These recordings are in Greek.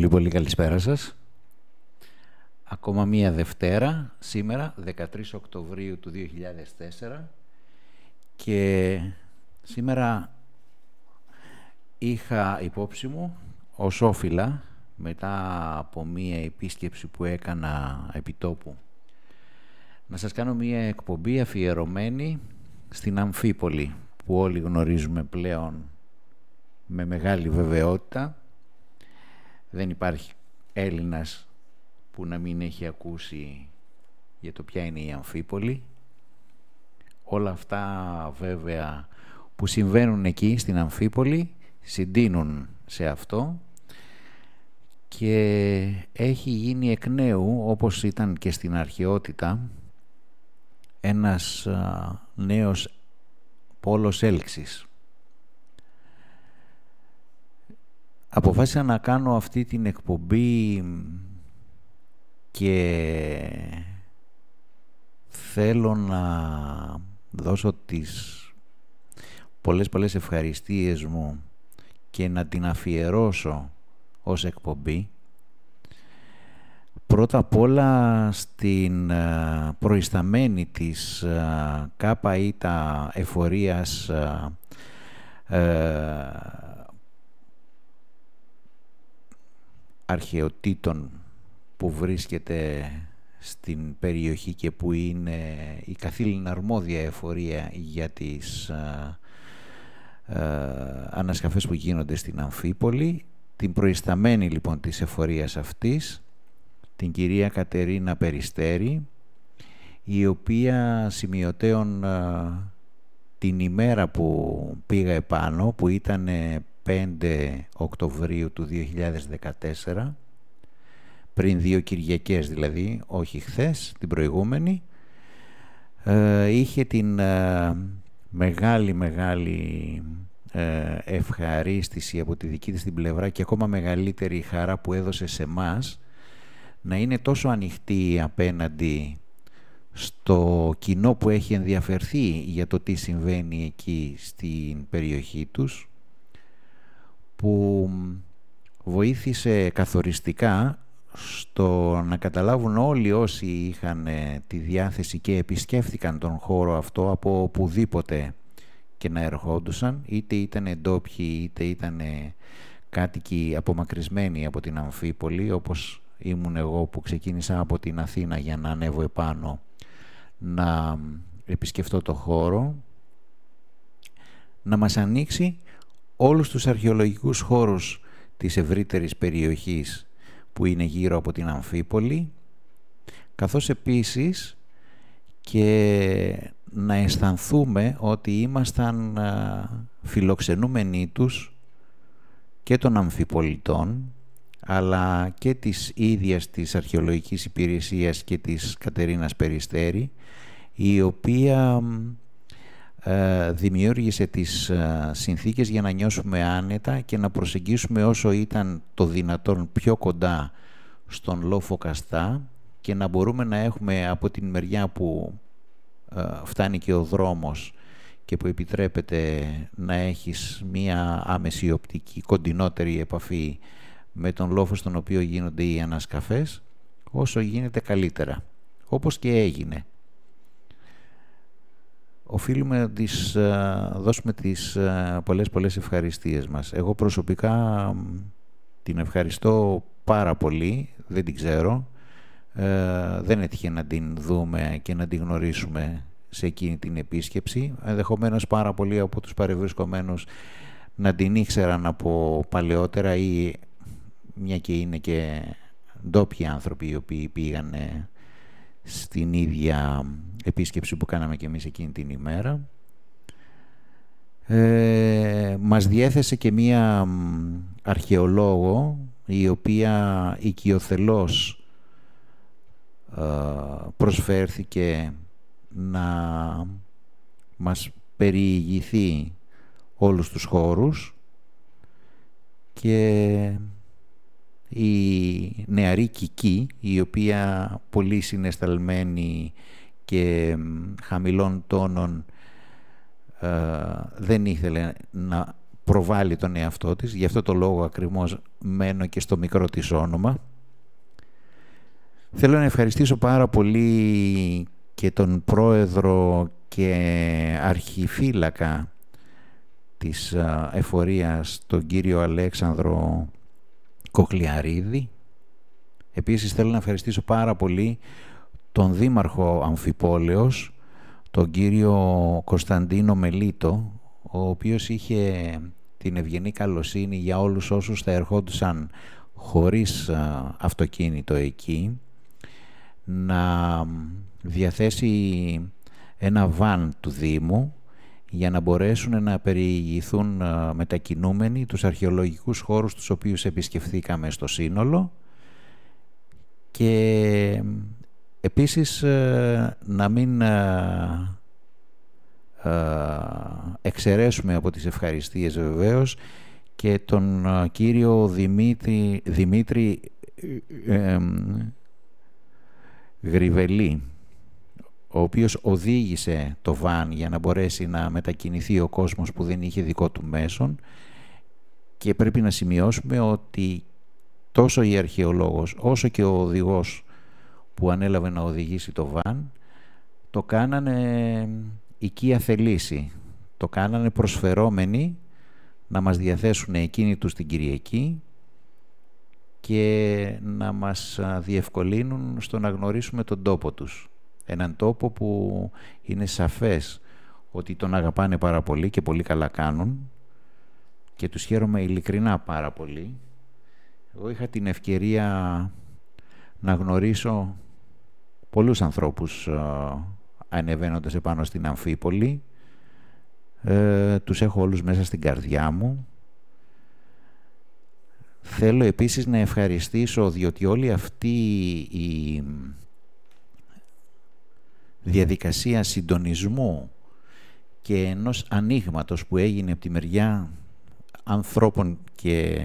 πολύ πολύ καλησπέρα σας. Ακόμα μία Δευτέρα, σήμερα, 13 Οκτωβρίου του 2004 και σήμερα είχα υπόψη μου ως όφυλα μετά από μία επίσκεψη που έκανα επιτόπου να σας κάνω μία εκπομπή αφιερωμένη στην Αμφίπολη που όλοι γνωρίζουμε πλέον με μεγάλη βεβαιότητα δεν υπάρχει Έλληνας που να μην έχει ακούσει για το ποια είναι η Αμφίπολη. Όλα αυτά βέβαια που συμβαίνουν εκεί στην Αμφίπολη συντείνουν σε αυτό και έχει γίνει εκ νέου όπως ήταν και στην αρχαιότητα ένας νέος πόλος έλξης αποφάσισα να κάνω αυτή την εκπομπή και θέλω να δώσω τις πολλές πολλές ευχαριστίες μου και να την αφιερώσω ως εκπομπή πρώτα απ' όλα στην ε, προϊσταμένη της ε, ΚΑΠΑ εφορίας ε, αρχαιοτήτων που βρίσκεται στην περιοχή και που είναι η καθήλυνα αρμόδια εφορία για τις ε, ε, ανασκαφές που γίνονται στην Αμφίπολη. Την προϊσταμένη λοιπόν της εφορίας αυτής, την κυρία Κατερίνα Περιστέρη, η οποία σημειωτέων ε, την ημέρα που πήγα επάνω, που ήταν 5 Οκτωβρίου του 2014 πριν δύο Κυριακές δηλαδή, όχι χθες, την προηγούμενη ε, είχε την ε, μεγάλη μεγάλη ε, ευχαρίστηση από τη δική της την πλευρά και ακόμα μεγαλύτερη χαρά που έδωσε σε μας να είναι τόσο ανοιχτή απέναντι στο κοινό που έχει ενδιαφερθεί για το τι συμβαίνει εκεί στην περιοχή τους που βοήθησε καθοριστικά στο να καταλάβουν όλοι όσοι είχαν ε, τη διάθεση και επισκέφθηκαν τον χώρο αυτό από οπουδήποτε και να ερχόντουσαν, είτε ήταν ντόπιοι είτε ήταν ε, κάτοικοι απομακρυσμένοι από την Αμφίπολη όπως ήμουν εγώ που ξεκίνησα από την Αθήνα για να ανέβω επάνω να επισκεφτώ το χώρο να μας ανοίξει όλους τους αρχαιολογικούς χώρους της ευρύτερης περιοχής που είναι γύρω από την Αμφίπολη καθώς επίσης και να αισθανθούμε ότι ήμασταν φιλοξενούμενοι τους και των αμφιπολιτών αλλά και της ίδιας της αρχαιολογικής υπηρεσίας και της Κατερίνας Περιστέρη η οποία ε, δημιούργησε τις ε, συνθήκες για να νιώσουμε άνετα και να προσεγγίσουμε όσο ήταν το δυνατόν πιο κοντά στον λόφο Καστά και να μπορούμε να έχουμε από την μεριά που ε, φτάνει και ο δρόμος και που επιτρέπεται να έχεις μία άμεση οπτική, κοντινότερη επαφή με τον λόφο στον οποίο γίνονται οι ανασκαφές, όσο γίνεται καλύτερα, όπως και έγινε οφείλουμε να τις ε, δώσουμε τις ε, πολλές πολλές ευχαριστίες μας. Εγώ προσωπικά την ευχαριστώ πάρα πολύ, δεν την ξέρω. Ε, δεν έτυχε να την δούμε και να την γνωρίσουμε σε εκείνη την επίσκεψη. Ενδεχομένως πάρα πολλοί από τους παρευρισκομένους να την ήξεραν από παλαιότερα ή μια και είναι και ντόπιοι άνθρωποι οι οποίοι πήγαν στην ίδια επίσκεψη που κάναμε και εμείς εκείνη την ημέρα. Ε, μας διέθεσε και μία αρχαιολόγο η οποία οικειοθελώς ε, προσφέρθηκε να μας περιηγηθεί όλους τους χώρους και η νεαρή Κική, η οποία πολύ συναισθαλμένη και χαμηλών τόνων ε, δεν ήθελε να προβάλλει τον εαυτό της, γι' αυτό το λόγο ακριβώς μένω και στο μικρό της όνομα. Θέλω να ευχαριστήσω πάρα πολύ και τον πρόεδρο και αρχιφύλακα της ε, εφορίας, τον κύριο Αλέξανδρο Κοκλιαρίδη. Επίσης θέλω να ευχαριστήσω πάρα πολύ τον Δήμαρχο Αμφιπόλεως, τον κύριο Κωνσταντίνο Μελίτο, ο οποίος είχε την ευγενή καλοσύνη για όλους όσους θα ερχόντουσαν χωρίς αυτοκίνητο εκεί, να διαθέσει ένα βαν του Δήμου για να μπορέσουν να περιηγηθούν ε, μετακινούμενοι τους αρχαιολογικούς χώρους τους οποίους επισκεφθήκαμε στο σύνολο και ε, επίσης ε, να μην εξαιρέσουμε από τις ευχαριστίες βεβαίως και τον κύριο Δημήτρη, Δημήτρη ο οποίος οδήγησε το βαν για να μπορέσει να μετακινηθεί ο κόσμος που δεν είχε δικό του μέσον και πρέπει να σημειώσουμε ότι τόσο η αρχαιολόγος όσο και ο οδηγός που ανέλαβε να οδηγήσει το βαν το κάνανε οικία θελήση, το κάνανε προσφερόμενοι να μας διαθέσουν εκείνη τους την Κυριακή και να μας διευκολύνουν στο να γνωρίσουμε τον τόπο τους. Έναν τόπο που είναι σαφές ότι τον αγαπάνε πάρα πολύ και πολύ καλά κάνουν και τους χαίρομαι ειλικρινά πάρα πολύ. Εγώ είχα την ευκαιρία να γνωρίσω πολλούς ανθρώπους ε, ανεβαίνοντας επάνω στην Αμφίπολη. Ε, τους έχω όλους μέσα στην καρδιά μου. Θέλω επίσης να ευχαριστήσω διότι όλη αυτή η διαδικασία συντονισμού και ενός ανοίγματος που έγινε από τη μεριά ανθρώπων και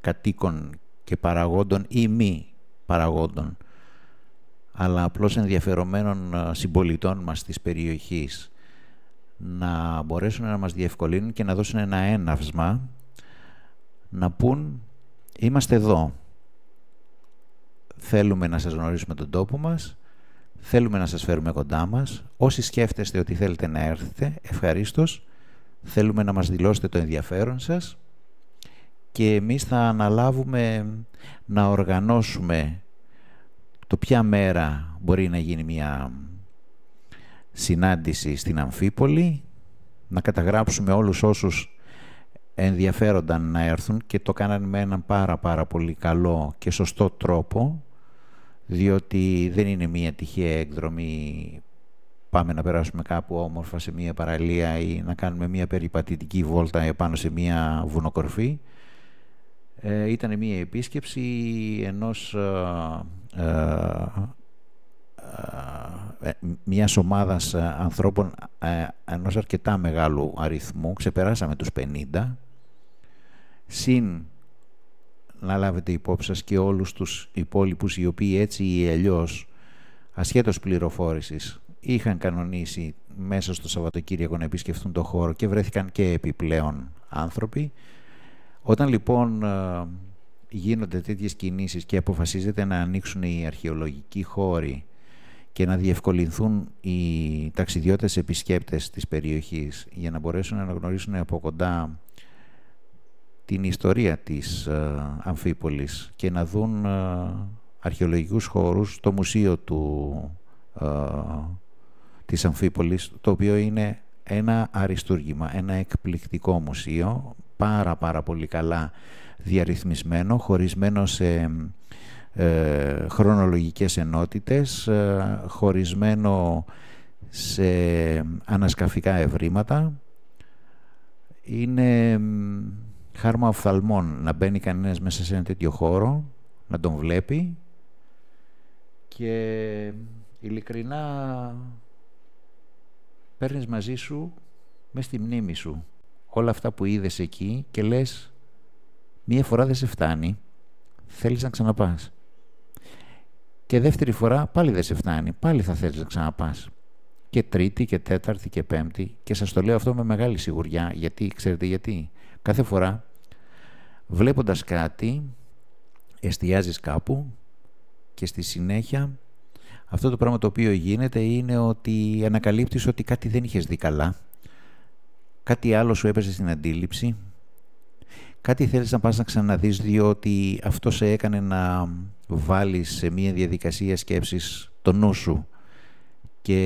κατοίκων και παραγόντων ή μη παραγόντων αλλά απλώς ενδιαφερομένων ε, συμπολιτών μας της περιοχής να μπορέσουν να μας διευκολύνουν και να δώσουν ένα έναυσμα να πούν είμαστε εδώ θέλουμε να σας γνωρίσουμε τον τόπο μας Θέλουμε να σας φέρουμε κοντά μας. Όσοι σκέφτεστε ότι θέλετε να έρθετε, ευχαρίστως. Θέλουμε να μας δηλώσετε το ενδιαφέρον σας και εμείς θα αναλάβουμε να οργανώσουμε το ποια μέρα μπορεί να γίνει μια συνάντηση στην Αμφίπολη, να καταγράψουμε όλους όσους ενδιαφέρονταν να έρθουν και το κάνανε με έναν πάρα πάρα πολύ καλό και σωστό τρόπο διότι δεν είναι μία τυχαία εκδρομή πάμε να περάσουμε κάπου όμορφα σε μία παραλία ή να κάνουμε μία περιπατητική βόλτα επάνω σε μία βουνοκορφή. Ε, ήταν μία επίσκεψη ενός ε, ε, ε, ε μιας ομάδας ε, ανθρώπων ενός αρκετά μεγάλου αριθμού, ξεπεράσαμε τους 50, συν να λάβετε υπόψη σας και όλους τους υπόλοιπους οι οποίοι έτσι ή αλλιώς, ασχέτως πληροφόρησης, είχαν κανονίσει μέσα στο Σαββατοκύριακο να επισκεφθούν το χώρο και βρέθηκαν και επιπλέον άνθρωποι. Όταν λοιπόν ε, γίνονται τέτοιες κινήσεις και αποφασίζεται να ανοίξουν οι αρχαιολογικοί χώροι και να διευκολυνθούν οι ταξιδιώτες επισκέπτες της περιοχής για να μπορέσουν να γνωρίσουν από κοντά την ιστορία της ε, Αμφίπολης και να δουν ε, αρχαιολογικούς χώρους, το μουσείο του, ε, της Αμφίπολης, το οποίο είναι ένα αριστούργημα, ένα εκπληκτικό μουσείο, πάρα πάρα πολύ καλά διαρρυθμισμένο, χωρισμένο σε χρονολογικές ενότητες, χωρισμένο σε ανασκαφικά ευρήματα. Είναι χάρμα οφθαλμών να μπαίνει κανένας μέσα σε ένα τέτοιο χώρο, να τον βλέπει και ειλικρινά παίρνεις μαζί σου μέσα στη μνήμη σου όλα αυτά που είδες εκεί και λες μία φορά δεν σε φτάνει, θέλεις να ξαναπάς. Και δεύτερη φορά πάλι δεν σε φτάνει, πάλι θα θέλεις να ξαναπάς. Και τρίτη και τέταρτη και πέμπτη και σας το λέω αυτό με μεγάλη σιγουριά γιατί, ξέρετε γιατί, Κάθε φορά βλέποντας κάτι εστιάζεις κάπου και στη συνέχεια αυτό το πράγμα το οποίο γίνεται είναι ότι ανακαλύπτεις ότι κάτι δεν είχες δει καλά, κάτι άλλο σου έπεσε στην αντίληψη, κάτι θέλεις να πας να ξαναδείς διότι αυτό σε έκανε να βάλεις σε μια διαδικασία σκέψης το νου σου και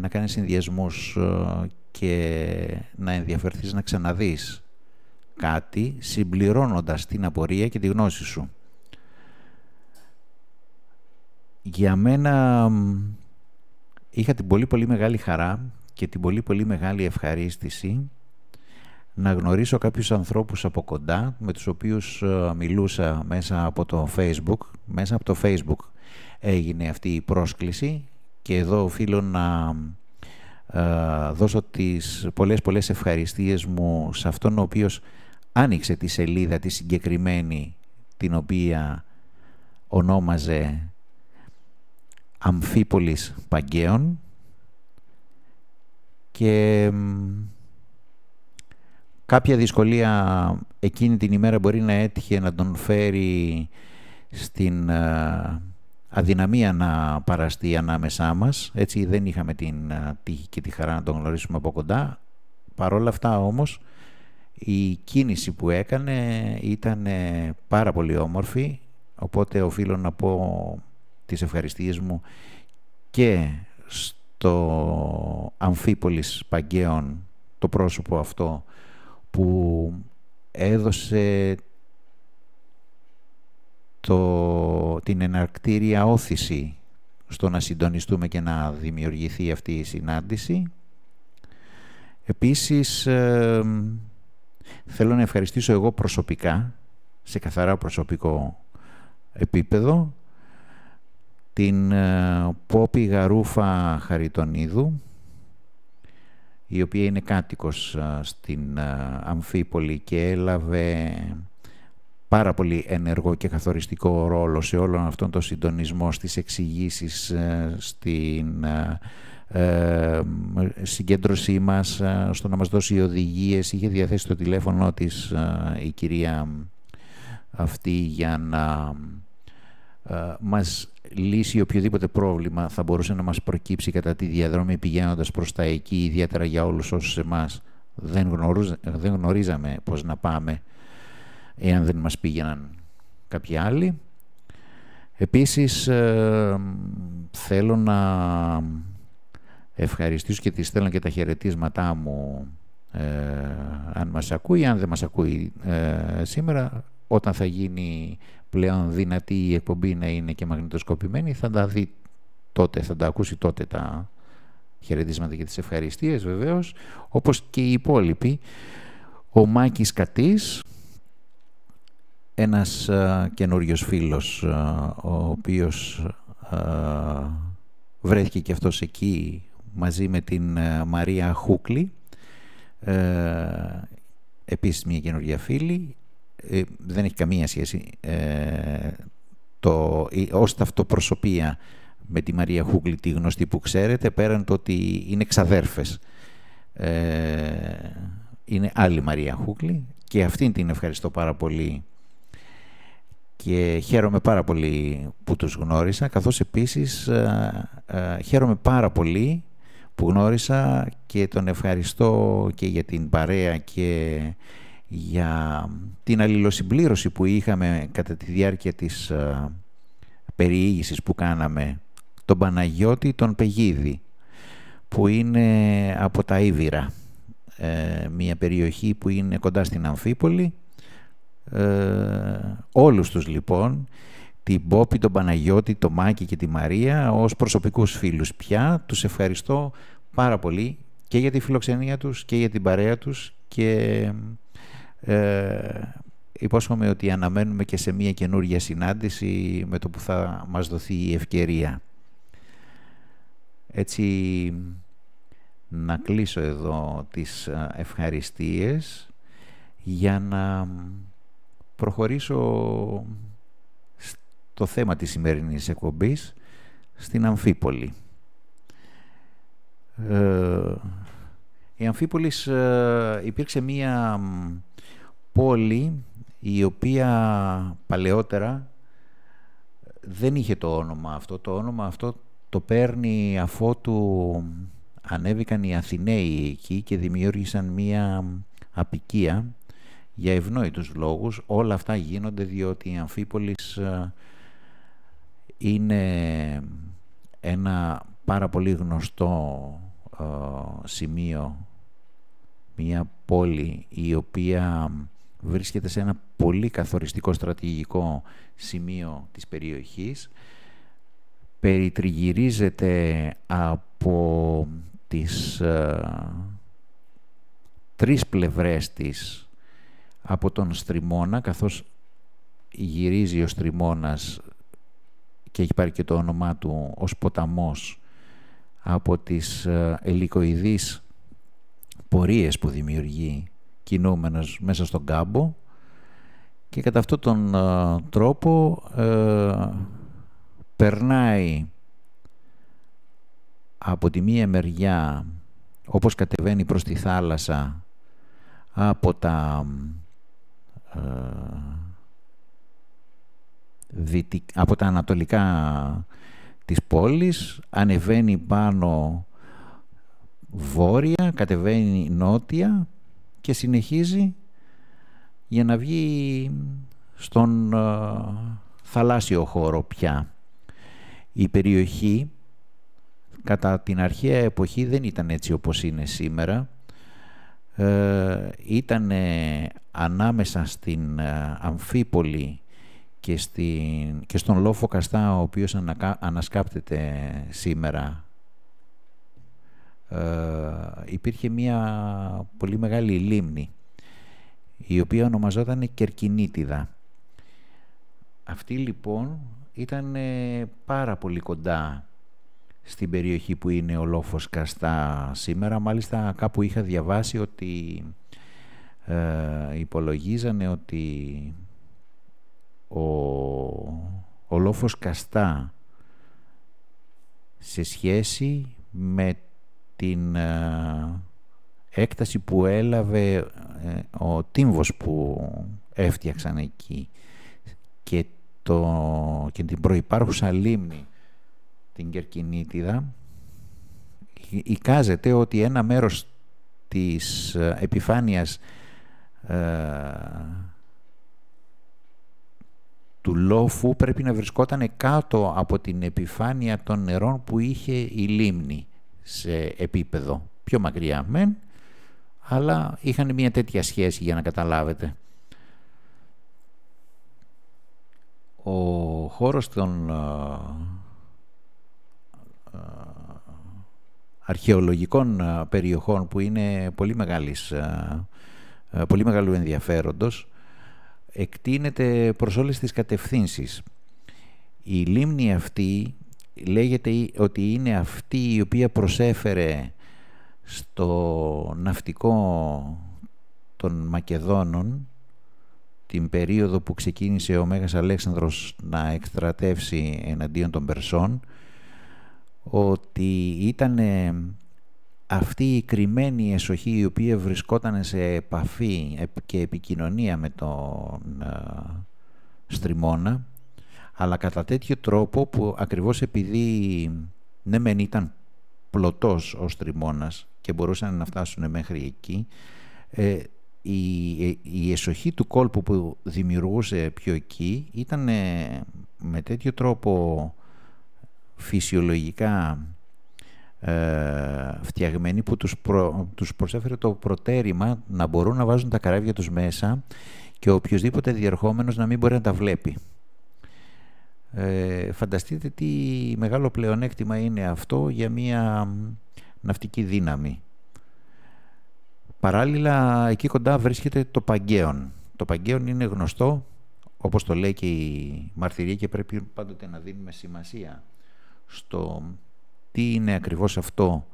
να κάνεις συνδυασμούς ε, και να ενδιαφερθείς να ξαναδείς κάτι συμπληρώνοντας την απορία και τη γνώση σου. Για μένα είχα την πολύ πολύ μεγάλη χαρά και την πολύ πολύ μεγάλη ευχαρίστηση να γνωρίσω κάποιους ανθρώπους από κοντά με τους οποίους ε, μιλούσα μέσα από το Facebook. Μέσα από το Facebook έγινε αυτή η πρόσκληση και εδώ οφείλω να ε, δώσω τις πολλές πολλές ευχαριστίες μου σε αυτόν ο οποίος άνοιξε τη σελίδα τη συγκεκριμένη την οποία ονόμαζε Αμφίπολης Παγκαίων και κάποια δυσκολία εκείνη την ημέρα μπορεί να έτυχε να τον φέρει στην ε, αδυναμία να παραστεί ανάμεσά μας. Έτσι δεν είχαμε την ε, τύχη και τη χαρά να τον γνωρίσουμε από κοντά. Παρόλα αυτά όμως η κίνηση που έκανε ήταν ε, πάρα πολύ όμορφη, οπότε οφείλω να πω τις ευχαριστίες μου και στο Αμφίπολης Παγκαίων το πρόσωπο αυτό που έδωσε το, την εναρκτήρια όθηση στο να συντονιστούμε και να δημιουργηθεί αυτή η συνάντηση. Επίσης, Θέλω να ευχαριστήσω εγώ προσωπικά, σε καθαρά προσωπικό επίπεδο, την ε, Πόπη Γαρούφα Χαριτονίδου, η οποία είναι κάτοικος ε, στην ε, Αμφίπολη και έλαβε πάρα πολύ ενεργό και καθοριστικό ρόλο σε όλον αυτόν τον συντονισμό στις εξηγήσεις στην ε, συγκέντρωσή μας ε, στο να μας δώσει οδηγίες. Είχε διαθέσει το τηλέφωνο της ε, η κυρία αυτή για να μας λύσει οποιοδήποτε πρόβλημα θα μπορούσε να μας προκύψει κατά τη διαδρομή πηγαίνοντας προς τα εκεί, ιδιαίτερα για όλους όσους εμάς δεν, δεν γνωρίζαμε πώς να πάμε εάν δεν μας πήγαιναν κάποιοι άλλοι. Επίσης, θέλω να ευχαριστήσω και τη στέλνω και τα χαιρετίσματά μου ε, αν μας ακούει, αν δεν μας ακούει ε, σήμερα, όταν θα γίνει πλέον δυνατή η εκπομπή να είναι και μαγνητοσκοπημένη, θα τα δει τότε, θα τα ακούσει τότε τα χαιρετίσματα και τις ευχαριστίες βεβαίως, όπως και οι υπόλοιποι. Ο Μάκης Κατής, ένας α, ε, καινούριος φίλος, ο οποίος βρέθηκε και αυτός εκεί μαζί με την ε, Μαρία Χούκλη, ε, επίσης μια καινούργια φίλη. Ε, δεν έχει καμία σχέση το, ως ταυτοπροσωπεία με τη Μαρία Χούκλη... τη γνωστή που ξέρετε, πέραν το ότι είναι ξαδέρφες. είναι άλλη Μαρία Χούκλη... και αυτήν την ευχαριστώ πάρα πολύ και χαίρομαι πάρα πολύ που τους γνώρισα, καθώς επίσης ε, χαίρομαι πάρα πολύ που γνώρισα και τον ευχαριστώ και για την παρέα και για την αλληλοσυμπλήρωση που είχαμε κατά τη διάρκεια της ε, περιήγησης που κάναμε τον Παναγιώτη τον Πεγίδη που είναι από τα Ήβυρα ε, μια περιοχή που είναι κοντά στην Αμφίπολη ε, όλους τους λοιπόν την Πόπη, τον Παναγιώτη, τον Μάκη και τη Μαρία ως προσωπικούς φίλους πια τους ευχαριστώ πάρα πολύ και για τη φιλοξενία τους και για την παρέα τους και ε, υπόσχομαι ότι αναμένουμε και σε μια καινούργια συνάντηση με το που θα μας δοθεί η ευκαιρία. Έτσι να κλείσω εδώ τις ε, ευχαριστίες για να προχωρήσω στο θέμα της σημερινής εκπομπής στην Αμφίπολη η ε, ε, ε, Αμφίπολης υπήρξε μία πόλη η οποία παλαιότερα δεν είχε το όνομα αυτό. Το όνομα αυτό το παίρνει αφότου ανέβηκαν οι Αθηναίοι εκεί και δημιούργησαν μία απικία για ευνόητους λόγους. Όλα αυτά γίνονται διότι η Αμφίπολης είναι ένα πάρα πολύ γνωστό ε, σημείο, μια πόλη η οποία βρίσκεται σε ένα πολύ καθοριστικό στρατηγικό σημείο της περιοχής, περιτριγυρίζεται από τις ε, τρεις πλευρές της από τον Στριμώνα, καθώς γυρίζει ο Στριμώνας και έχει πάρει και το όνομά του ως ποταμός από τις ε, ελικοειδείς πορείες που δημιουργεί κινούμενος μέσα στον κάμπο και κατά αυτόν τον ε, τρόπο ε, περνάει από τη μία μεριά όπως κατεβαίνει προς τη θάλασσα από τα ε, από τα ανατολικά πόλης, ανεβαίνει πάνω βόρεια, κατεβαίνει νότια και συνεχίζει για να βγει στον ε, θαλάσσιο χώρο πια. Η περιοχή κατά την αρχαία εποχή δεν ήταν έτσι όπως είναι σήμερα. Ε, ήταν ανάμεσα στην ε, Αμφίπολη και, στον Λόφο Καστά ο οποίος ανασκάπτεται σήμερα ε, υπήρχε μια πολύ μεγάλη λίμνη η οποία ονομαζόταν Κερκινίτιδα. Αυτή λοιπόν ήταν πάρα πολύ κοντά στην περιοχή που είναι ο Λόφος Καστά σήμερα. Μάλιστα κάπου είχα διαβάσει ότι ε, υπολογίζανε ότι ο, ο λόφος καστά σε σχέση με την ε, έκταση που έλαβε ε, ο τύμβος που έφτιαξαν εκεί και, το, και την προϋπάρχουσα λίμνη την Κερκινίτιδα εικάζεται ότι ένα μέρος της ε, επιφάνειας του λόφου πρέπει να βρισκόταν κάτω από την επιφάνεια των νερών που είχε η λίμνη σε επίπεδο. Πιο μακριά μεν, αλλά είχαν μια τέτοια σχέση για να καταλάβετε. Ο χώρος των ε, ε, αρχαιολογικών ε, περιοχών που είναι πολύ, μεγάλης, πολύ μεγάλου ενδιαφέροντος εκτείνεται προς όλες τις κατευθύνσεις. Η λίμνη αυτή λέγεται ότι είναι αυτή η οποία προσέφερε στο ναυτικό των Μακεδόνων την περίοδο που ξεκίνησε ο Μέγας Αλέξανδρος να εκστρατεύσει εναντίον των Περσών ότι ήταν αυτή η κρυμμένη εσοχή η οποία βρισκόταν σε επαφή και επικοινωνία με τον ε, Στριμώνα αλλά κατά τέτοιο τρόπο που ακριβώς επειδή ναι μεν ήταν πλωτός ο Στριμώνας και μπορούσαν να φτάσουν μέχρι εκεί ε, η, ε, η εσοχή του κόλπου που δημιουργούσε πιο εκεί ήταν με τέτοιο τρόπο φυσιολογικά ε, φτιαγμένοι που τους, τους προσέφερε το προτέρημα να μπορούν να βάζουν τα καράβια τους μέσα και οποιοδήποτε διερχόμενος να μην μπορεί να τα βλέπει. Ε, φανταστείτε τι μεγάλο πλεονέκτημα είναι αυτό για μια ναυτική δύναμη. Παράλληλα, εκεί κοντά βρίσκεται το Παγκαίον. Το Παγκαίον είναι γνωστό, όπως το λέει και η μαρτυρία και πρέπει πάντοτε να δίνουμε σημασία στο τι είναι ακριβώς αυτό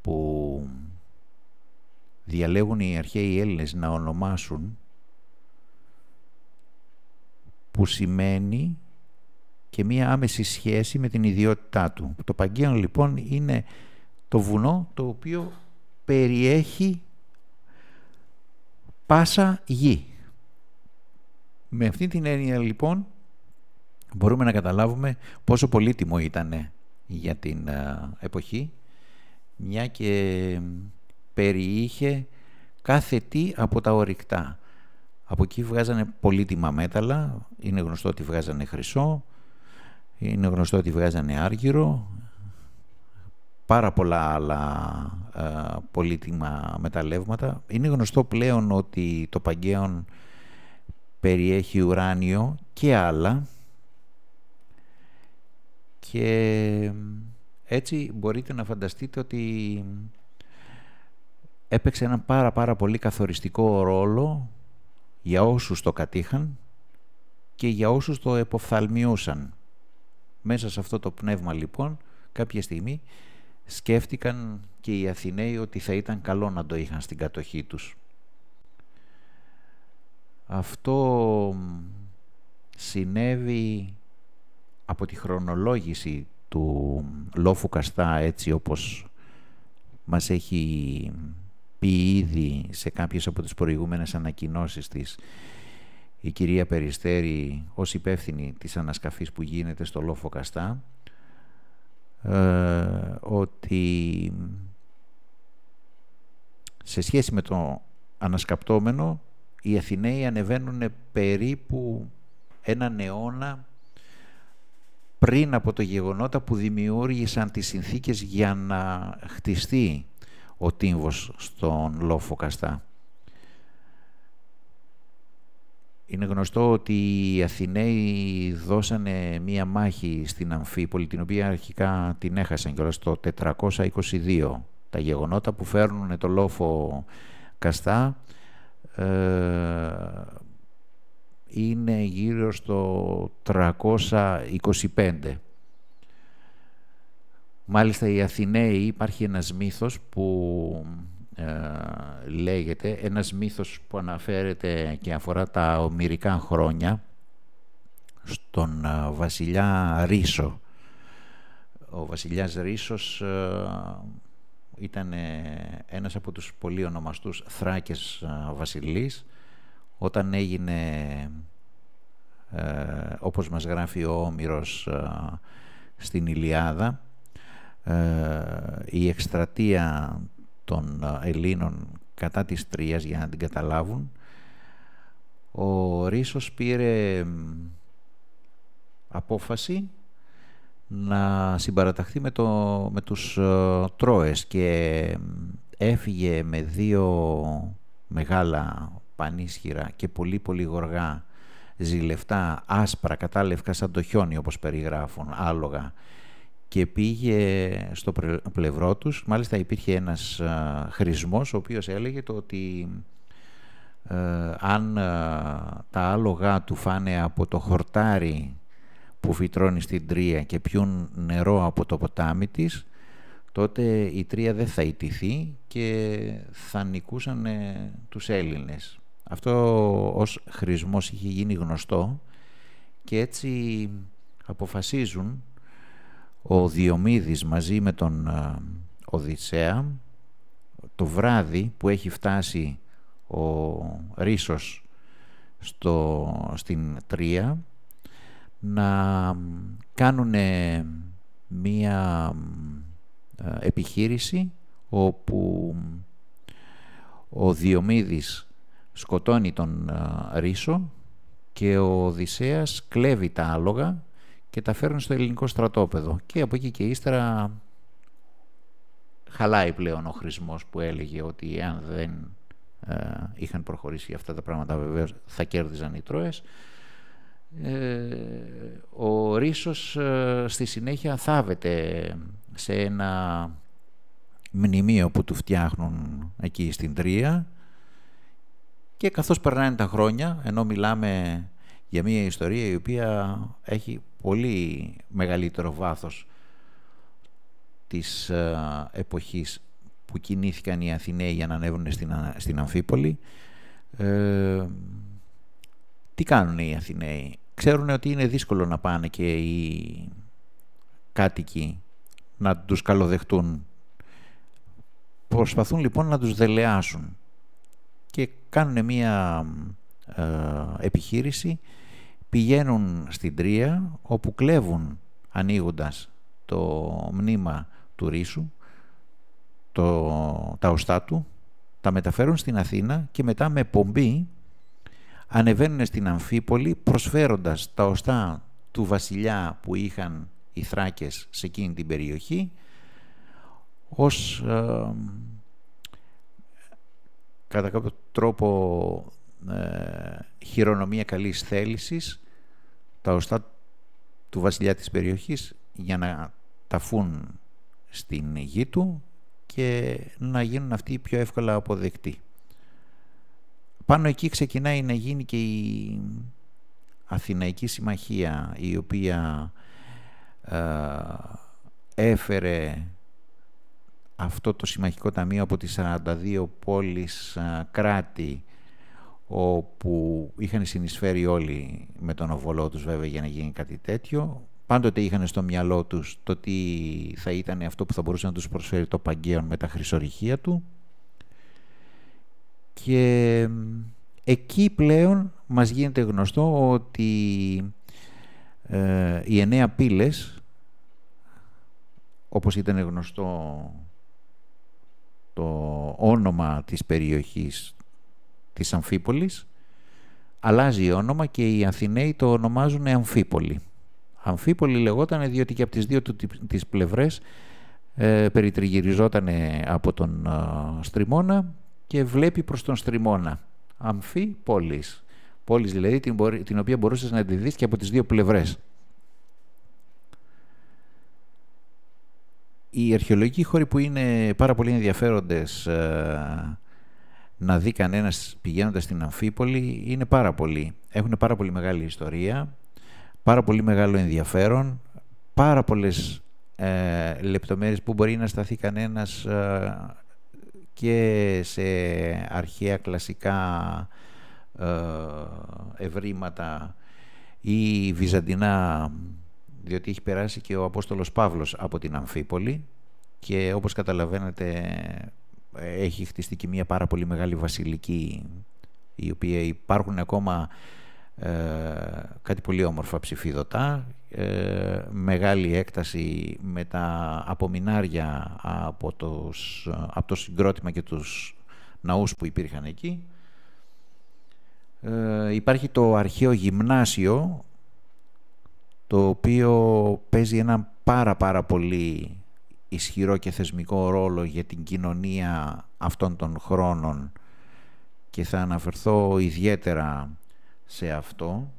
που διαλέγουν οι αρχαίοι Έλληνες να ονομάσουν που σημαίνει και μία άμεση σχέση με την ιδιότητά του. Το Παγκαίον λοιπόν είναι το βουνό το οποίο περιέχει πάσα γη. Με αυτή την έννοια λοιπόν μπορούμε να καταλάβουμε πόσο πολύτιμο ήταν για την εποχή, μια και περιείχε κάθε τι από τα ορυκτά. Από εκεί βγάζανε πολύτιμα μέταλλα, είναι γνωστό ότι βγάζανε χρυσό, είναι γνωστό ότι βγάζανε άργυρο, πάρα πολλά άλλα πολύτιμα μεταλλεύματα. Είναι γνωστό πλέον ότι το Παγκαίον περιέχει ουράνιο και άλλα, και έτσι μπορείτε να φανταστείτε ότι έπαιξε ένα πάρα πάρα πολύ καθοριστικό ρόλο για όσους το κατήχαν και για όσους το εποφθαλμιούσαν. Μέσα σε αυτό το πνεύμα λοιπόν κάποια στιγμή σκέφτηκαν και οι Αθηναίοι ότι θα ήταν καλό να το είχαν στην κατοχή τους. Αυτό συνέβη από τη χρονολόγηση του Λόφου Καστά έτσι όπως μας έχει πει ήδη σε κάποιες από τις προηγούμενες ανακοινώσεις της η κυρία Περιστέρη ως υπεύθυνη της ανασκαφής που γίνεται στο Λόφο Καστά ε, ότι σε σχέση με το ανασκαπτόμενο οι Αθηναίοι ανεβαίνουν περίπου έναν αιώνα πριν από το γεγονότα που δημιούργησαν τις συνθήκες για να χτιστεί ο τύμβος στον λόφο Καστά. Είναι γνωστό ότι οι Αθηναίοι δώσανε μία μάχη στην Αμφίπολη, την οποία αρχικά την έχασαν και το 422. Τα γεγονότα που φέρνουν το λόφο Καστά ε, είναι γύρω στο 325. Μάλιστα οι Αθηναίοι υπάρχει ένας μύθος που ε, λέγεται, ένας μύθος που αναφέρεται και αφορά τα ομυρικά χρόνια στον ε, βασιλιά Ρίσο. Ο βασιλιάς Ρίσος ε, ήταν ένας από τους πολύ ονομαστούς Θράκες βασιλείς όταν έγινε ε, όπως μας γράφει ο Όμηρος ε, στην Ηλιάδα ε, η εκστρατεία των Ελλήνων κατά της Τρίας για να την καταλάβουν ο Ρίσος πήρε απόφαση να συμπαραταχθεί με, το, με τους ε, Τρόες και έφυγε με δύο μεγάλα πανίσχυρα και πολύ πολύ γοργά, ζηλευτά, άσπρα, κατάλευκα σαν το χιόνι όπως περιγράφουν, άλογα και πήγε στο πλευρό τους. Μάλιστα υπήρχε ένας ε, ο οποίος έλεγε ότι ε, αν ε, τα άλογα του φάνε από το χορτάρι που φυτρώνει στην τρία και πιούν νερό από το ποτάμι της, τότε η τρία δεν θα ιτηθεί και θα νικούσαν τους Έλληνες. Αυτό ως χρησμός είχε γίνει γνωστό και έτσι αποφασίζουν ο Διομήδης μαζί με τον Οδυσσέα το βράδυ που έχει φτάσει ο Ρίσος στο, στην Τρία να κάνουν μία επιχείρηση όπου ο Διομήδης σκοτώνει τον Ρίσο και ο Οδυσσέας κλέβει τα άλογα και τα φέρνει στο ελληνικό στρατόπεδο και από εκεί και ύστερα χαλάει πλέον ο χρησμός που έλεγε ότι αν δεν είχαν προχωρήσει αυτά τα πράγματα βεβαίως θα κέρδιζαν οι Τρώες ε, ο Ρίσος στη συνέχεια θάβεται σε ένα μνημείο που του φτιάχνουν εκεί στην Τρία και καθώς περνάνε τα χρόνια, ενώ μιλάμε για μια ιστορία η οποία έχει πολύ μεγαλύτερο βάθος της ε, εποχής που κινήθηκαν οι Αθηναίοι για να ανέβουν στην, στην Αμφίπολη, ε, τι κάνουν οι Αθηναίοι. Ξέρουν ότι είναι δύσκολο να πάνε και οι κάτοικοι να τους καλοδεχτούν. Προσπαθούν λοιπόν να τους δελεάσουν και κάνουν μια ε, επιχείρηση, πηγαίνουν στην Τρία όπου κλέβουν ανοίγοντας το μνήμα του ρίσου, το, τα οστά του, τα μεταφέρουν στην Αθήνα και μετά με πομπή ανεβαίνουν στην Αμφίπολη προσφέροντας τα οστά του βασιλιά που είχαν οι Θράκες σε εκείνη την περιοχή ως ε, κατά κάποιο τρόπο ε, χειρονομία καλής θέλησης τα οστά του βασιλιά της περιοχής για να ταφούν στην γη του και να γίνουν αυτοί πιο εύκολα αποδεκτοί. Πάνω εκεί ξεκινάει να γίνει και η Αθηναϊκή Συμμαχία η οποία ε, έφερε αυτό το Συμμαχικό Ταμείο από τις 42 πόλεις κράτη όπου είχαν συνεισφέρει όλοι με τον οβολό τους βέβαια για να γίνει κάτι τέτοιο. Πάντοτε είχαν στο μυαλό τους το τι θα ήταν αυτό που θα μπορούσε να τους προσφέρει το Παγκαίον με τα χρυσορυχεία του. Και εκεί πλέον μας γίνεται γνωστό ότι ε, οι εννέα πύλες, όπως ήταν γνωστό το όνομα της περιοχής της Αμφίπολης αλλάζει όνομα και οι Αθηναίοι το ονομάζουν Αμφίπολη. Αμφίπολη λεγόταν διότι και από τις δύο τις πλευρές ε, περιτριγυριζόταν από τον ε, Στριμώνα και βλέπει προς τον Στριμώνα. Αμφίπολης. Πόλης δηλαδή την, την οποία μπορούσες να τη δεις και από τις δύο πλευρές. οι αρχαιολογικοί χώροι που είναι πάρα πολύ ενδιαφέροντες ε, να δει κανένας πηγαίνοντας στην Αμφίπολη είναι πάρα πολύ Έχουν πάρα πολύ μεγάλη ιστορία, πάρα πολύ μεγάλο ενδιαφέρον, πάρα πολλές ε, λεπτομέρειες που μπορεί να σταθεί κανένας ε, και σε αρχαία κλασικά ε, ευρήματα ή βυζαντινά διότι έχει περάσει και ο Απόστολος Παύλος από την Αμφίπολη και όπως καταλαβαίνετε ε, έχει χτιστεί και μια πάρα πολύ μεγάλη βασιλική η οποία υπάρχουν ακόμα ε, κάτι πολύ όμορφα ψηφιδωτά ε, μεγάλη έκταση με τα απομινάρια από, από το συγκρότημα και τους ναούς που υπήρχαν εκεί ε, υπάρχει το αρχαίο γυμνάσιο το οποίο παίζει ένα πάρα πάρα πολύ ισχυρό και θεσμικό ρόλο για την κοινωνία αυτών των χρόνων και θα αναφερθώ ιδιαίτερα σε αυτό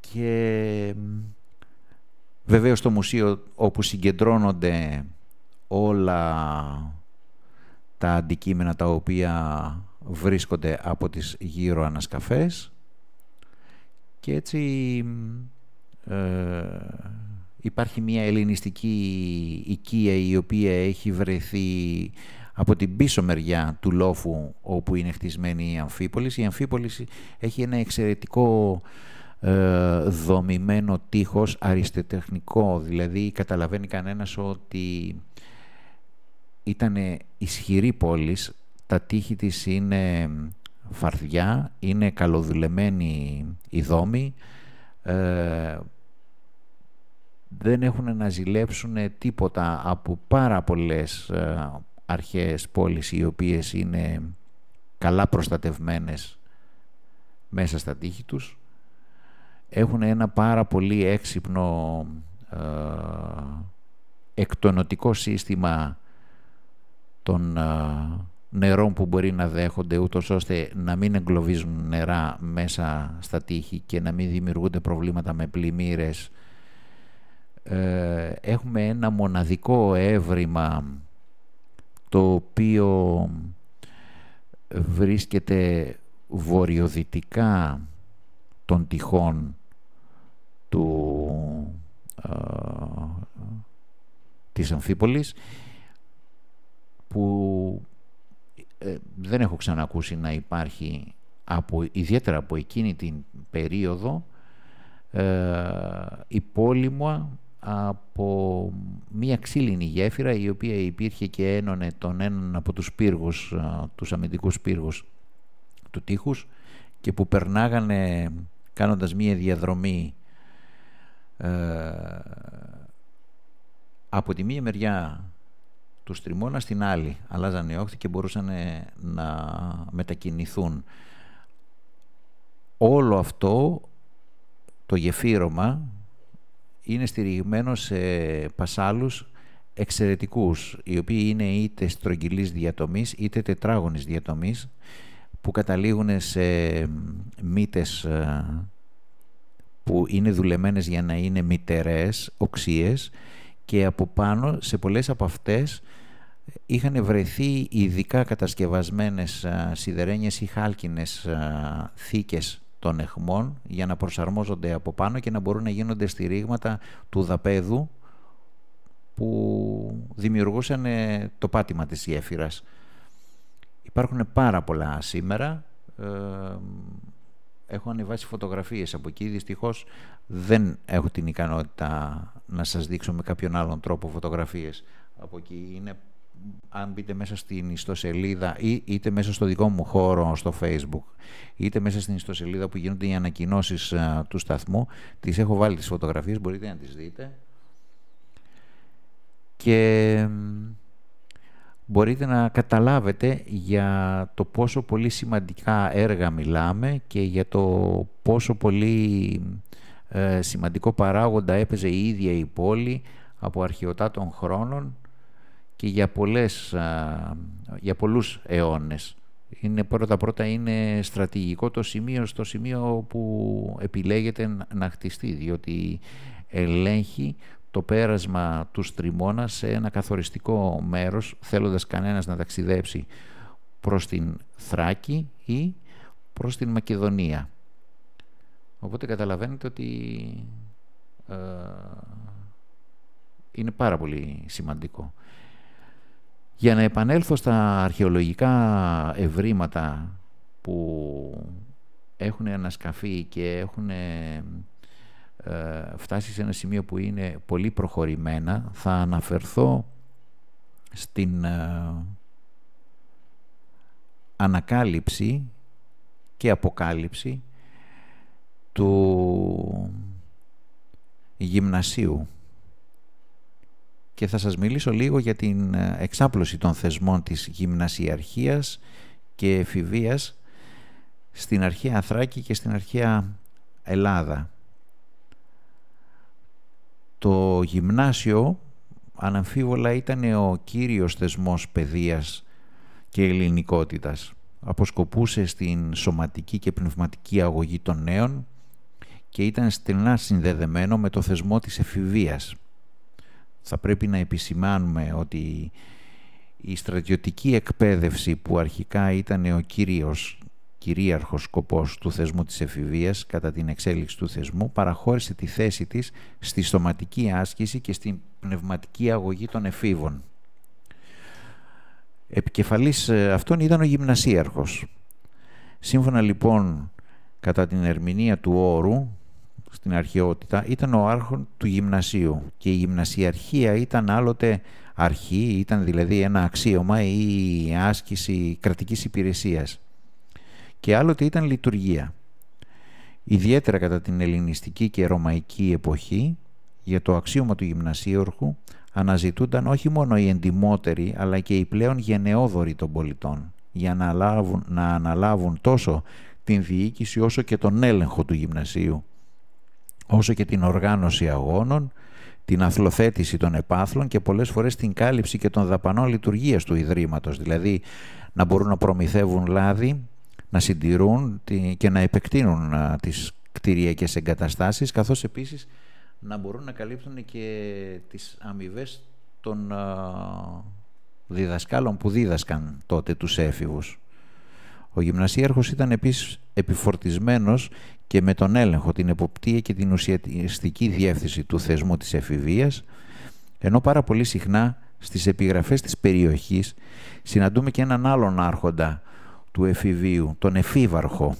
και βέβαια στο μουσείο όπου συγκεντρώνονται όλα τα αντικείμενα τα οποία βρίσκονται από τις γύρω ανασκαφές και έτσι ε, υπάρχει μια ελληνιστική οικία η οποία έχει βρεθεί από την πίσω μεριά του λόφου όπου είναι χτισμένη η Αμφίπολης. Η Αμφίπολης έχει ένα εξαιρετικό ε, δομημένο τείχος αριστετεχνικό, δηλαδή καταλαβαίνει κανένας ότι ήταν ισχυρή πόλης, τα τείχη της είναι φαρδιά, είναι καλοδουλεμένοι οι δόμοι, ε, δεν έχουν να ζηλέψουν τίποτα από πάρα πολλές ε, αρχές πόλεις οι οποίες είναι καλά προστατευμένες μέσα στα τείχη τους. Έχουν ένα πάρα πολύ έξυπνο ε, εκτονοτικό σύστημα των ε, νερών που μπορεί να δέχονται ούτως ώστε να μην εγκλωβίζουν νερά μέσα στα τείχη και να μην δημιουργούνται προβλήματα με πλημμύρες. Ε, έχουμε ένα μοναδικό έβριμα το οποίο βρίσκεται βορειοδυτικά των τυχών του, ε, της Αμφίπολης που ε, δεν έχω ξανακούσει να υπάρχει από, ιδιαίτερα από εκείνη την περίοδο ε, υπόλοιμα από μία ξύλινη γέφυρα η οποία υπήρχε και ένωνε τον έναν από τους πύργους, ε, τους αμυντικούς πύργους του τείχους και που περνάγανε κάνοντας μία διαδρομή ε, από τη μία μεριά του στριμώνα στην άλλη. Αλλάζαν οι όχθη και μπορούσαν να μετακινηθούν. Όλο αυτό το γεφύρωμα είναι στηριγμένο σε πασάλους εξαιρετικούς, οι οποίοι είναι είτε στρογγυλής διατομής είτε τετράγωνης διατομής, που καταλήγουν σε μύτες ε, που είναι δουλεμένες για να είναι μητερές, οξίες, και από πάνω σε πολλές από αυτές είχαν βρεθεί ειδικά κατασκευασμένες σιδερένιες ή χάλκινες θήκες των εχμών για να προσαρμόζονται από πάνω και να μπορούν να γίνονται στηρίγματα του δαπέδου που δημιουργούσαν ε, το πάτημα της γέφυρας. Υπάρχουν πάρα πολλά σήμερα. Ε, έχω ανεβάσει φωτογραφίες από εκεί. Δυστυχώς δεν έχω την ικανότητα να σας δείξω με κάποιον άλλον τρόπο φωτογραφίες από εκεί. Είναι, αν μπείτε μέσα στην ιστοσελίδα ή είτε μέσα στο δικό μου χώρο στο facebook είτε μέσα στην ιστοσελίδα που γίνονται οι ανακοινώσεις ε, του σταθμού τις έχω βάλει τις φωτογραφίες, μπορείτε να τις δείτε και μπορείτε να καταλάβετε για το πόσο πολύ σημαντικά έργα μιλάμε και για το πόσο πολύ ε, σημαντικό παράγοντα έπαιζε η ίδια η πόλη από αρχαιοτά των χρόνων και για, πολλές, για πολλούς αιώνες. Είναι πρώτα πρώτα είναι στρατηγικό το σημείο στο σημείο που επιλέγεται να χτιστεί διότι ελέγχει το πέρασμα του Στριμώνα σε ένα καθοριστικό μέρος θέλοντας κανένας να ταξιδέψει προς την Θράκη ή προς την Μακεδονία. Οπότε καταλαβαίνετε ότι ε, είναι πάρα πολύ σημαντικό. Για να επανέλθω στα αρχαιολογικά ευρήματα που έχουν ανασκαφεί και έχουν ε, φτάσεις σε ένα σημείο που είναι πολύ προχωρημένα θα αναφερθώ στην ε, ανακάλυψη και αποκάλυψη του γυμνασίου και θα σας μιλήσω λίγο για την ε, εξάπλωση των θεσμών της γυμνασιαρχίας και εφηβείας στην αρχαία Αθράκη και στην αρχαία Ελλάδα. Το γυμνάσιο αναμφίβολα ήταν ο κύριος θεσμός παιδείας και ελληνικότητας. Αποσκοπούσε στην σωματική και πνευματική αγωγή των νέων και ήταν στενά συνδεδεμένο με το θεσμό της εφηβείας. Θα πρέπει να επισημάνουμε ότι η στρατιωτική εκπαίδευση που αρχικά ήταν ο κύριος κυρίαρχος σκοπός του θεσμού της εφηβείας κατά την εξέλιξη του θεσμού παραχώρησε τη θέση της στη σωματική άσκηση και στην πνευματική αγωγή των εφήβων. Επικεφαλής ε, αυτών ήταν ο γυμνασίαρχος. Σύμφωνα λοιπόν κατά την ερμηνεία του όρου στην αρχαιότητα ήταν ο άρχον του γυμνασίου και η γυμνασιαρχία ήταν άλλοτε αρχή, ήταν δηλαδή ένα αξίωμα ή άσκηση κρατικής υπηρεσίας και άλλοτε ήταν λειτουργία. Ιδιαίτερα κατά την ελληνιστική και ρωμαϊκή εποχή, για το αξίωμα του γυμνασίορχου αναζητούνταν όχι μόνο οι εντιμότεροι αλλά και οι πλέον γενναιόδοροι των πολιτών για να, να αναλάβουν τόσο την διοίκηση όσο και τον έλεγχο του γυμνασίου, όσο και την οργάνωση αγώνων, την αθλοθέτηση των επάθλων και πολλές φορές την κάλυψη και των δαπανών λειτουργίας του Ιδρύματος, δηλαδή να μπορούν να προμηθεύουν λάδι, να συντηρούν και να επεκτείνουν τις κτηριακές εγκαταστάσεις, καθώς επίσης να μπορούν να καλύπτουν και τις αμοιβές των διδασκάλων που δίδασκαν τότε τους έφηβους. Ο γυμνασίαρχος ήταν επίσης επιφορτισμένος και με τον έλεγχο, την εποπτεία και την ουσιαστική διεύθυνση του θεσμού της εφηβείας, ενώ πάρα πολύ συχνά στις επιγραφές της περιοχής συναντούμε και έναν άλλον άρχοντα του εφηβείου, τον εφήβαρχο.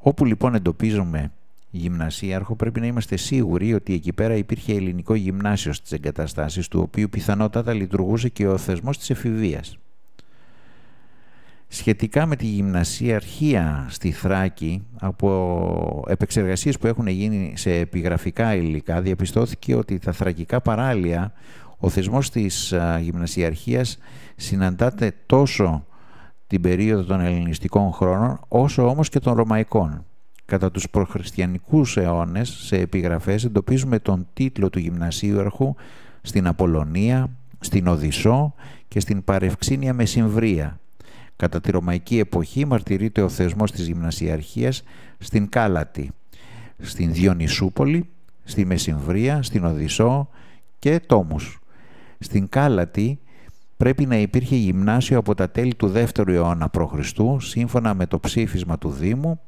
Όπου λοιπόν εντοπίζουμε γυμνασίαρχο πρέπει να είμαστε σίγουροι ότι εκεί πέρα υπήρχε ελληνικό γυμνάσιο στις εγκαταστάσεις του οποίου πιθανότατα λειτουργούσε και ο θεσμός της εφηβείας. Σχετικά με τη γυμνασίαρχία στη Θράκη, από επεξεργασίες που έχουν γίνει σε επιγραφικά υλικά, διαπιστώθηκε ότι τα θρακικά παράλια, ο θεσμός της γυμνασιαρχίας συναντάται τόσο την περίοδο των ελληνιστικών χρόνων όσο όμως και των ρωμαϊκών. Κατά τους προχριστιανικούς αιώνες σε επιγραφές εντοπίζουμε τον τίτλο του γυμνασίου αρχού στην Απολωνία, στην Οδυσσό και στην Παρευξήνια Μεσημβρία. Κατά τη ρωμαϊκή εποχή μαρτυρείται ο θεσμός της γυμνασιαρχίας στην Κάλατη, στην Διονυσούπολη, στη Μεσημβρία, στην Οδυσσό και Τόμους. Στην Κάλατη πρέπει να υπήρχε γυμνάσιο από τα τέλη του 2ου αιώνα π.Χ. σύμφωνα με το ψήφισμα του Δήμου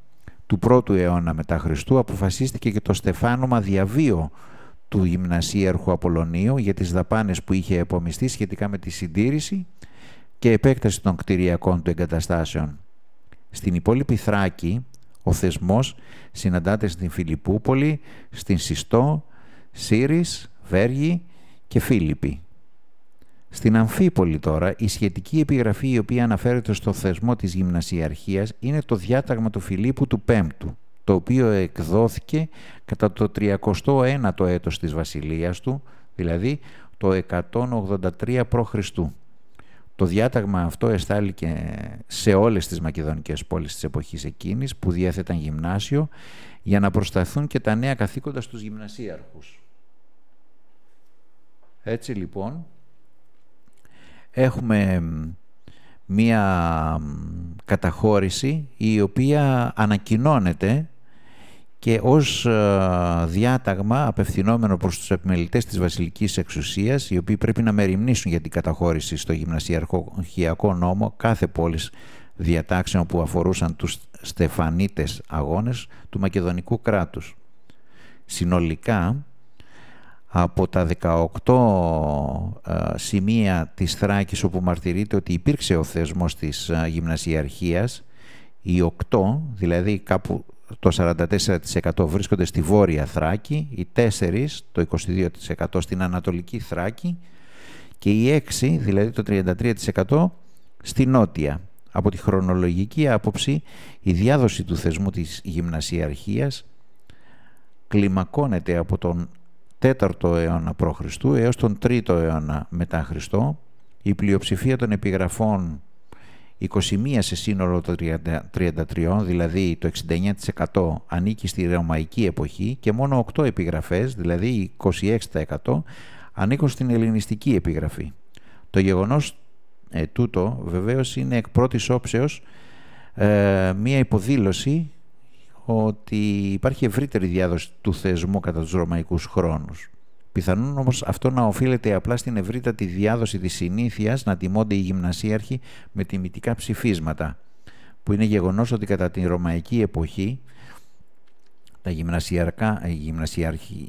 του 1ου αιώνα μετά Χριστού αποφασίστηκε και το στεφάνωμα διαβίω του γυμνασίαρχου Απολωνίου για τις δαπάνες που είχε επομιστεί σχετικά με τη συντήρηση και επέκταση των κτηριακών του εγκαταστάσεων. Στην υπόλοιπη Θράκη ο θεσμός συναντάται στην Φιλιππούπολη, στην Συστό, Σύρις, Βέργη και Φίλιππη. Στην Αμφίπολη τώρα, η σχετική επιγραφή η οποία αναφέρεται στο θεσμό της γυμνασιαρχίας είναι το διάταγμα του Φιλίππου του πέμπτου το οποίο εκδόθηκε κατά το 301ο έτος της βασιλείας του, δηλαδή το 183 π.Χ. Το διάταγμα αυτό και σε όλες τις μακεδονικές πόλεις της εποχής εκείνης που διέθεταν γυμνάσιο για να προσταθούν και τα νέα καθήκοντα στους γυμνασίαρχους. Έτσι λοιπόν, έχουμε μία καταχώρηση η οποία ανακοινώνεται και ως ε, διάταγμα απευθυνόμενο προς τους επιμελητές της βασιλικής εξουσίας οι οποίοι πρέπει να μεριμνήσουν για την καταχώρηση στο γυμνασιακό νόμο κάθε πόλης διατάξεων που αφορούσαν τους στεφανίτες αγώνες του μακεδονικού κράτους. Συνολικά από τα 18 ε, σημεία της Θράκης όπου μαρτυρείται ότι υπήρξε ο θεσμός της ε, γυμνασιαρχίας οι 8, δηλαδή κάπου το 44% βρίσκονται στη Βόρεια Θράκη, οι 4 το 22% στην Ανατολική Θράκη και οι 6, δηλαδή το 33% στη Νότια. Από τη χρονολογική άποψη η διάδοση του θεσμού της γυμνασιαρχίας κλιμακώνεται από τον 4ο αιώνα π.Χ. έως τον 3ο αιώνα μετά Χριστό. Η πλειοψηφία των επιγραφών 21 σε σύνολο των 33, δηλαδή το 69% ανήκει στη Ρωμαϊκή εποχή και μόνο 8 επιγραφές, δηλαδή 26% ανήκουν στην ελληνιστική επιγραφή. Το γεγονός ε, τούτο βεβαίως είναι εκ πρώτης όψεως ε, μία υποδήλωση ότι υπάρχει ευρύτερη διάδοση του θεσμού κατά τους ρωμαϊκούς χρόνους. Πιθανόν όμως αυτό να οφείλεται απλά στην ευρύτατη διάδοση της συνήθειας να τιμώνται οι γυμνασίαρχοι με τιμητικά ψηφίσματα, που είναι γεγονός ότι κατά την ρωμαϊκή εποχή τα γυμνασιαρκά, η, γυμνασιαρχή,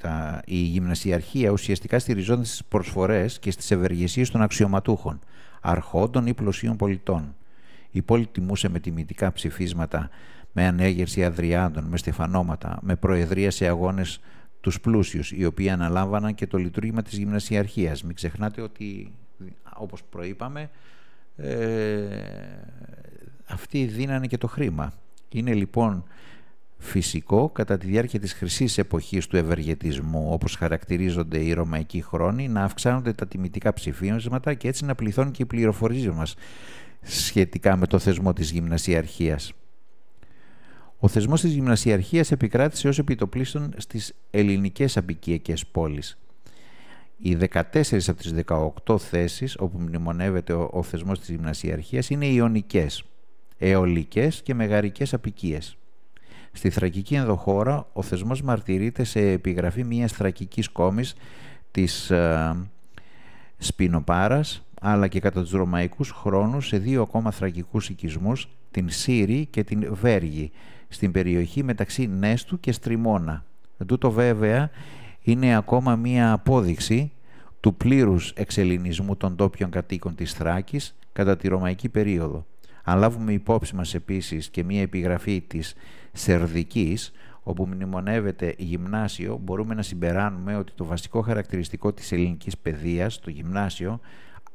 τα, η γυμνασιαρχία ουσιαστικά στηριζόταν στις προσφορές... και στις ευεργεσίες των αξιωματούχων, αρχόντων ή πλουσίων πολιτών. Η πόλη τιμούσε με τιμητικά ψηφίσματα με ανέγερση αδριάντων, με στεφανώματα, με προεδρία σε αγώνες τους πλούσιους, οι οποίοι αναλάμβαναν και το λειτουργήμα της γυμνασιαρχίας. Μην ξεχνάτε ότι, όπως προείπαμε, ε, αυτοί δίνανε και το χρήμα. Είναι λοιπόν φυσικό κατά τη διάρκεια της χρυσής εποχής του ευεργετισμού όπως χαρακτηρίζονται οι ρωμαϊκοί χρόνοι να αυξάνονται τα τιμητικά ψηφίσματα και έτσι να πληθώνει και η πληροφορίε μας σχετικά με το θεσμό της γυμνασιαρχίας. Ο θεσμός της γυμνασιαρχίας επικράτησε ως επιτοπλίστων στις ελληνικές απικιακές πόλεις. Οι 14 από τις 18 θέσεις όπου μνημονεύεται ο, θεσμός της της είναι ιωνικές, αιωλικές και μεγαρικές απικίες. Στη θρακική ενδοχώρα ο θεσμός μαρτυρείται σε επιγραφή μιας θρακικής κόμης της ε, αλλά και κατά τους ρωμαϊκούς χρόνους σε δύο ακόμα θρακικούς οικισμούς, την Σύρη και την Βέργη, στην περιοχή μεταξύ Νέστου και Στριμώνα. Τούτο βέβαια είναι ακόμα μία απόδειξη του πλήρους εξελινισμού των τόπιων κατοίκων της Θράκης κατά τη Ρωμαϊκή περίοδο. Αν λάβουμε υπόψη μας επίσης και μία επιγραφή της Σερδικής, όπου μνημονεύεται γυμνάσιο, μπορούμε να συμπεράνουμε ότι το βασικό χαρακτηριστικό της ελληνικής παιδείας, το γυμνάσιο,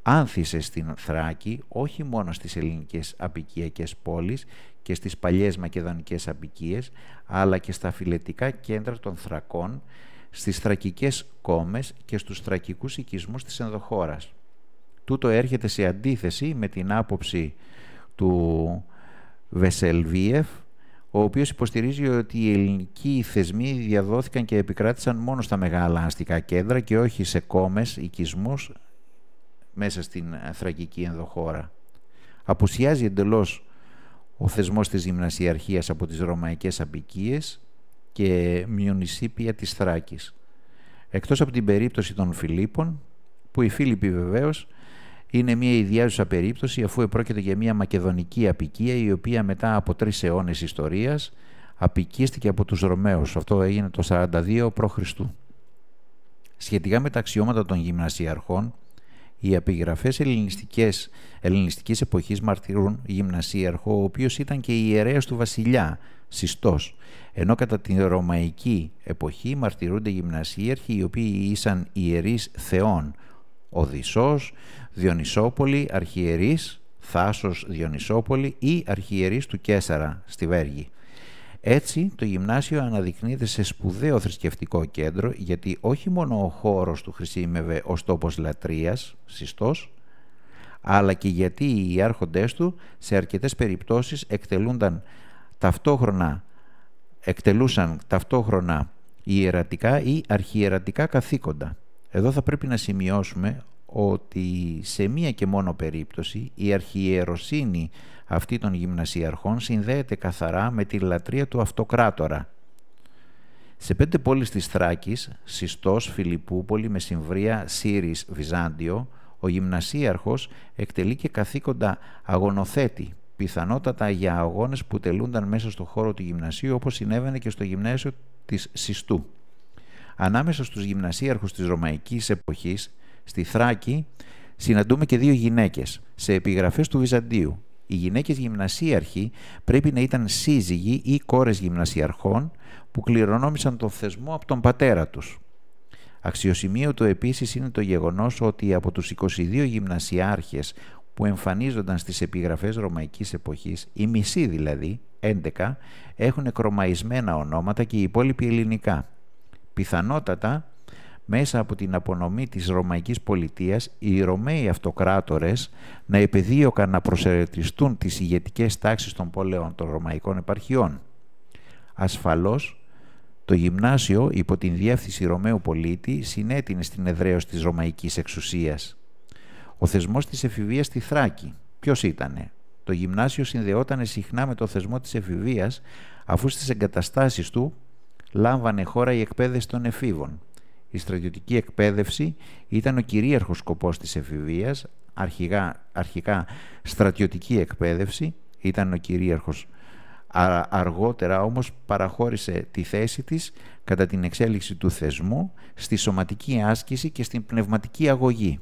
άνθησε στην Θράκη όχι μόνο στις ελληνικές απικιακές πόλεις και στις παλιές μακεδονικές απικίες, αλλά και στα φυλετικά κέντρα των Θρακών, στις θρακικές κόμες και στους θρακικούς οικισμούς της ενδοχώρας. Τούτο έρχεται σε αντίθεση με την άποψη του Βεσελβίεφ, ο οποίος υποστηρίζει ότι οι ελληνικοί θεσμοί διαδόθηκαν και επικράτησαν μόνο στα μεγάλα αστικά κέντρα και όχι σε κόμες, οικισμούς μέσα στην θρακική ενδοχώρα. Αποουσιάζει εντελώς ο θεσμός της γυμνασιαρχίας από τις Ρωμαϊκές Απικίες και μειονισίπια της Θράκης. Εκτός από την περίπτωση των Φιλίππων, που οι Φίλιπποι βεβαίως είναι μια ιδιάζουσα περίπτωση αφού επρόκειται για μια μακεδονική απικία η οποία μετά από τρεις αιώνες ιστορίας απικίστηκε από τους Ρωμαίους. Αυτό έγινε το 42 π.Χ. Σχετικά με τα αξιώματα των γυμνασιαρχών, οι επιγραφές ελληνιστικής εποχής μαρτυρούν γυμνασίαρχο, ο οποίος ήταν και ιερέας του βασιλιά, Συστός. Ενώ κατά την ρωμαϊκή εποχή μαρτυρούνται γυμνασίαρχοι οι οποίοι ήσαν ιερείς θεών. Οδυσσός, Διονυσόπολη, Αρχιερείς, Θάσος Διονυσόπολη ή Αρχιερείς του Κέσσαρα στη Βέργη. Έτσι, το γυμνάσιο αναδεικνύεται σε σπουδαίο θρησκευτικό κέντρο, γιατί όχι μόνο ο χώρος του χρησιμεύε ως τόπος λατρείας, συστός, αλλά και γιατί οι άρχοντές του σε αρκετές περιπτώσεις εκτελούνταν ταυτόχρονα, εκτελούσαν ταυτόχρονα ιερατικά ή αρχιερατικά καθήκοντα. Εδώ θα πρέπει να σημειώσουμε ότι σε μία και μόνο περίπτωση η αρχιεροσύνη αυτή των γυμνασιαρχών συνδέεται καθαρά με τη λατρεία του αυτοκράτορα. Σε πέντε πόλεις της Θράκης, Συστός, Φιλιππούπολη, Μεσημβρία, Σύρις, Βυζάντιο, ο γυμνασίαρχος εκτελεί και καθήκοντα αγωνοθέτη, πιθανότατα για αγώνες που τελούνταν μέσα στο χώρο του γυμνασίου όπως συνέβαινε και στο γυμνάσιο της Συστού. Ανάμεσα στους γυμνασίαρχους της Ρωμαϊκής εποχής Στη Θράκη συναντούμε και δύο γυναίκες σε επιγραφές του Βυζαντίου. Οι γυναίκες γυμνασίαρχοι πρέπει να ήταν σύζυγοι ή κόρες γυμνασιαρχών που κληρονόμησαν τον θεσμό από τον πατέρα τους. Αξιοσημείωτο επίσης είναι το γεγονός ότι από τους 22 γυμνασιάρχες που εμφανίζονταν στις επιγραφές ρωμαϊκής εποχής, η μισή δηλαδή, 11, έχουν κρωμαϊσμένα ονόματα και οι υπόλοιποι ελληνικά. Πιθανότατα μέσα από την απονομή της Ρωμαϊκής πολιτείας οι Ρωμαίοι αυτοκράτορες να επιδίωκαν να προσερετιστούν τις ηγετικές τάξεις των πόλεων των Ρωμαϊκών επαρχιών. Ασφαλώς, το γυμνάσιο υπό την διεύθυνση Ρωμαίου πολίτη συνέτεινε στην εδραίωση της Ρωμαϊκής εξουσίας. Ο θεσμός της εφηβείας στη Θράκη. Ποιος ήτανε? Το γυμνάσιο συνδεόταν συχνά με το θεσμό της εφηβείας αφού στις εγκαταστάσεις του λάμβανε χώρα η εκπαίδευση των εφήβων. Η στρατιωτική εκπαίδευση ήταν ο κυρίαρχος σκοπός της εφηβείας, αρχικά, αρχικά στρατιωτική εκπαίδευση ήταν ο κυρίαρχος αργότερα όμως παραχώρησε τη θέση της κατά την εξέλιξη του θεσμού στη σωματική άσκηση και στην πνευματική αγωγή.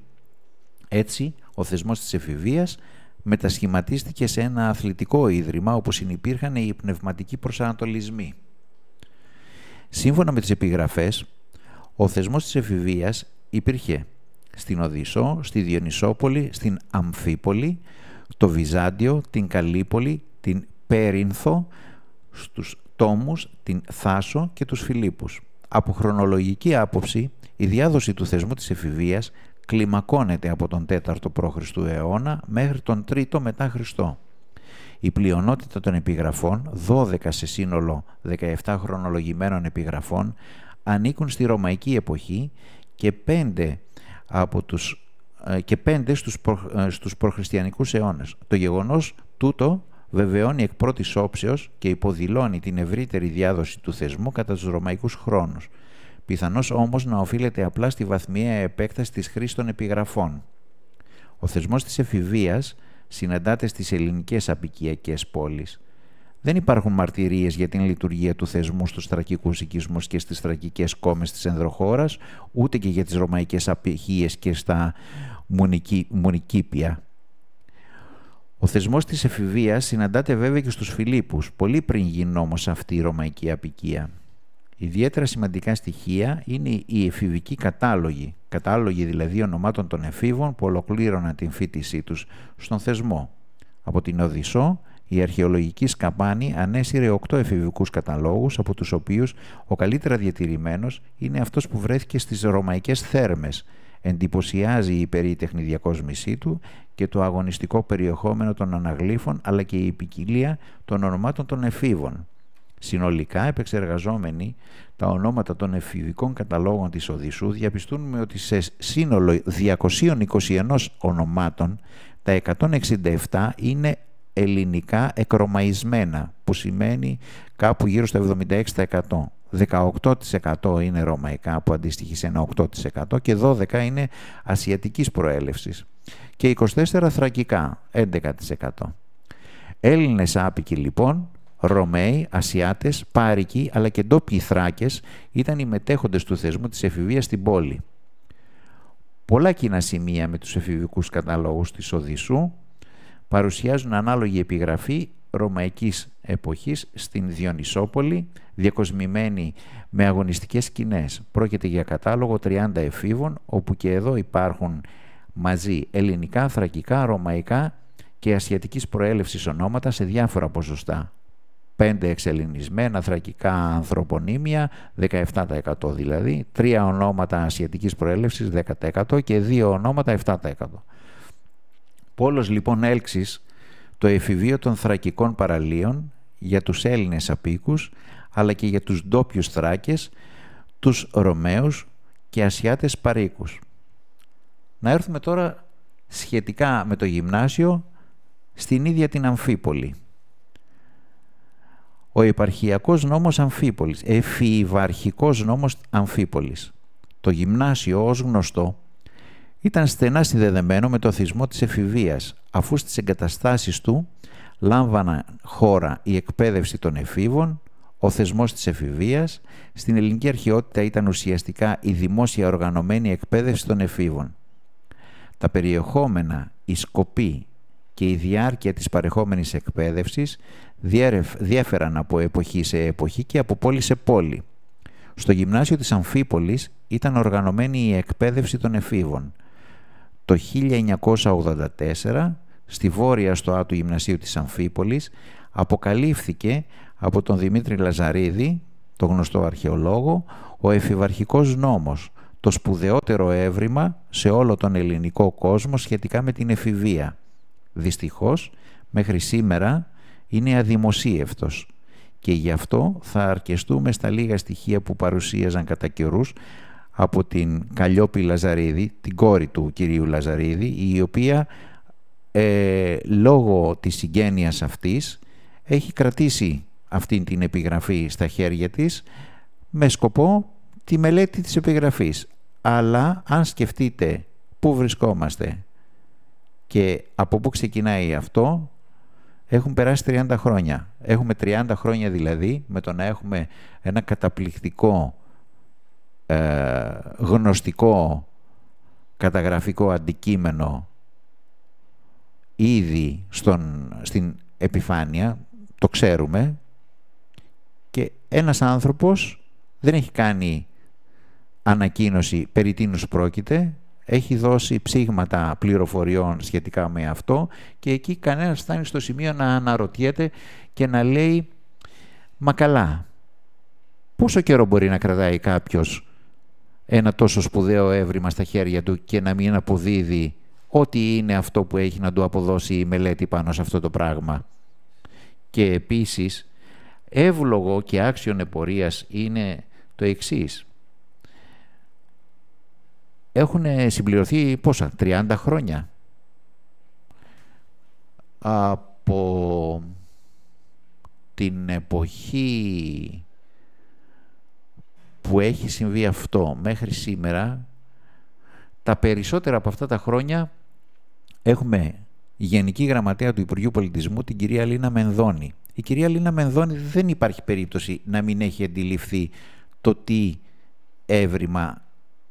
Έτσι, ο θεσμός της εφηβείας μετασχηματίστηκε σε ένα αθλητικό ίδρυμα όπου συνυπήρχαν οι πνευματικοί προσανατολισμοί. Σύμφωνα με τις επιγραφές, ο θεσμός της εφηβείας υπήρχε στην Οδύσσο, στη Διονυσόπολη, στην Αμφίπολη, το Βυζάντιο, την Καλύπολη, την Πέρινθο, στους Τόμους, την Θάσο και τους Φιλίππους. Από χρονολογική άποψη, η διάδοση του θεσμού της εφηβείας κλιμακώνεται από τον 4ο π.Χ. αιώνα μέχρι τον 3ο μετά Χριστό. Η πλειονότητα των επιγραφών, 12 σε σύνολο 17 χρονολογημένων επιγραφών, ανήκουν στη Ρωμαϊκή εποχή και πέντε, από τους, ε, και πέντε στους, προ, ε, στους προχριστιανικούς αιώνες. Το γεγονός τούτο βεβαιώνει εκ πρώτης όψεως και υποδηλώνει την ευρύτερη διάδοση του θεσμού κατά τους ρωμαϊκούς χρόνους. Πιθανώς όμως να οφείλεται απλά στη βαθμιαία επέκταση της χρήσης των επιγραφών. Ο θεσμός της εφηβείας συναντάται στις ελληνικές απικιακές πόλεις. Δεν υπάρχουν μαρτυρίες για την λειτουργία του θεσμού στους θρακικού οικισμούς και στις θρακικέ κόμες της ενδοχώρα, ούτε και για τις ρωμαϊκές απηχίε και στα Μουνικήπια. Ο θεσμός της εφηβείας συναντάται βέβαια και στους Φιλίππους, πολύ πριν γίνει όμω αυτή η ρωμαϊκή απικία. Ιδιαίτερα σημαντικά στοιχεία είναι οι εφηβικοί κατάλογοι, κατάλογοι δηλαδή ονομάτων των εφήβων που ολοκλήρωναν την φίτησή τους στον θεσμό. Από την Οδυσσό η αρχαιολογική σκαπάνη ανέσυρε 8 εφηβικούς καταλόγους, από τους οποίους ο καλύτερα διατηρημένος είναι αυτός που βρέθηκε στις ρωμαϊκές θέρμες. Εντυπωσιάζει η περίτεχνη διακόσμησή του και το αγωνιστικό περιεχόμενο των αναγλήφων αλλά και η ποικιλία των ονομάτων των εφήβων. Συνολικά, επεξεργαζόμενοι τα ονόματα των εφηβικών καταλόγων της Οδυσσού, διαπιστώνουμε ότι σε σύνολο 221 ονομάτων τα 167 είναι ελληνικά εκρωμαϊσμένα, που σημαίνει κάπου γύρω στο 76%. 18% είναι ρωμαϊκά, που αντιστοιχεί σε ένα 8% και 12% είναι ασιατικής προέλευσης. Και 24% θρακικά, 11%. Έλληνες άπικοι λοιπόν, Ρωμαίοι, Ασιάτες, Πάρικοι αλλά και ντόπιοι Θράκες ήταν οι μετέχοντες του θεσμού της εφηβείας στην πόλη. Πολλά κοινά σημεία με τους εφηβικούς καταλόγους της Οδύσσου, παρουσιάζουν ανάλογη επιγραφή ρωμαϊκής εποχής στην Διονυσόπολη, διακοσμημένη με αγωνιστικές σκηνές. Πρόκειται για κατάλογο 30 εφήβων, όπου και εδώ υπάρχουν μαζί ελληνικά, θρακικά, ρωμαϊκά και ασιατικής προέλευσης ονόματα σε διάφορα ποσοστά. 5 εξελινισμένα θρακικά ανθρωπονύμια, 17% δηλαδή, 3 ονόματα ασιατικής προέλευσης, 10% και 2 ονόματα 7%. Πόλος λοιπόν έλξης το εφηβείο των θρακικών παραλίων για τους Έλληνες απίκους αλλά και για τους ντόπιους Θράκες, τους Ρωμαίους και Ασιάτες παρήκους. Να έρθουμε τώρα σχετικά με το γυμνάσιο στην ίδια την Αμφίπολη. Ο επαρχιακός νόμος Αμφίπολης, εφηβαρχικός νόμος Αμφίπολης. Το γυμνάσιο ως γνωστό ήταν στενά συνδεδεμένο με το θυσμό της εφηβείας, αφού στις εγκαταστάσεις του λάμβανα χώρα η εκπαίδευση των εφήβων, ο θεσμός της εφηβείας, στην ελληνική αρχαιότητα ήταν ουσιαστικά η δημόσια οργανωμένη εκπαίδευση των εφήβων. Τα περιεχόμενα, η σκοπή και η διάρκεια της παρεχόμενης εκπαίδευσης διέφεραν από εποχή σε εποχή και από πόλη σε πόλη. Στο γυμνάσιο της Αμφίπολης ήταν οργανωμένη η εκπαίδευση των εφήβων – το 1984 στη βόρεια στοά του γυμνασίου της Αμφίπολης αποκαλύφθηκε από τον Δημήτρη Λαζαρίδη, τον γνωστό αρχαιολόγο, ο εφηβαρχικός νόμος, το σπουδαιότερο έβριμα σε όλο τον ελληνικό κόσμο σχετικά με την εφηβεία. Δυστυχώς, μέχρι σήμερα είναι αδημοσίευτος και γι' αυτό θα αρκεστούμε στα λίγα στοιχεία που παρουσίαζαν κατά καιρούς από την Καλλιόπη Λαζαρίδη, την κόρη του κυρίου Λαζαρίδη, η οποία ε, λόγω της συγγένειας αυτής έχει κρατήσει αυτή την επιγραφή στα χέρια της με σκοπό τη μελέτη της επιγραφής. Αλλά αν σκεφτείτε πού βρισκόμαστε και από πού ξεκινάει αυτό, έχουν περάσει 30 χρόνια. Έχουμε 30 χρόνια δηλαδή με το να έχουμε ένα καταπληκτικό ε, γνωστικό καταγραφικό αντικείμενο ήδη στον, στην επιφάνεια, το ξέρουμε, και ένας άνθρωπος δεν έχει κάνει ανακοίνωση περί τίνους πρόκειται, έχει δώσει ψήγματα πληροφοριών σχετικά με αυτό και εκεί κανένας φτάνει στο σημείο να αναρωτιέται και να λέει «Μα καλά, πόσο καιρό μπορεί να κρατάει κάποιος ένα τόσο σπουδαίο έβριμα στα χέρια του και να μην αποδίδει ό,τι είναι αυτό που έχει να του αποδώσει η μελέτη πάνω σε αυτό το πράγμα. Και επίσης, εύλογο και άξιον επορίας είναι το εξής. Έχουν συμπληρωθεί πόσα, 30 χρόνια. Από την εποχή που έχει συμβεί αυτό μέχρι σήμερα, τα περισσότερα από αυτά τα χρόνια έχουμε Γενική Γραμματέα του Υπουργείου Πολιτισμού, την κυρία Λίνα Μενδώνη. Η κυρία Λίνα Μενδώνη δεν υπάρχει περίπτωση να μην έχει αντιληφθεί το τι έβριμα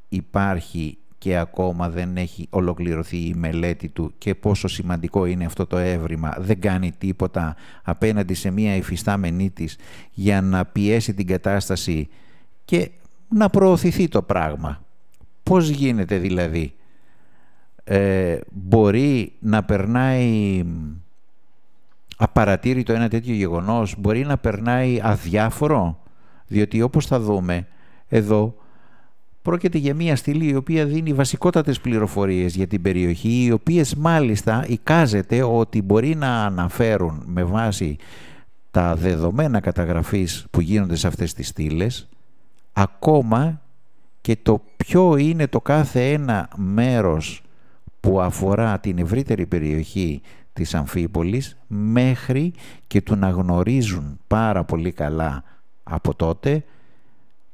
υπάρχει και ακόμα δεν έχει ολοκληρωθεί η μελέτη του και πόσο σημαντικό είναι αυτό το έβριμα. Δεν κάνει τίποτα απέναντι σε μία υφιστάμενή της για να πιέσει την κατάσταση και να προωθηθεί το πράγμα. Πώς γίνεται δηλαδή. Ε, μπορεί να περνάει απαρατήρητο ένα τέτοιο γεγονός, μπορεί να περνάει αδιάφορο, διότι όπως θα δούμε εδώ πρόκειται για μια στήλη η οποία δίνει βασικότατες πληροφορίες για την περιοχή, οι οποίες μάλιστα εικάζεται ότι μπορεί να αναφέρουν με βάση τα δεδομένα καταγραφής που γίνονται σε αυτές τις στήλες, ακόμα και το ποιο είναι το κάθε ένα μέρος που αφορά την ευρύτερη περιοχή της Αμφίπολης μέχρι και του να γνωρίζουν πάρα πολύ καλά από τότε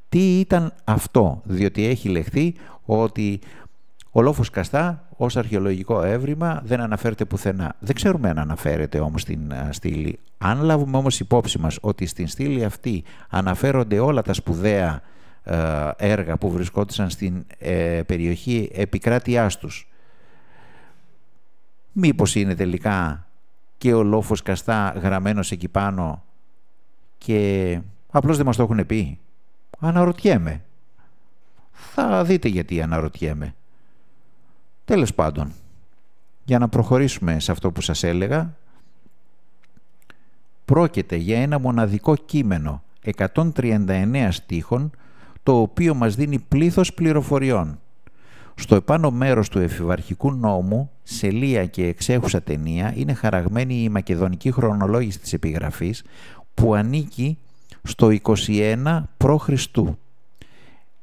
τι ήταν αυτό, διότι έχει λεχθεί ότι ο Λόφος Καστά ως αρχαιολογικό έβριμα δεν αναφέρεται πουθενά. Δεν ξέρουμε αν αναφέρεται όμως στην ε, στήλη. Αν λάβουμε όμως υπόψη μας ότι στην στήλη αυτή αναφέρονται όλα τα σπουδαία ε, έργα που βρισκόντουσαν στην ε, περιοχή επικράτειάς τους. Μήπως είναι τελικά και ο λόφος καστά γραμμένος εκεί πάνω και απλώς δεν μας το έχουν πει. Αναρωτιέμαι. Θα δείτε γιατί αναρωτιέμαι. Τέλος πάντων, για να προχωρήσουμε σε αυτό που σας έλεγα, πρόκειται για ένα μοναδικό κείμενο 139 στίχων, το οποίο μας δίνει πλήθος πληροφοριών. Στο επάνω μέρος του εφηβαρχικού νόμου, σελία και εξέχουσα ταινία, είναι χαραγμένη η μακεδονική χρονολόγηση της επιγραφής, που ανήκει στο 21 π.Χ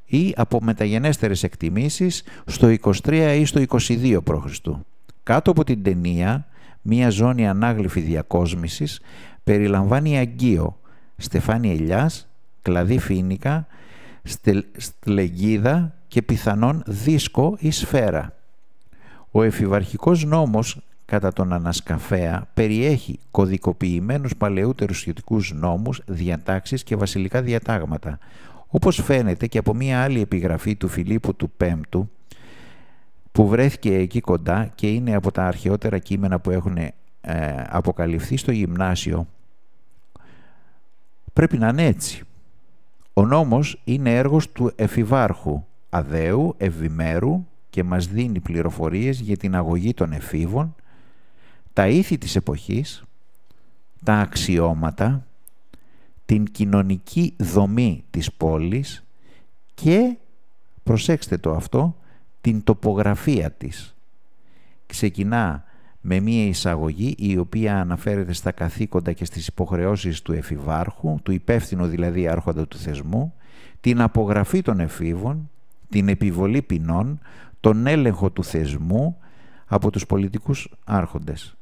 ή από μεταγενέστερες εκτιμήσεις στο 23 ή στο 22 π.Χ. Κάτω από την ταινία, μία ζώνη ανάγλυφη διακόσμησης περιλαμβάνει αγγείο, στεφάνι ελιάς, κλαδί φίνικα, στελγίδα και πιθανόν δίσκο ή σφαίρα. Ο εφηβαρχικός νόμος κατά τον Ανασκαφέα περιέχει κωδικοποιημένους παλαιότερους σχετικούς νόμους, διατάξεις και βασιλικά διατάγματα. Όπως φαίνεται και από μία άλλη επιγραφή του Φιλίππου του Πέμπτου, που βρέθηκε εκεί κοντά και είναι από τα αρχαιότερα κείμενα που έχουν ε, αποκαλυφθεί στο γυμνάσιο, πρέπει να είναι έτσι. Ο νόμος είναι έργος του εφηβάρχου, αδέου, ευημέρου και μας δίνει πληροφορίες για την αγωγή των εφήβων, τα ήθη της εποχής, τα αξιώματα, την κοινωνική δομή της πόλης και, προσέξτε το αυτό, την τοπογραφία της. Ξεκινά με μία εισαγωγή η οποία αναφέρεται στα καθήκοντα και στις υποχρεώσεις του εφηβάρχου, του υπεύθυνου δηλαδή άρχοντα του θεσμού, την απογραφή των εφήβων, την επιβολή ποινών, τον έλεγχο του θεσμού από τους πολιτικούς άρχοντες.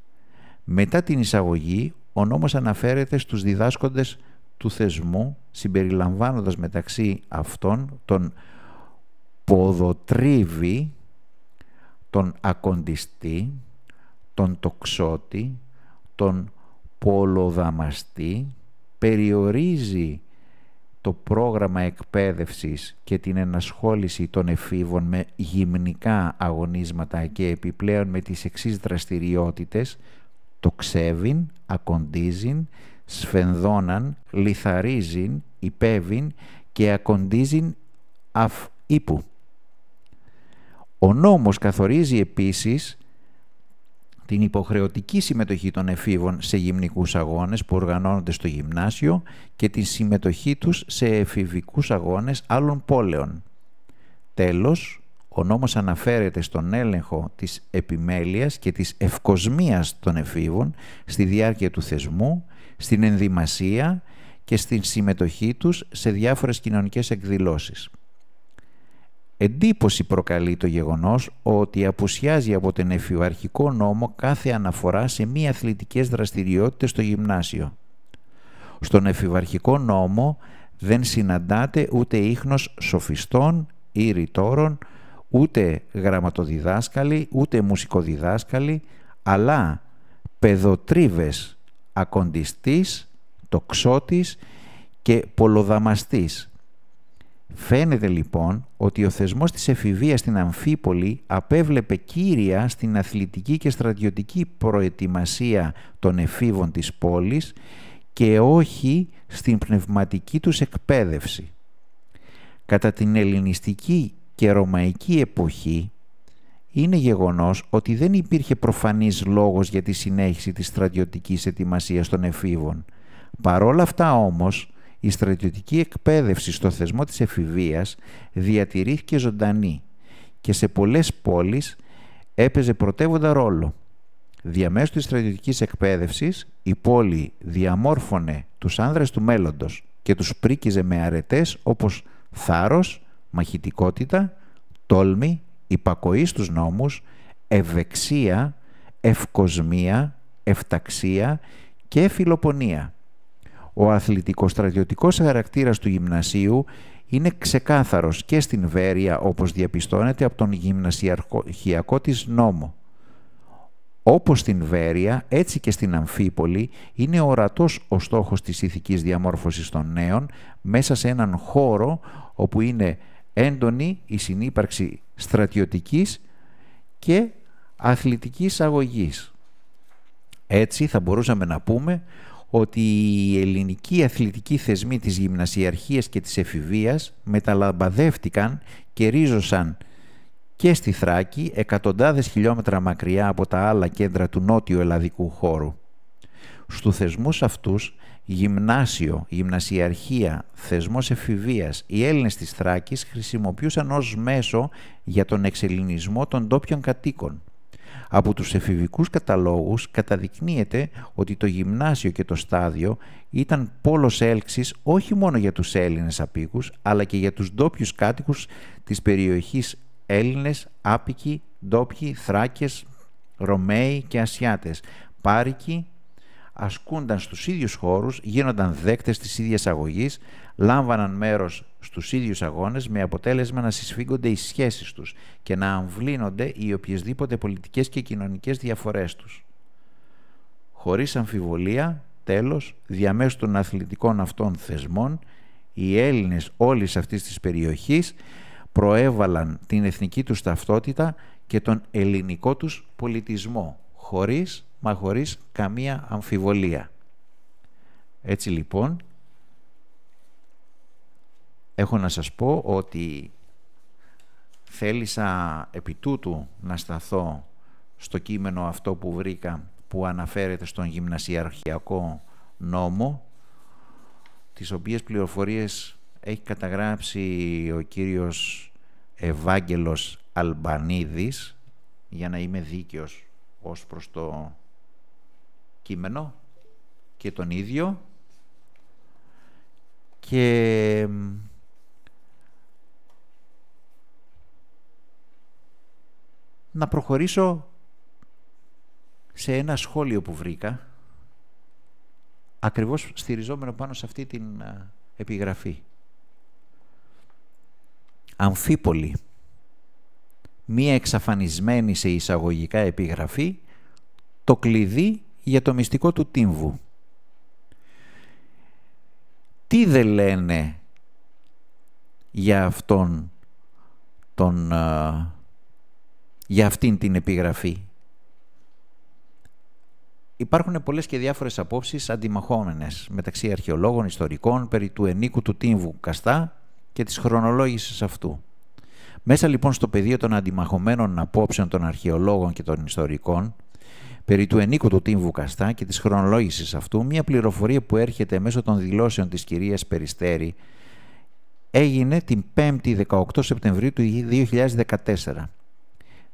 Μετά την εισαγωγή, ο νόμος αναφέρεται στους διδάσκοντες του θεσμού συμπεριλαμβάνοντας μεταξύ αυτών τον ποδοτρίβη, τον ακοντιστή, τον τοξότη, τον πολοδαμαστή, περιορίζει το πρόγραμμα εκπαίδευσης και την ενασχόληση των εφήβων με γυμνικά αγωνίσματα και επιπλέον με τις εξής δραστηριότητες, το ξέβιν, σφενδώναν, λιθαρίζειν, υπέβην και ακοντίζειν αφ ύπου. Ο νόμος καθορίζει επίσης την υποχρεωτική συμμετοχή των εφήβων σε γυμνικούς αγώνες που οργανώνονται στο γυμνάσιο και τη συμμετοχή τους σε εφηβικούς αγώνες άλλων πόλεων. Τέλος, ο νόμος αναφέρεται στον έλεγχο της επιμέλειας και της ευκοσμίας των εφήβων στη διάρκεια του θεσμού στην ενδυμασία και στην συμμετοχή τους σε διάφορες κοινωνικές εκδηλώσεις. Εντύπωση προκαλεί το γεγονός ότι απουσιάζει από τον εφηβαρχικό νόμο κάθε αναφορά σε μη αθλητικές δραστηριότητες στο γυμνάσιο. Στον εφηβαρχικό νόμο δεν συναντάται ούτε ίχνος σοφιστών ή ρητόρων, ούτε γραμματοδιδάσκαλοι, ούτε μουσικοδιδάσκαλοι, αλλά παιδοτρίβες ακοντιστής, τοξότης και πολοδαμαστής. Φαίνεται λοιπόν ότι ο θεσμός της εφηβείας στην Αμφίπολη απέβλεπε κύρια στην αθλητική και στρατιωτική προετοιμασία των εφήβων της πόλης και όχι στην πνευματική τους εκπαίδευση. Κατά την ελληνιστική και ρωμαϊκή εποχή είναι γεγονός ότι δεν υπήρχε προφανής λόγος για τη συνέχιση της στρατιωτικής ετοιμασίας των εφήβων. Παρόλα αυτά όμως, η στρατιωτική εκπαίδευση στο θεσμό της εφηβείας διατηρήθηκε ζωντανή και σε πολλές πόλεις έπαιζε πρωτεύοντα ρόλο. Διαμέσου της στρατιωτικής εκπαίδευσης η πόλη διαμόρφωνε τους άνδρες του μέλλοντος και τους πρίκιζε με αρετές όπως θάρρος, μαχητικότητα, τόλμη, υπακοή στους νόμους, ευεξία, ευκοσμία, εφταξία και φιλοπονία. Ο αθλητικός στρατιωτικός χαρακτήρας του γυμνασίου είναι ξεκάθαρος και στην Βέρεια όπως διαπιστώνεται από τον γυμνασιαρχιακό της νόμο. Όπως στην Βέρεια, έτσι και στην Αμφίπολη, είναι ορατός ο στόχος της ηθικής διαμόρφωσης των νέων μέσα σε έναν χώρο όπου είναι έντονη η συνύπαρξη στρατιωτικής και αθλητικής αγωγής. Έτσι θα μπορούσαμε να πούμε ότι η ελληνική αθλητική θεσμοί της γυμνασιαρχίας και της εφηβείας μεταλαμπαδεύτηκαν και ρίζωσαν και στη Θράκη εκατοντάδες χιλιόμετρα μακριά από τα άλλα κέντρα του νότιου ελλαδικού χώρου. Στους θεσμούς αυτούς γυμνάσιο, γυμνασιαρχία, θεσμός εφηβείας, οι Έλληνες της Θράκης χρησιμοποιούσαν ως μέσο για τον εξελινισμό των ντόπιων κατοίκων. Από τους εφηβικούς καταλόγους καταδεικνύεται ότι το γυμνάσιο και το στάδιο ήταν πόλος έλξης όχι μόνο για τους Έλληνες απίκους, αλλά και για τους ντόπιους κάτοικους της περιοχής Έλληνες, άπικοι, ντόπιοι, Θράκες, Ρωμαίοι και Ασιάτες, Πάρικοι ασκούνταν στους ίδιους χώρους, γίνονταν δέκτες της ίδιας αγωγής, λάμβαναν μέρος στους ίδιους αγώνες με αποτέλεσμα να συσφίγγονται οι σχέσεις τους και να αμβλύνονται οι οποιασδήποτε πολιτικές και κοινωνικές διαφορές τους. Χωρίς αμφιβολία, τέλος, διαμέσου των αθλητικών αυτών θεσμών, οι Έλληνες όλης αυτής της περιοχής προέβαλαν την εθνική τους ταυτότητα και τον ελληνικό τους πολιτισμό, χωρίς μα χωρίς καμία αμφιβολία. Έτσι λοιπόν, έχω να σας πω ότι θέλησα επί τούτου να σταθώ στο κείμενο αυτό που βρήκα που αναφέρεται στον γυμνασιαρχιακό νόμο τις οποίες πληροφορίες έχει καταγράψει ο κύριος Ευάγγελος Αλμπανίδης για να είμαι δίκαιος ως προς το κείμενο και τον ίδιο και να προχωρήσω σε ένα σχόλιο που βρήκα ακριβώς στηριζόμενο πάνω σε αυτή την επιγραφή. Αμφίπολη, μία εξαφανισμένη σε εισαγωγικά επιγραφή, το κλειδί για το μυστικό του τύμβου. Τι δεν λένε για αυτόν τον, για αυτήν την επιγραφή. Υπάρχουν πολλές και διάφορες απόψεις αντιμαχόμενες μεταξύ αρχαιολόγων, ιστορικών περί του ενίκου του τύμβου Καστά και της χρονολόγησης αυτού. Μέσα λοιπόν στο πεδίο των αντιμαχωμένων απόψεων των αρχαιολόγων και των ιστορικών Περί του ενίκου Τίμβου Καστά και της χρονολόγησης αυτού, μια πληροφορία που έρχεται μέσω των δηλώσεων της κυρίας Περιστέρη έγινε την 5η 18 Σεπτεμβρίου του 2014.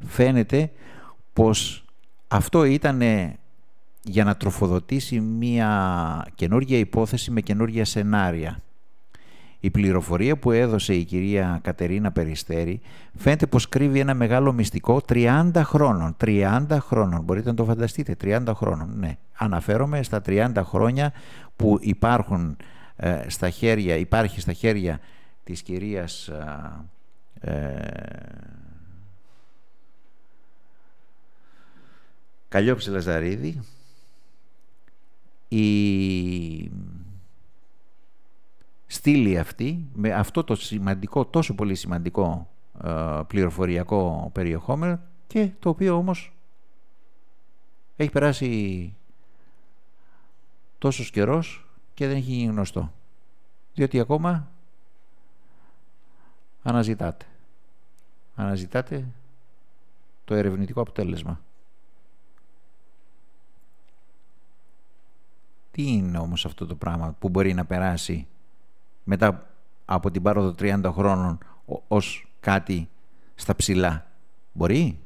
Φαίνεται πως αυτό ήταν για να τροφοδοτήσει μια καινούργια υπόθεση με καινούργια σενάρια. Η πληροφορία που έδωσε η κυρία Κατερίνα Περιστέρη φαίνεται πως κρύβει ένα μεγάλο μυστικό 30 χρόνων. 30 χρόνων, μπορείτε να το φανταστείτε, 30 χρόνων. Ναι, αναφέρομαι στα 30 χρόνια που υπάρχουν ε, στα χέρια, υπάρχει στα χέρια της κυρίας ε, ε Καλλιόψη Λαζαρίδη η στείλει αυτή με αυτό το σημαντικό, τόσο πολύ σημαντικό ε, πληροφοριακό περιεχόμενο και το οποίο όμως έχει περάσει τόσος καιρός και δεν έχει γίνει γνωστό. Διότι ακόμα αναζητάτε. Αναζητάτε το ερευνητικό αποτέλεσμα. Τι είναι όμως αυτό το πράγμα που μπορεί να περάσει μετά από την πάροδο 30 χρόνων ως κάτι στα ψηλά. Μπορεί.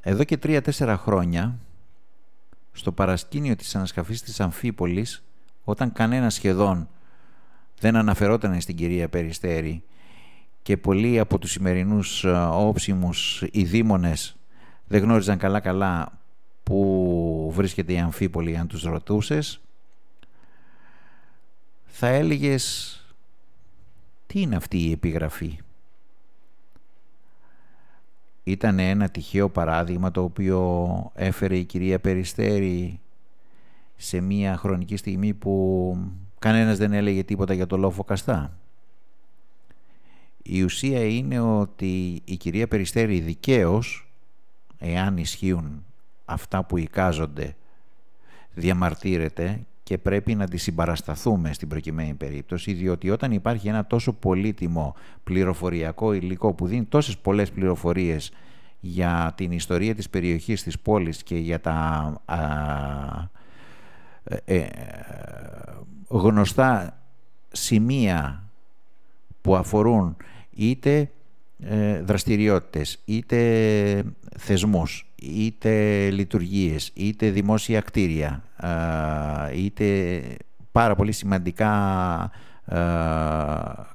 Εδώ και τρία-τέσσερα χρόνια, στο παρασκήνιο της ανασκαφής της Αμφίπολης, όταν κανένα σχεδόν δεν αναφερόταν στην κυρία Περιστέρη και πολλοί από τους σημερινούς ε, όψιμους δήμονες δεν γνώριζαν καλά-καλά που βρίσκεται η Αμφίπολη αν τους ρωτούσες θα έλεγες τι είναι αυτή η επιγραφή ήταν ένα τυχαίο παράδειγμα το οποίο έφερε η κυρία Περιστέρη σε μια χρονική στιγμή που κανένας δεν έλεγε τίποτα για το λόφο Καστά. Η ουσία είναι ότι η κυρία Περιστέρη δικαίως, εάν ισχύουν αυτά που εικάζονται διαμαρτύρεται και πρέπει να τη συμπαρασταθούμε στην προκειμένη περίπτωση, διότι όταν υπάρχει ένα τόσο πολύτιμο πληροφοριακό υλικό που δίνει τόσες πολλές πληροφορίες για την ιστορία της περιοχής της πόλης και για τα ε, ε, γνωστά σημεία που αφορούν είτε ε, δραστηριότητες είτε ε, θεσμούς είτε λειτουργίες, είτε δημόσια κτίρια, είτε πάρα πολύ σημαντικά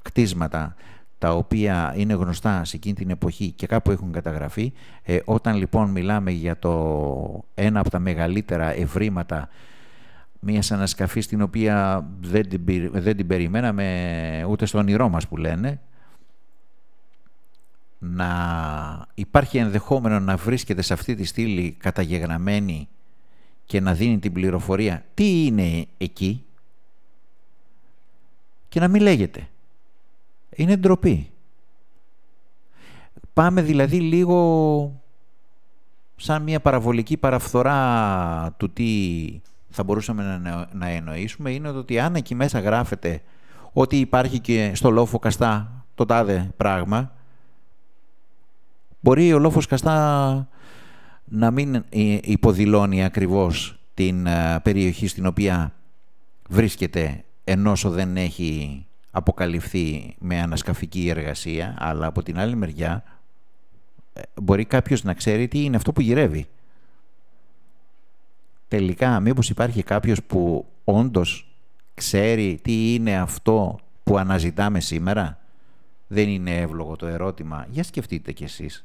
κτίσματα τα οποία είναι γνωστά σε εκείνη την εποχή και κάπου έχουν καταγραφεί. Ε, όταν λοιπόν μιλάμε για το ένα από τα μεγαλύτερα ευρήματα μιας ανασκαφής την οποία δεν την, δεν την περιμέναμε ούτε στο όνειρό μας που λένε να υπάρχει ενδεχόμενο να βρίσκεται σε αυτή τη στήλη καταγεγραμμένη και να δίνει την πληροφορία τι είναι εκεί και να μην λέγεται. Είναι ντροπή. Πάμε δηλαδή λίγο σαν μια παραβολική παραφθορά του τι θα μπορούσαμε να εννοήσουμε είναι ότι αν εκεί μέσα γράφεται ότι υπάρχει και στο λόφο καστά το τάδε πράγμα Μπορεί ο Λόφος Καστά να μην ε, υποδηλώνει ακριβώς την ε, περιοχή στην οποία βρίσκεται ενώσο δεν έχει αποκαλυφθεί με ανασκαφική εργασία, αλλά από την άλλη μεριά ε, μπορεί κάποιος να ξέρει τι είναι αυτό που γυρεύει. Τελικά, μήπως υπάρχει κάποιος που όντως ξέρει τι είναι αυτό που αναζητάμε σήμερα. Δεν είναι εύλογο το ερώτημα. Για σκεφτείτε κι εσείς.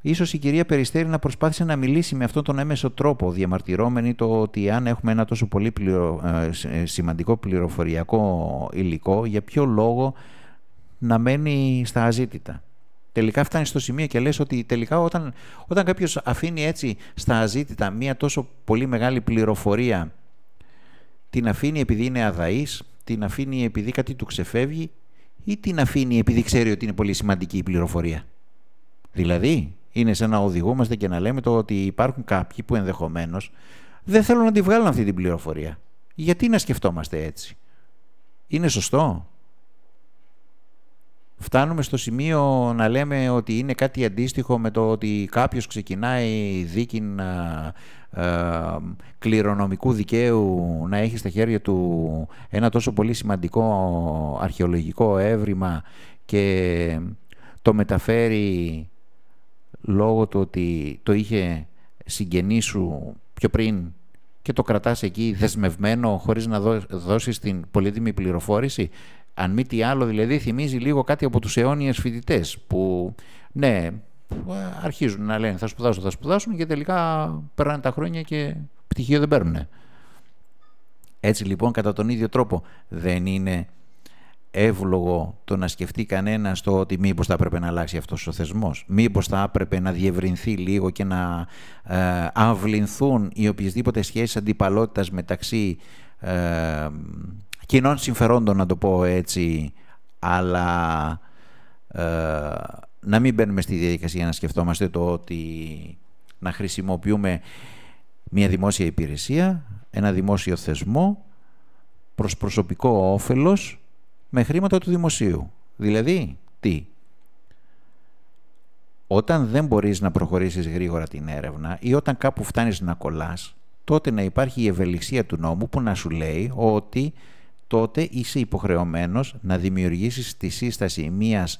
Ίσως η κυρία Περιστέρη να προσπάθησε να μιλήσει με αυτόν τον έμεσο τρόπο, διαμαρτυρώμενη το ότι αν έχουμε ένα τόσο πολύ ε, ε, σημαντικό πληροφοριακό υλικό, για ποιο λόγο να μένει στα αζήτητα. Τελικά φτάνει στο σημείο και λες ότι τελικά όταν, όταν κάποιος αφήνει έτσι στα αζήτητα μία τόσο πολύ μεγάλη πληροφορία την αφήνει επειδή είναι αδαής, την αφήνει επειδή κάτι του ξεφεύγει ή την αφήνει επειδή ξέρει ότι είναι πολύ σημαντική η πληροφορία. Δηλαδή, είναι σαν να οδηγούμαστε και να λέμε το ότι υπάρχουν κάποιοι που ενδεχομένως δεν θέλουν να τη βγάλουν αυτή την πληροφορία. Γιατί να σκεφτόμαστε έτσι. Είναι σωστό. Φτάνουμε στο σημείο να λέμε ότι είναι κάτι αντίστοιχο με το ότι κάποιος ξεκινάει δίκη κληρονομικού δικαίου να έχεις στα χέρια του ένα τόσο πολύ σημαντικό αρχαιολογικό έβριμα και το μεταφέρει λόγω του ότι το είχε συγγενή σου πιο πριν και το κρατάς εκεί δεσμευμένο χωρίς να δώσεις την πολύτιμη πληροφόρηση. Αν μη τι άλλο δηλαδή θυμίζει λίγο κάτι από τους αιώνιες φοιτητές που ναι ε, αρχίζουν να λένε θα σπουδάσουν, θα σπουδάσουν και τελικά περνάνε τα χρόνια και πτυχίο δεν παίρνουν. Έτσι λοιπόν κατά τον ίδιο τρόπο δεν είναι εύλογο το να σκεφτεί κανένας το ότι μήπως θα έπρεπε να αλλάξει αυτός ο θεσμός. μήπως θα έπρεπε να διευρυνθεί λίγο και να ε, αυλυνθούν οι οποιασδήποτε σχέσεις αντιπαλότητας μεταξύ ε, κοινών συμφερόντων, να το πω έτσι, αλλά ε, να μην μπαίνουμε στη διαδικασία να σκεφτόμαστε το ότι να χρησιμοποιούμε μια δημόσια υπηρεσία, ένα δημόσιο θεσμό προς προσωπικό όφελος με χρήματα του δημοσίου. Δηλαδή, τι, όταν δεν μπορείς να προχωρήσεις γρήγορα την έρευνα ή όταν κάπου φτάνεις να κολλάς, τότε να υπάρχει η ευελιξία του νόμου που να σου λέει ότι τότε είσαι υποχρεωμένος να δημιουργήσεις τη σύσταση μιας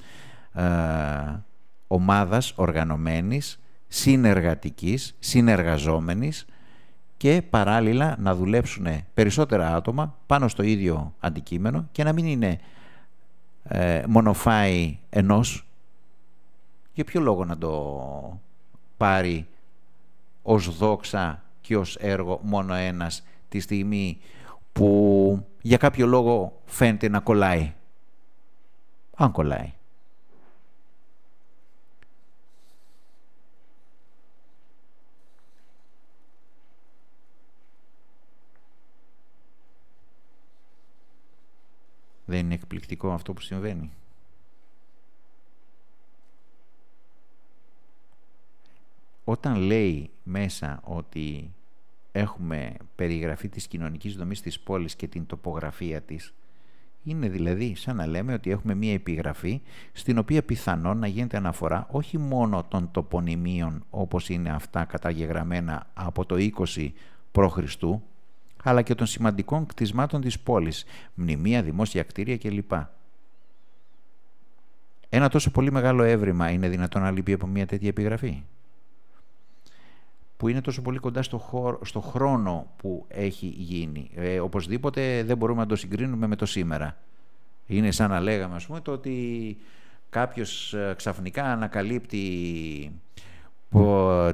ε, ομάδας οργανωμένης, συνεργατικής, συνεργαζόμενης και παράλληλα να δουλέψουν περισσότερα άτομα πάνω στο ίδιο αντικείμενο και να μην είναι ε, μονοφάι ενός. Για ποιο λόγο να το πάρει ως δόξα και ως έργο μόνο ένας τη στιγμή που για κάποιο λόγο φαίνεται να κολλάει. Αν κολλάει. Δεν είναι εκπληκτικό αυτό που συμβαίνει. Όταν λέει μέσα ότι έχουμε περιγραφή της κοινωνικής δομής της πόλης και την τοπογραφία της, είναι δηλαδή σαν να λέμε ότι έχουμε μία επιγραφή στην οποία πιθανόν να γίνεται αναφορά όχι μόνο των τοπονημίων όπως είναι αυτά καταγεγραμμένα από το 20 π.Χ αλλά και των σημαντικών κτισμάτων της πόλης, μνημεία, δημόσια κτίρια κλπ. Ένα τόσο πολύ μεγάλο έβριμα είναι δυνατόν να λείπει από μια τέτοια επιγραφή που είναι τόσο πολύ κοντά στο, χρόνο που έχει γίνει. Ε, οπωσδήποτε δεν μπορούμε να το συγκρίνουμε με το σήμερα. Είναι σαν να λέγαμε, ας πούμε, το ότι κάποιος ε, ξαφνικά ανακαλύπτει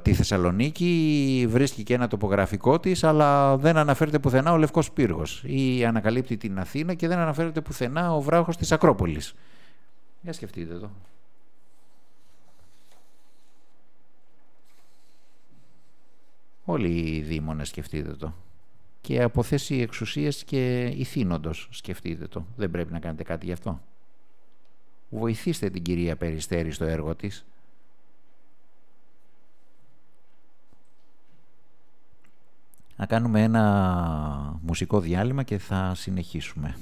τη Θεσσαλονίκη, βρίσκει και ένα τοπογραφικό της, αλλά δεν αναφέρεται πουθενά ο Λευκός Πύργος. Ή ανακαλύπτει την Αθήνα και δεν αναφέρεται πουθενά ο βράχος της Ακρόπολης. Για σκεφτείτε το. Όλοι οι δήμονες σκεφτείτε το. Και από θέση εξουσίας και ηθήνοντος σκεφτείτε το. Δεν πρέπει να κάνετε κάτι γι' αυτό. Βοηθήστε την κυρία Περιστέρη στο έργο της. να κάνουμε ένα μουσικό διάλειμμα και θα συνεχίσουμε.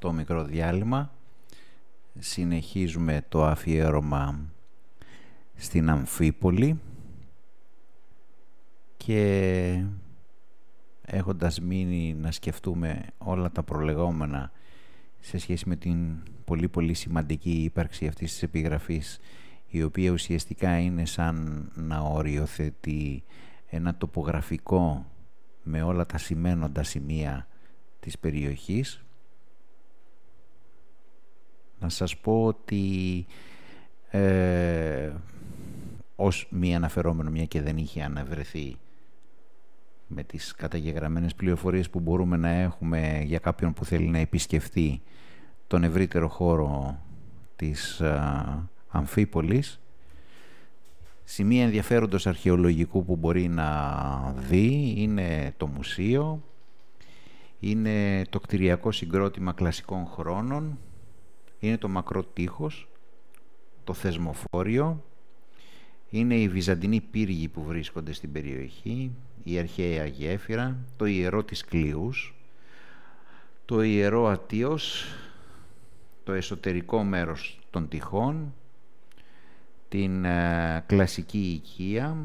αυτό μικρό διάλειμμα συνεχίζουμε το αφιέρωμα στην Αμφίπολη και έχοντας μείνει να σκεφτούμε όλα τα προλεγόμενα σε σχέση με την πολύ πολύ σημαντική ύπαρξη αυτής της επιγραφής η οποία ουσιαστικά είναι σαν να οριοθετεί ένα τοπογραφικό με όλα τα σημαίνοντα σημεία της περιοχής να σας πω ότι ε, ως μη αναφερόμενο μια και δεν είχε αναβρεθεί με τις καταγεγραμμένες πληροφορίες που μπορούμε να έχουμε για κάποιον που θέλει να επισκεφτεί τον ευρύτερο χώρο της α, ε, Αμφίπολης σημεία ενδιαφέροντος αρχαιολογικού που μπορεί να δει είναι το μουσείο είναι το κτηριακό συγκρότημα κλασικών χρόνων είναι το μακρό τείχος, το θεσμοφόριο, είναι οι βυζαντινοί πύργοι που βρίσκονται στην περιοχή, η αρχαία γέφυρα, το ιερό της Κλείους, το ιερό Ατίος, το εσωτερικό μέρος των τυχών, την ε, κλασική οικία,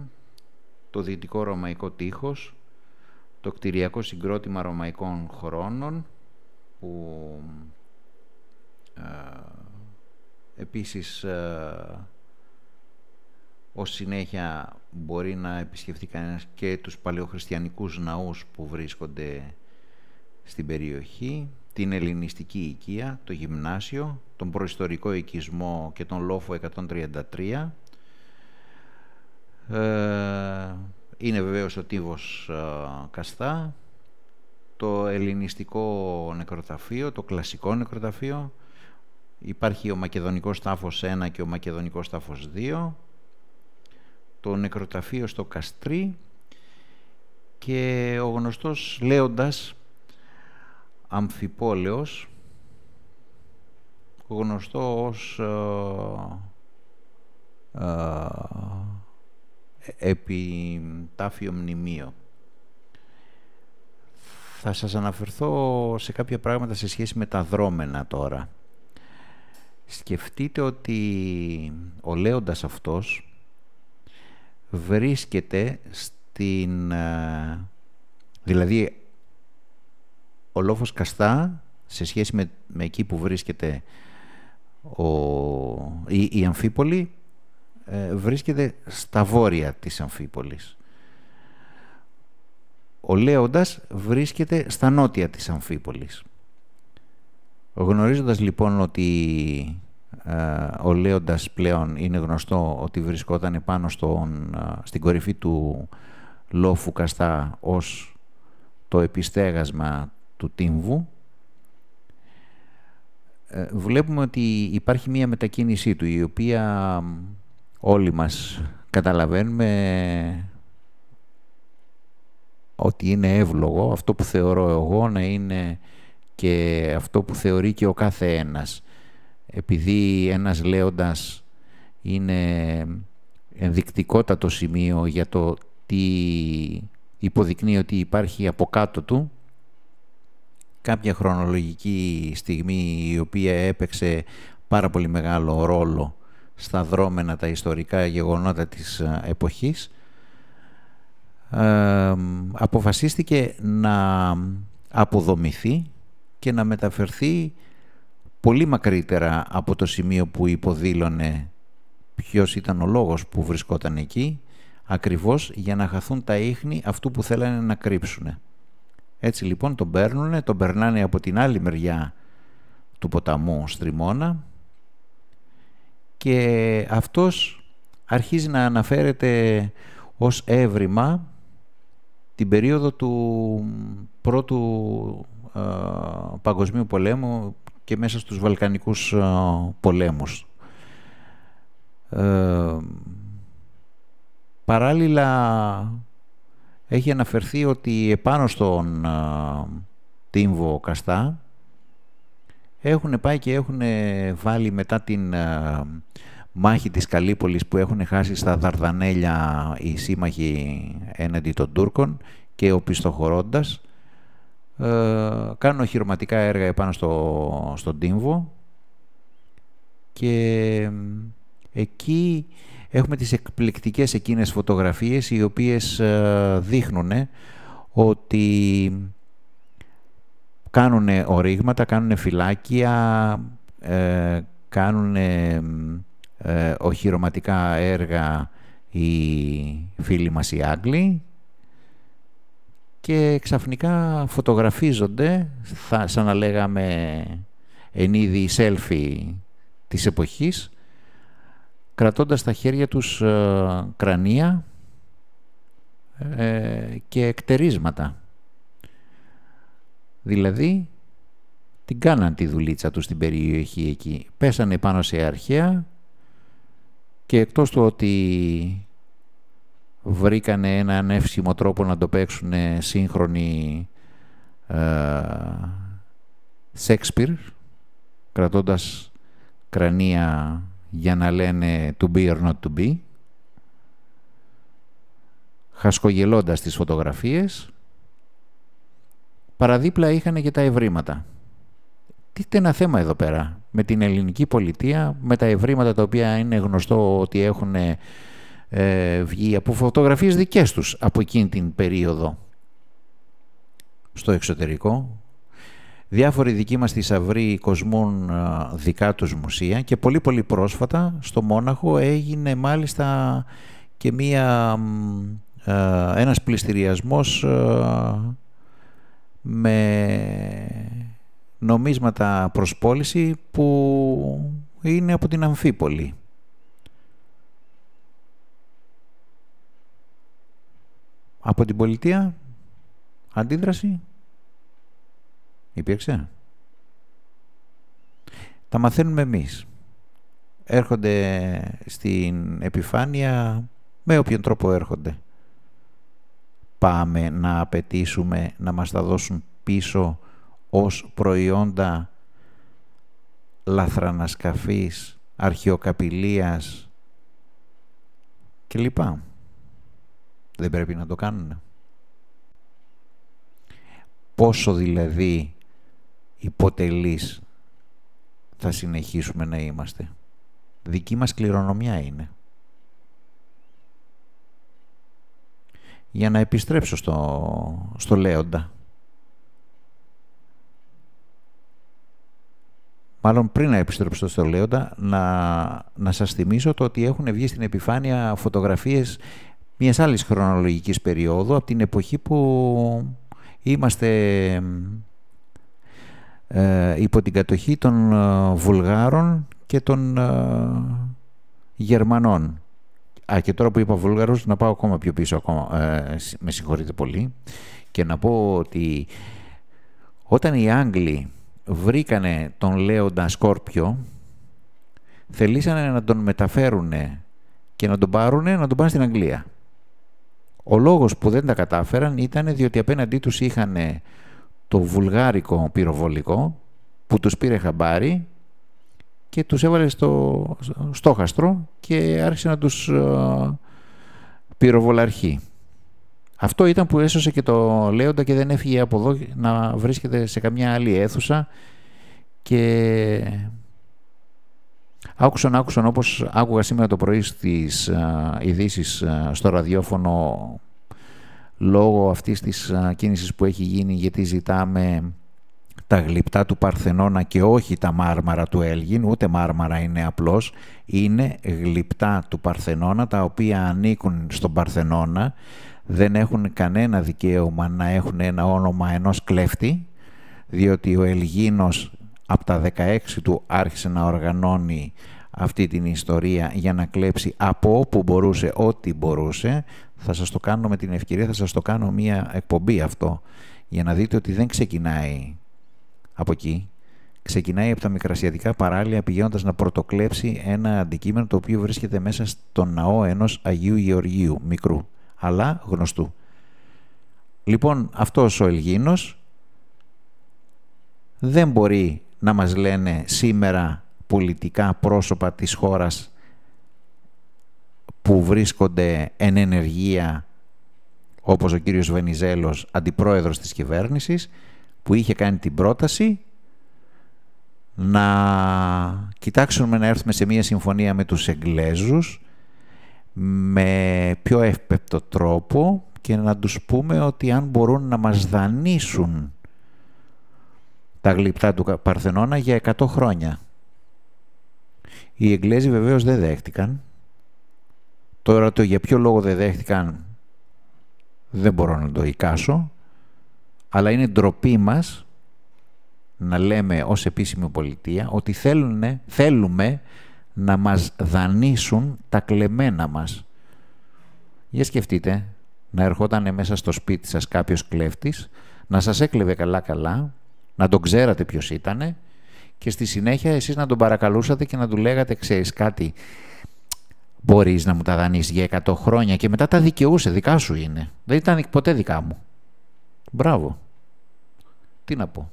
το δυτικό ρωμαϊκό τείχος, το κτηριακό συγκρότημα ρωμαϊκών χρόνων που ε, επίσης, ε, ως συνέχεια μπορεί να επισκεφθεί και τους παλαιοχριστιανικούς ναούς που βρίσκονται στην περιοχή, την ελληνιστική οικία, το γυμνάσιο, τον προϊστορικό οικισμό και τον λόφο 133. Ε, είναι βεβαίως ο τύπο Καστά, το ελληνιστικό νεκροταφείο, το κλασικό νεκροταφείο, Υπάρχει ο Μακεδονικός Τάφος 1 και ο Μακεδονικός Τάφος 2, το νεκροταφείο στο Καστρί και ο γνωστός Λέοντας Αμφιπόλεος, γνωστός ως ε, ε επιτάφιο μνημείο. Θα σας αναφερθώ σε κάποια πράγματα σε σχέση με τα δρόμενα τώρα σκεφτείτε ότι ο λέοντας αυτός βρίσκεται στην... Ε, δηλαδή, ο λόφος καστά σε σχέση με, με εκεί που βρίσκεται ο, η, η Αμφίπολη ε, βρίσκεται στα βόρεια της Αμφίπολης. Ο Λέοντας βρίσκεται στα νότια της Αμφίπολης. Γνωρίζοντας λοιπόν ότι ε, ο Λέοντας πλέον είναι γνωστό ότι βρισκόταν πάνω στον, ε, στην κορυφή του λόφου Καστά ως το επιστέγασμα του Τύμβου, ε, βλέπουμε ότι υπάρχει μία μετακίνησή του, η οποία όλοι μας καταλαβαίνουμε ότι είναι εύλογο, αυτό που θεωρώ εγώ να είναι και αυτό που θεωρεί και ο κάθε ένας. Επειδή ένας λέοντας είναι ενδεικτικότατο σημείο για το τι υποδεικνύει ότι υπάρχει από κάτω του, κάποια χρονολογική στιγμή η οποία έπαιξε πάρα πολύ μεγάλο ρόλο στα δρόμενα τα ιστορικά γεγονότα της ε, εποχής, ε, αποφασίστηκε να αποδομηθεί και να μεταφερθεί πολύ μακρύτερα από το σημείο που υποδήλωνε ποιος ήταν ο λόγος που βρισκόταν εκεί, ακριβώς για να χαθούν τα ίχνη αυτού που θέλανε να κρύψουν. Έτσι λοιπόν τον παίρνουνε, τον περνάνε από την άλλη μεριά του ποταμού Στριμώνα και αυτός αρχίζει να αναφέρεται ως έβριμα την περίοδο του πρώτου ε, παγκοσμίου Πολέμου και μέσα στους Βαλκανικούς ε, πολέμους. Ε, παράλληλα έχει αναφερθεί ότι επάνω στον Τύμβο Καστά έχουν πάει και έχουν βάλει μετά την μάχη της Καλύπολης που έχουν χάσει στα Δαρδανέλια οι σύμμαχοι έναντι των Τούρκων και ο ε, κάνουν οχυρωματικά έργα επάνω στο, στον Τίμβο και εκεί έχουμε τις εκπληκτικές εκείνες φωτογραφίες οι οποίες ε, δείχνουν ότι κάνουν ορίγματα, κάνουν φυλάκια, ε, κάνουν ε, οχυρωματικά έργα οι φίλοι μας οι Άγγλοι και ξαφνικά φωτογραφίζονται, θα, σαν να λέγαμε εν selfie της εποχής, κρατώντας στα χέρια τους ε, κρανία ε, και εκτερίσματα. Δηλαδή, την κάναν τη δουλίτσα τους στην περιοχή εκεί. Πέσανε πάνω σε αρχαία και εκτός του ότι βρήκανε έναν εύσημο τρόπο να το παίξουν σύγχρονοι Σέξπιρ ε, κρατώντας κρανία για να λένε to be or not to be χασκογελώντας τις φωτογραφίες παραδίπλα είχαν και τα ευρήματα τι ένα θέμα εδώ πέρα με την ελληνική πολιτεία με τα ευρήματα τα οποία είναι γνωστό ότι έχουν ε, βγει από φωτογραφίες δικές τους από εκείνη την περίοδο στο εξωτερικό. Διάφοροι δικοί μας θησαυροί κοσμούν ε, δικά τους μουσεία και πολύ πολύ πρόσφατα στο Μόναχο έγινε μάλιστα και μία, ε, ένας πληστηριασμός ε, με νομίσματα προσπόληση που είναι από την Αμφίπολη. Από την πολιτεία αντίδραση υπήρξε. Τα μαθαίνουμε εμείς. Έρχονται στην επιφάνεια με όποιον τρόπο έρχονται. Πάμε να απαιτήσουμε να μας τα δώσουν πίσω ως προϊόντα λαθρανασκαφής, αρχαιοκαπηλείας κλπ. Δεν πρέπει να το κάνουν. Πόσο δηλαδή υποτελείς θα συνεχίσουμε να είμαστε. Δική μας κληρονομιά είναι. Για να επιστρέψω στο, Λέοντα. Μάλλον πριν να επιστρέψω στο Λέοντα, να, να σας θυμίσω το ότι έχουν βγει στην επιφάνεια φωτογραφίες μιας άλλης χρονολογικής περίοδου από την εποχή που είμαστε ε, υπό την κατοχή των ε, Βουλγάρων και των ε, Γερμανών. Α, και τώρα που είπα Βούλγαρος, να πάω ακόμα πιο πίσω, ακόμα, με συγχωρείτε πολύ, και να πω ότι όταν οι Άγγλοι βρήκανε τον Λέοντα Σκόρπιο, θελήσανε να τον μεταφέρουν και να τον πάρουν, να τον πάνε στην Αγγλία. Ο λόγος που δεν τα κατάφεραν ήταν διότι απέναντί τους είχαν το βουλγάρικο πυροβολικό που τους πήρε χαμπάρι και τους έβαλε στο στόχαστρο και άρχισε να τους ε, πυροβολαρχεί. Αυτό ήταν που έσωσε και το Λέοντα και δεν έφυγε από εδώ να βρίσκεται σε καμιά άλλη αίθουσα και Άκουσαν, άκουσαν, όπως άκουγα σήμερα το πρωί στις ε, ειδήσεις ε, στο ραδιόφωνο λόγω αυτής της ε, κίνησης που έχει γίνει γιατί ζητάμε τα γλυπτά του Παρθενώνα και όχι τα μάρμαρα του Έλγιν, ούτε μάρμαρα είναι απλώς, είναι γλυπτά του Παρθενώνα τα οποία ανήκουν στον Παρθενώνα, δεν έχουν κανένα δικαίωμα να έχουν ένα όνομα ενός κλέφτη, διότι ο Ελγίνος από τα 16 του άρχισε να οργανώνει αυτή την ιστορία για να κλέψει από όπου μπορούσε ό,τι μπορούσε. Θα σας το κάνω με την ευκαιρία, θα σας το κάνω μία εκπομπή αυτό για να δείτε ότι δεν ξεκινάει από εκεί. Ξεκινάει από τα μικρασιατικά παράλια πηγαίνοντας να πρωτοκλέψει ένα αντικείμενο το οποίο βρίσκεται μέσα στον ναό ενός Αγίου Γεωργίου μικρού, αλλά γνωστού. Λοιπόν, αυτός ο Ελγίνος δεν μπορεί να μας λένε σήμερα πολιτικά πρόσωπα της χώρας που βρίσκονται εν ενεργεία όπως ο κύριος Βενιζέλος, αντιπρόεδρος της κυβέρνησης, που είχε κάνει την πρόταση να κοιτάξουμε να έρθουμε σε μια συμφωνία με τους Εγγλέζους με πιο εύπεπτο τρόπο και να τους πούμε ότι αν μπορούν να μας δανείσουν τα γλυπτά του Παρθενώνα για 100 χρόνια. Οι Εγγλέζοι βεβαίως δεν δέχτηκαν. Τώρα το για ποιο λόγο δεν δέχτηκαν δεν μπορώ να το εικάσω, αλλά είναι ντροπή μας να λέμε ως επίσημη πολιτεία ότι θέλουνε, θέλουμε να μας δανείσουν τα κλεμμένα μας. Για σκεφτείτε να ερχόταν μέσα στο σπίτι σας κάποιος κλέφτης, να σας έκλεβε καλά-καλά, να τον ξέρατε ποιος ήταν και στη συνέχεια εσείς να τον παρακαλούσατε και να του λέγατε ξέρεις κάτι μπορείς να μου τα δανείς για 100 χρόνια και μετά τα δικαιούσε, δικά σου είναι. Δεν ήταν ποτέ δικά μου. Μπράβο. Τι να πω.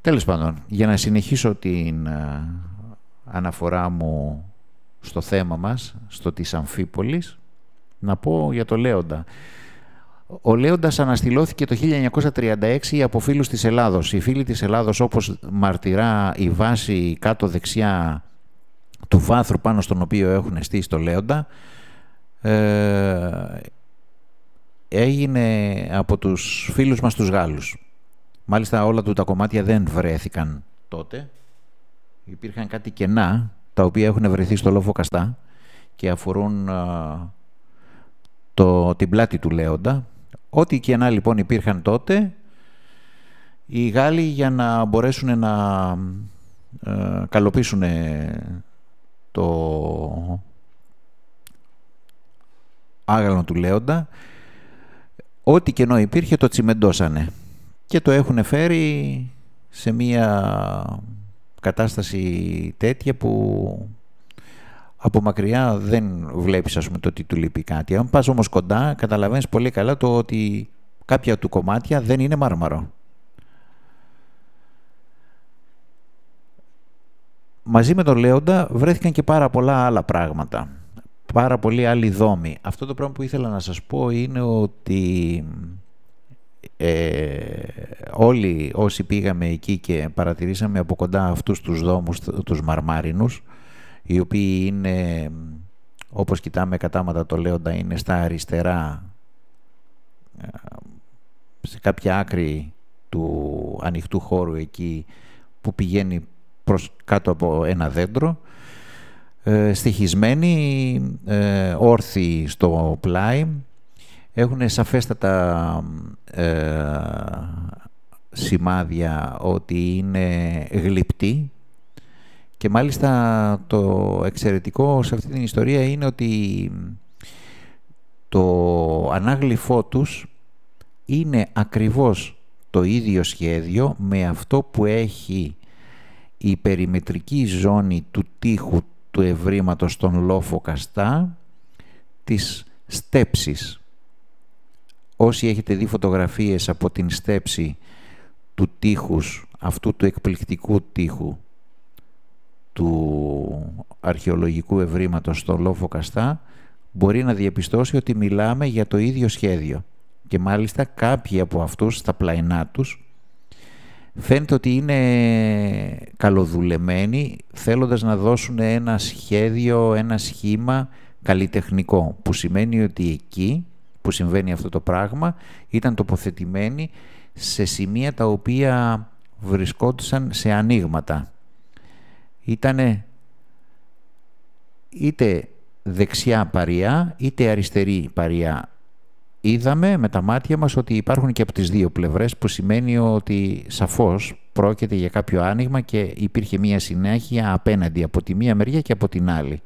Τέλος πάντων, για να συνεχίσω την αναφορά μου στο θέμα μας, στο της Αμφίπολης, να πω για το Λέοντα. Ο Λέοντας αναστηλώθηκε το 1936 από φίλους της Ελλάδος. Οι φίλοι της Ελλάδος, όπως μαρτυρά η βάση κάτω δεξιά του βάθρου πάνω στον οποίο έχουν στήσει το Λέοντα, ε, έγινε από τους φίλους μας τους Γάλλους. Μάλιστα όλα του τα κομμάτια δεν βρέθηκαν τότε. Υπήρχαν κάτι κενά τα οποία έχουν βρεθεί στο Λόφο Καστά και αφορούν ε, το, την πλάτη του Λέοντα Ό,τι κενά λοιπόν υπήρχαν τότε, οι Γάλλοι για να μπορέσουν να ε, το άγαλμα του Λέοντα, ό,τι κενό υπήρχε το τσιμεντώσανε και το έχουν φέρει σε μια κατάσταση τέτοια που από μακριά δεν βλέπεις ας πούμε το ότι του λείπει κάτι. Αν πας όμως κοντά καταλαβαίνεις πολύ καλά το ότι κάποια του κομμάτια δεν είναι μάρμαρο. Μαζί με τον Λέοντα βρέθηκαν και πάρα πολλά άλλα πράγματα. Πάρα πολλοί άλλοι δόμοι. Αυτό το πράγμα που ήθελα να σας πω είναι ότι ε, όλοι όσοι πήγαμε εκεί και παρατηρήσαμε από κοντά αυτούς τους δόμους, τους μαρμάρινους, οι οποίοι είναι, όπως κοιτάμε κατάματα το λέοντα, είναι στα αριστερά, ε, σε κάποια άκρη του ανοιχτού χώρου εκεί που πηγαίνει προς κάτω από ένα δέντρο, ε, στοιχισμένοι, ε, όρθιοι στο πλάι, έχουν σαφέστατα ε, σημάδια ότι είναι γλυπτοί και μάλιστα το εξαιρετικό σε αυτή την ιστορία είναι ότι το ανάγλυφό τους είναι ακριβώς το ίδιο σχέδιο με αυτό που έχει η περιμετρική ζώνη του τείχου του ευρήματος στον λόφο καστά της στέψης. Όσοι έχετε δει φωτογραφίες από την στέψη του τείχους, αυτού του εκπληκτικού τείχου του αρχαιολογικού ευρήματος στο Λόφο Καστά μπορεί να διαπιστώσει ότι μιλάμε για το ίδιο σχέδιο και μάλιστα κάποιοι από αυτούς στα πλαϊνά τους φαίνεται ότι είναι καλοδουλεμένοι θέλοντας να δώσουν ένα σχέδιο, ένα σχήμα καλλιτεχνικό που σημαίνει ότι εκεί που συμβαίνει αυτό το πράγμα ήταν τοποθετημένοι σε σημεία τα οποία βρισκόντουσαν σε ανοίγματα Ήτανε είτε δεξιά παριά είτε αριστερή παριά. Είδαμε με τα μάτια μας ότι υπάρχουν και από τις δύο πλευρές που σημαίνει ότι σαφώς πρόκειται για κάποιο άνοιγμα και υπήρχε μια συνέχεια απέναντι από τη μία μεριά και από την άλλη.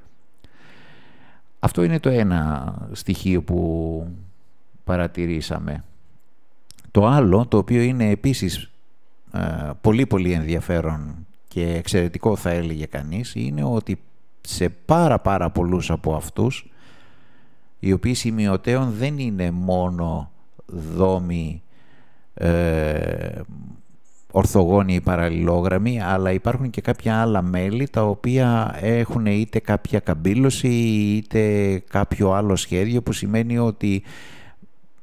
Αυτό είναι το ένα στοιχείο που παρατηρήσαμε. Το άλλο, το οποίο είναι επίσης ε, πολύ πολύ ενδιαφέρον και εξαιρετικό θα έλεγε κανείς είναι ότι σε πάρα πάρα πολλούς από αυτούς οι οποίοι σημειωτέων δεν είναι μόνο δόμοι ε, η παραλληλόγραμμοι αλλά υπάρχουν και κάποια άλλα μέλη τα οποία έχουν είτε κάποια καμπύλωση είτε κάποιο άλλο σχέδιο που σημαίνει ότι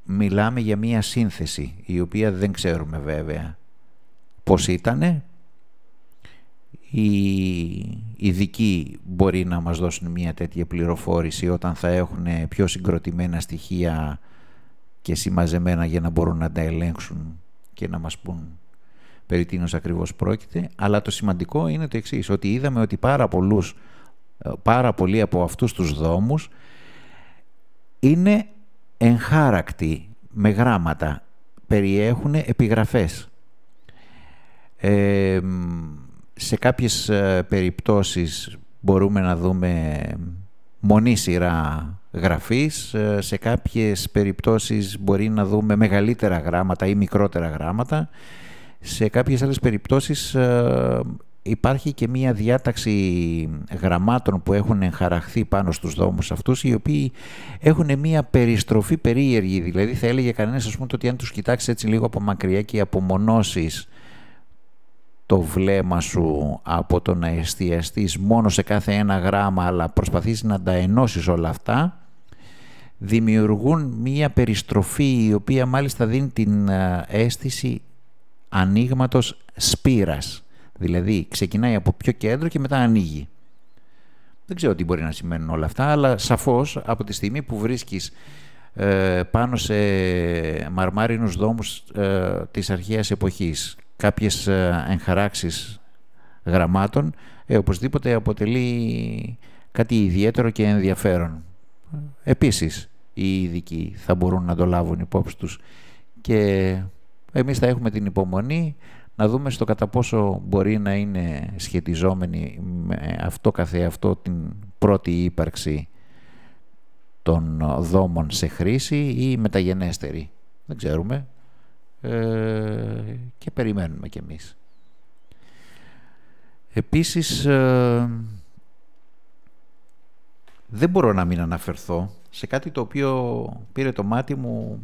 μιλάμε για μία σύνθεση η οποία δεν ξέρουμε βέβαια πώς ήτανε, οι ειδικοί μπορεί να μας δώσουν μια τέτοια πληροφόρηση όταν θα έχουν πιο συγκροτημένα στοιχεία και συμμαζεμένα για να μπορούν να τα ελέγξουν και να μας πούν περί τίνος ακριβώς πρόκειται. Αλλά το σημαντικό είναι το εξής, ότι είδαμε ότι πάρα, πολλούς, πάρα πολλοί από αυτούς τους δόμους είναι εγχάρακτοι με γράμματα, περιέχουν επιγραφές. Ε, σε κάποιες ε, περιπτώσεις μπορούμε να δούμε μονή σειρά γραφής, ε, σε κάποιες περιπτώσεις μπορεί να δούμε μεγαλύτερα γράμματα ή μικρότερα γράμματα, σε κάποιες άλλες περιπτώσεις ε, υπάρχει και μία διάταξη γραμμάτων που έχουν εγχαραχθεί πάνω στους δόμους αυτούς οι οποίοι έχουν μία περιστροφή περίεργη δηλαδή θα έλεγε κανένας ότι αν τους κοιτάξεις έτσι λίγο από μακριά και απομονώσεις το βλέμμα σου από το να εστιαστείς μόνο σε κάθε ένα γράμμα αλλά προσπαθείς να τα ενώσεις όλα αυτά δημιουργούν μία περιστροφή η οποία μάλιστα δίνει την ε, αίσθηση ανοίγματος σπήρας. Δηλαδή ξεκινάει από πιο κέντρο και μετά ανοίγει. Δεν ξέρω τι μπορεί να σημαίνουν όλα αυτά, αλλά σαφώς από τη στιγμή που βρίσκεις ε, πάνω σε μαρμάρινους δόμους ε, της αρχαίας εποχής κάποιες εγχαράξεις γραμμάτων ε, οπωσδήποτε αποτελεί κάτι ιδιαίτερο και ενδιαφέρον. Επίσης οι ειδικοί θα μπορούν να το λάβουν υπόψη τους και εμείς θα έχουμε την υπομονή να δούμε στο κατά πόσο μπορεί να είναι σχετιζόμενη με αυτό καθεαυτό την πρώτη ύπαρξη των δόμων σε χρήση ή μεταγενέστερη. Δεν ξέρουμε ε, και περιμένουμε κι εμείς. Επίσης, ε, δεν μπορώ να μην αναφερθώ σε κάτι το οποίο πήρε το μάτι μου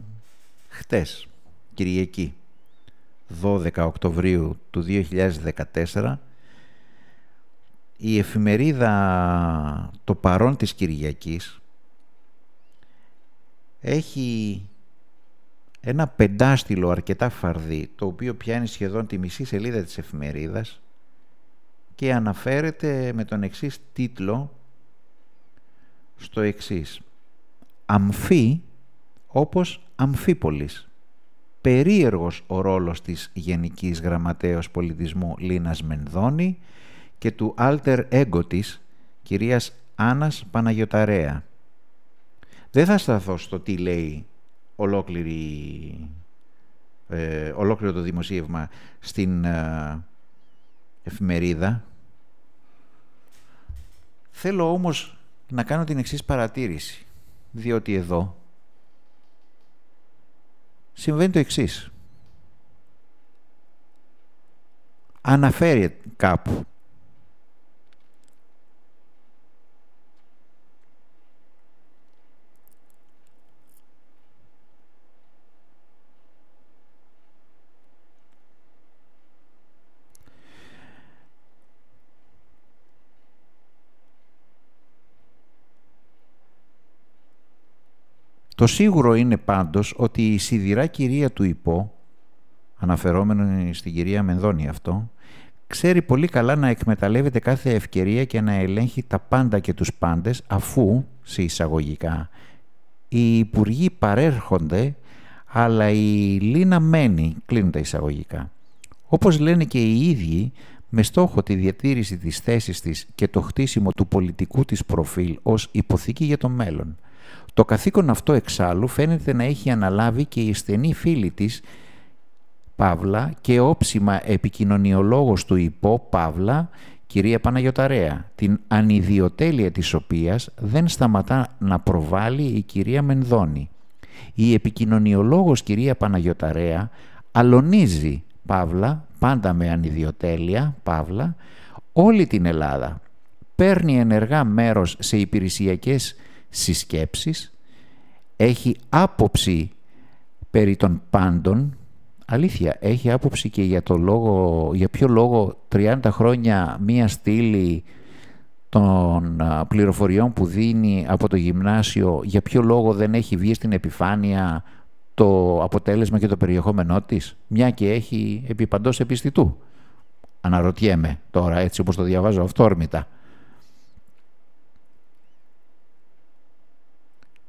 χτες, Κυριακή, 12 Οκτωβρίου του 2014, η εφημερίδα «Το παρόν της Κυριακής» έχει ένα πεντάστιλο αρκετά φαρδί, το οποίο πιάνει σχεδόν τη μισή σελίδα της εφημερίδας και αναφέρεται με τον εξής τίτλο στο εξής. Αμφί όπως Αμφίπολης. Περίεργος ο ρόλος της Γενικής Γραμματέως Πολιτισμού Λίνας Μενδώνη και του Άλτερ Έγκο της, κυρίας Άννας Παναγιοταρέα. Δεν θα σταθώ στο τι λέει ολόκληρη, ε, ολόκληρο το δημοσίευμα στην ε, εφημερίδα. Θέλω όμως να κάνω την εξής παρατήρηση, διότι εδώ συμβαίνει το εξής. Αναφέρει κάπου Το σίγουρο είναι πάντως ότι η σιδηρά κυρία του Υπό, αναφερόμενο στην κυρία Μενδώνη αυτό, ξέρει πολύ καλά να εκμεταλλεύεται κάθε ευκαιρία και να ελέγχει τα πάντα και τους πάντες αφού, σε εισαγωγικά, οι υπουργοί παρέρχονται αλλά η Λίνα μένει, κλείνουν τα εισαγωγικά. Όπως λένε και οι ίδιοι, με στόχο τη διατήρηση της θέσης της και το χτίσιμο του πολιτικού της προφίλ ως υποθήκη για το μέλλον. Το καθήκον αυτό εξάλλου φαίνεται να έχει αναλάβει και η στενή φίλη της Παύλα και όψιμα επικοινωνιολόγος του ΥΠΟ Παύλα κυρία Παναγιοταρέα, την ανιδιοτέλεια της οποίας δεν σταματά να προβάλλει η κυρία Μενδώνη. Η επικοινωνιολόγος κυρία Παναγιοταρέα αλωνίζει Παύλα, πάντα με ανιδιοτέλεια Παύλα, όλη την Ελλάδα. Παίρνει ενεργά μέρος σε υπηρεσιακές συσκέψεις, έχει άποψη περί των πάντων, αλήθεια, έχει άποψη και για, το λόγο, για ποιο λόγο 30 χρόνια μία στήλη των πληροφοριών που δίνει από το γυμνάσιο, για ποιο λόγο δεν έχει βγει στην επιφάνεια το αποτέλεσμα και το περιεχόμενό της, μια και έχει επιπαντός επιστητού. Αναρωτιέμαι τώρα έτσι όπως το διαβάζω αυτόρμητα.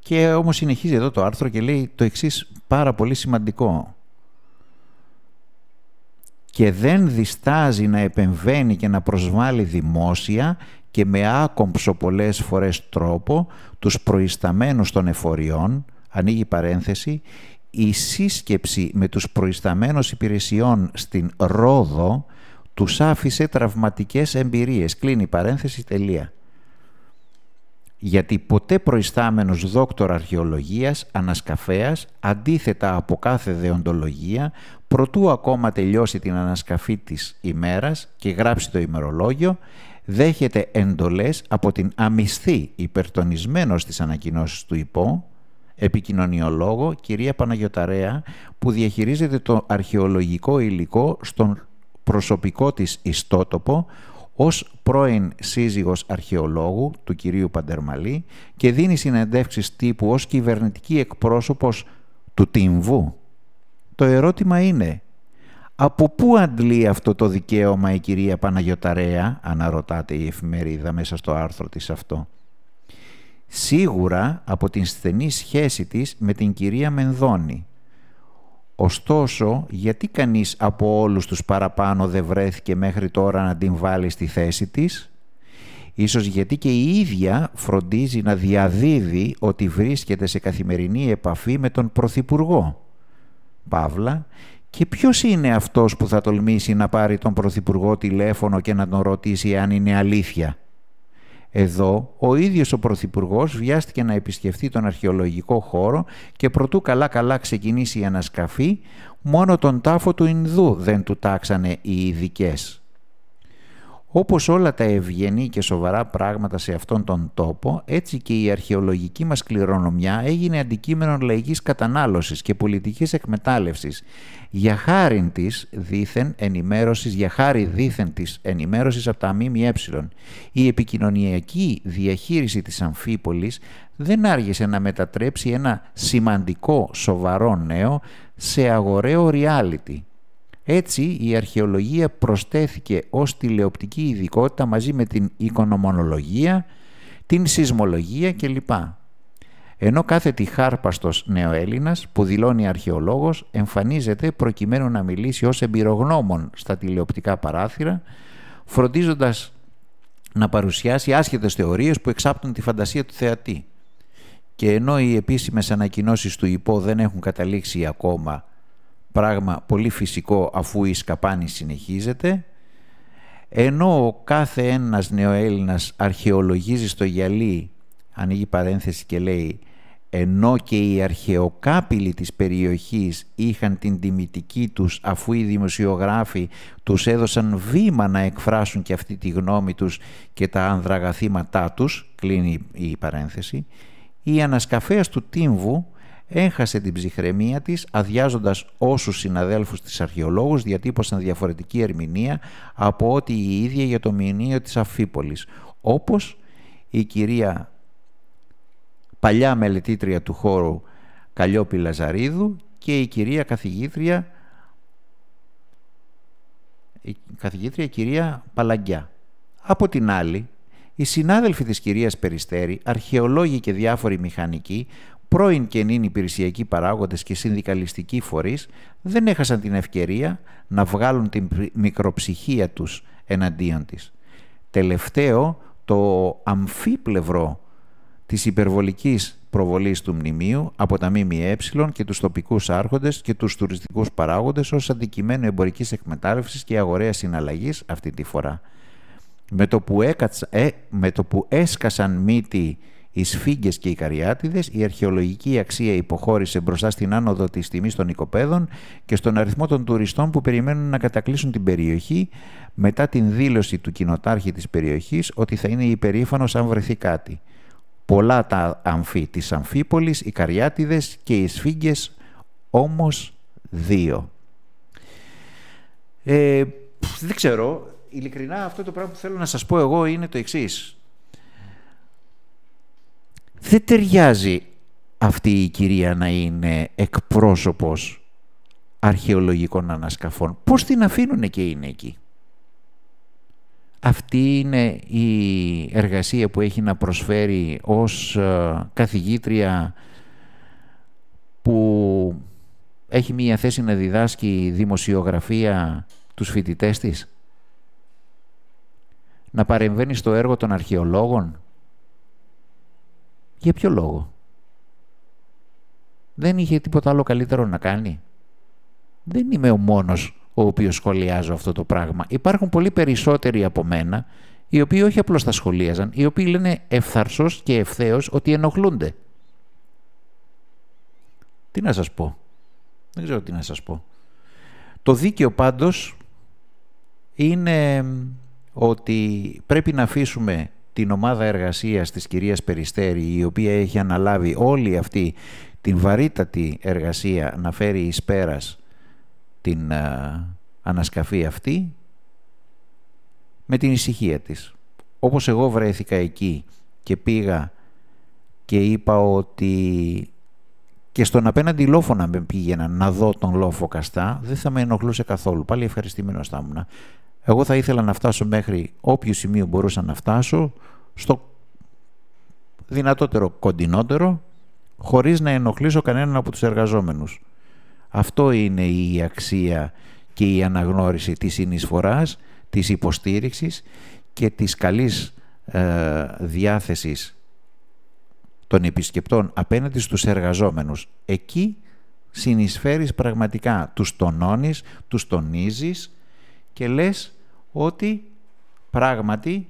Και όμως συνεχίζει εδώ το άρθρο και λέει το εξής πάρα πολύ σημαντικό. Και δεν διστάζει να επεμβαίνει και να προσβάλλει δημόσια και με άκομψο πολλές φορές τρόπο τους προϊσταμένους των εφοριών, ανοίγει παρένθεση, η σύσκεψη με τους προϊσταμένους υπηρεσιών στην Ρόδο τους άφησε τραυματικές εμπειρίες. Κλείνει παρένθεση, τελεία γιατί ποτέ προϊστάμενος δόκτωρ αρχαιολογίας, ανασκαφέας, αντίθετα από κάθε δεοντολογία, προτού ακόμα τελειώσει την ανασκαφή της ημέρας και γράψει το ημερολόγιο, δέχεται εντολές από την αμυσθή υπερτονισμένος της ανακοινώσεις του ΥΠΟ, επικοινωνιολόγο, κυρία Παναγιοταρέα, που διαχειρίζεται το αρχαιολογικό υλικό στον προσωπικό της ιστότοπο, ως πρώην σύζυγος αρχαιολόγου του κυρίου Παντερμαλή και δίνει συνεντεύξεις τύπου ως κυβερνητική εκπρόσωπος του Τιμβού. Το ερώτημα είναι, από πού αντλεί αυτό το δικαίωμα η κυρία Παναγιοταρέα, αναρωτάται η εφημερίδα μέσα στο άρθρο της αυτό. Σίγουρα από την στενή σχέση της με την κυρία Μενδώνη, Ωστόσο, γιατί κανείς από όλους τους παραπάνω δεν βρέθηκε μέχρι τώρα να την βάλει στη θέση της. Ίσως γιατί και η ίδια φροντίζει να διαδίδει ότι βρίσκεται σε καθημερινή επαφή με τον Πρωθυπουργό. Παύλα, και ποιος είναι αυτός που θα τολμήσει να πάρει τον Πρωθυπουργό τηλέφωνο και να τον ρωτήσει αν είναι αλήθεια. Εδώ ο ίδιος ο Πρωθυπουργός βιάστηκε να επισκεφθεί τον αρχαιολογικό χώρο και προτού καλά-καλά ξεκινήσει η ανασκαφή, μόνο τον τάφο του Ινδού δεν του τάξανε οι ειδικές. Όπως όλα τα ευγενή και σοβαρά πράγματα σε αυτόν τον τόπο, έτσι και η αρχαιολογική μας κληρονομιά έγινε αντικείμενο λαϊκής κατανάλωσης και πολιτικής εκμετάλλευσης. Για χάρη της δήθεν ενημέρωσης, για χάρη δήθεν της ενημέρωσης από τα ΜΜΕ. Η επικοινωνιακή διαχείριση της Αμφίπολης δεν άργησε να μετατρέψει ένα σημαντικό σοβαρό νέο σε αγοραίο reality έτσι, η αρχαιολογία προστέθηκε ως τηλεοπτική ειδικότητα μαζί με την οικονομονολογία, την σεισμολογία κλπ. Ενώ κάθε χάρπαστος νεοέλληνας που δηλώνει αρχαιολόγος εμφανίζεται προκειμένου να μιλήσει ως εμπειρογνώμων στα τηλεοπτικά παράθυρα, φροντίζοντας να παρουσιάσει άσχετες θεωρίες που εξάπτουν τη φαντασία του θεατή. Και ενώ οι επίσημες ανακοινώσεις του ΙΠΟ δεν έχουν καταλήξει ακόμα πράγμα πολύ φυσικό αφού η σκαπάνη συνεχίζεται, ενώ ο κάθε ένας νεοέλληνας αρχαιολογίζει στο γυαλί, ανοίγει παρένθεση και λέει ενώ και οι αρχαιοκάπηλοι της περιοχής είχαν την τιμητική τους αφού οι δημοσιογράφοι τους έδωσαν βήμα να εκφράσουν και αυτή τη γνώμη τους και τα ανδραγαθήματά τους, κλείνει η παρένθεση, η ανασκαφέας του Τύμβου έχασε την ψυχραιμία της αδειάζοντας όσους συναδέλφους της αρχαιολόγους διατύπωσαν διαφορετική ερμηνεία από ό,τι η ίδια για το μηνύο της Αφίπολης, όπως η κυρία παλιά μελετήτρια του χώρου Καλλιόπη Λαζαρίδου και η κυρία καθηγήτρια η καθηγήτρια κυρία Παλαγκιά. Από την άλλη, οι συνάδελφοι της κυρίας Περιστέρη, αρχαιολόγοι και διάφοροι μηχανικοί, πρώην και νυν υπηρεσιακοί παράγοντες και συνδικαλιστικοί φορείς δεν έχασαν την ευκαιρία να βγάλουν την μικροψυχία τους εναντίον της. Τελευταίο, το αμφίπλευρο της υπερβολικής προβολής του μνημείου από τα ΜΜΕ και τους τοπικούς άρχοντες και τους τουριστικούς παράγοντες ως αντικειμένο εμπορικής εκμετάλλευσης και αγοραία συναλλαγής αυτή τη φορά. Με το που, ε, με το που έσκασαν μύτη οι σφίγγες και οι καριάτιδες, η αρχαιολογική αξία υποχώρησε μπροστά στην άνοδο της τιμής των οικοπαίδων και στον αριθμό των τουριστών που περιμένουν να κατακλείσουν την περιοχή μετά την δήλωση του κοινοτάρχη της περιοχής ότι θα είναι υπερήφανος αν βρεθεί κάτι. Πολλά τα αμφί της Αμφίπολης, οι καριάτιδες και οι σφίγγες, όμως δύο. Ε, δεν ξέρω, ειλικρινά αυτό το πράγμα που θέλω να σας πω εγώ είναι το εξής δεν ταιριάζει αυτή η κυρία να είναι εκπρόσωπος αρχαιολογικών ανασκαφών. Πώς την αφήνουν και είναι εκεί. Αυτή είναι η εργασία που έχει να προσφέρει ως ε, καθηγήτρια που έχει μία θέση να διδάσκει δημοσιογραφία τους φοιτητές της. Να παρεμβαίνει στο έργο των αρχαιολόγων για ποιο λόγο. Δεν είχε τίποτα άλλο καλύτερο να κάνει. Δεν είμαι ο μόνος ο οποίος σχολιάζω αυτό το πράγμα. Υπάρχουν πολύ περισσότεροι από μένα, οι οποίοι όχι απλώς τα σχολίαζαν, οι οποίοι λένε ευθαρσός και ευθέως ότι ενοχλούνται. Τι να σας πω. Δεν ξέρω τι να σας πω. Το δίκαιο πάντως είναι ότι πρέπει να αφήσουμε την ομάδα εργασίας της κυρίας Περιστέρη, η οποία έχει αναλάβει όλη αυτή την βαρύτατη εργασία να φέρει εις πέρας την ε, ανασκαφή αυτή, με την ησυχία της. Όπως εγώ βρέθηκα εκεί και πήγα και είπα ότι και στον απέναντι λόφο να πήγαινα να δω τον λόφο καστά, δεν θα με ενοχλούσε καθόλου. Πάλι ευχαριστημένος θα ήμουν. Εγώ θα ήθελα να φτάσω μέχρι όποιο σημείο μπορούσα να φτάσω, στο δυνατότερο κοντινότερο, χωρίς να ενοχλήσω κανέναν από τους εργαζόμενους. Αυτό είναι η αξία και η αναγνώριση της συνεισφοράς, της υποστήριξης και της καλής ε, διάθεσης των επισκεπτών απέναντι στους εργαζόμενους. Εκεί συνεισφέρεις πραγματικά, τους τονώνεις, τους τονίζεις και λες ότι πράγματι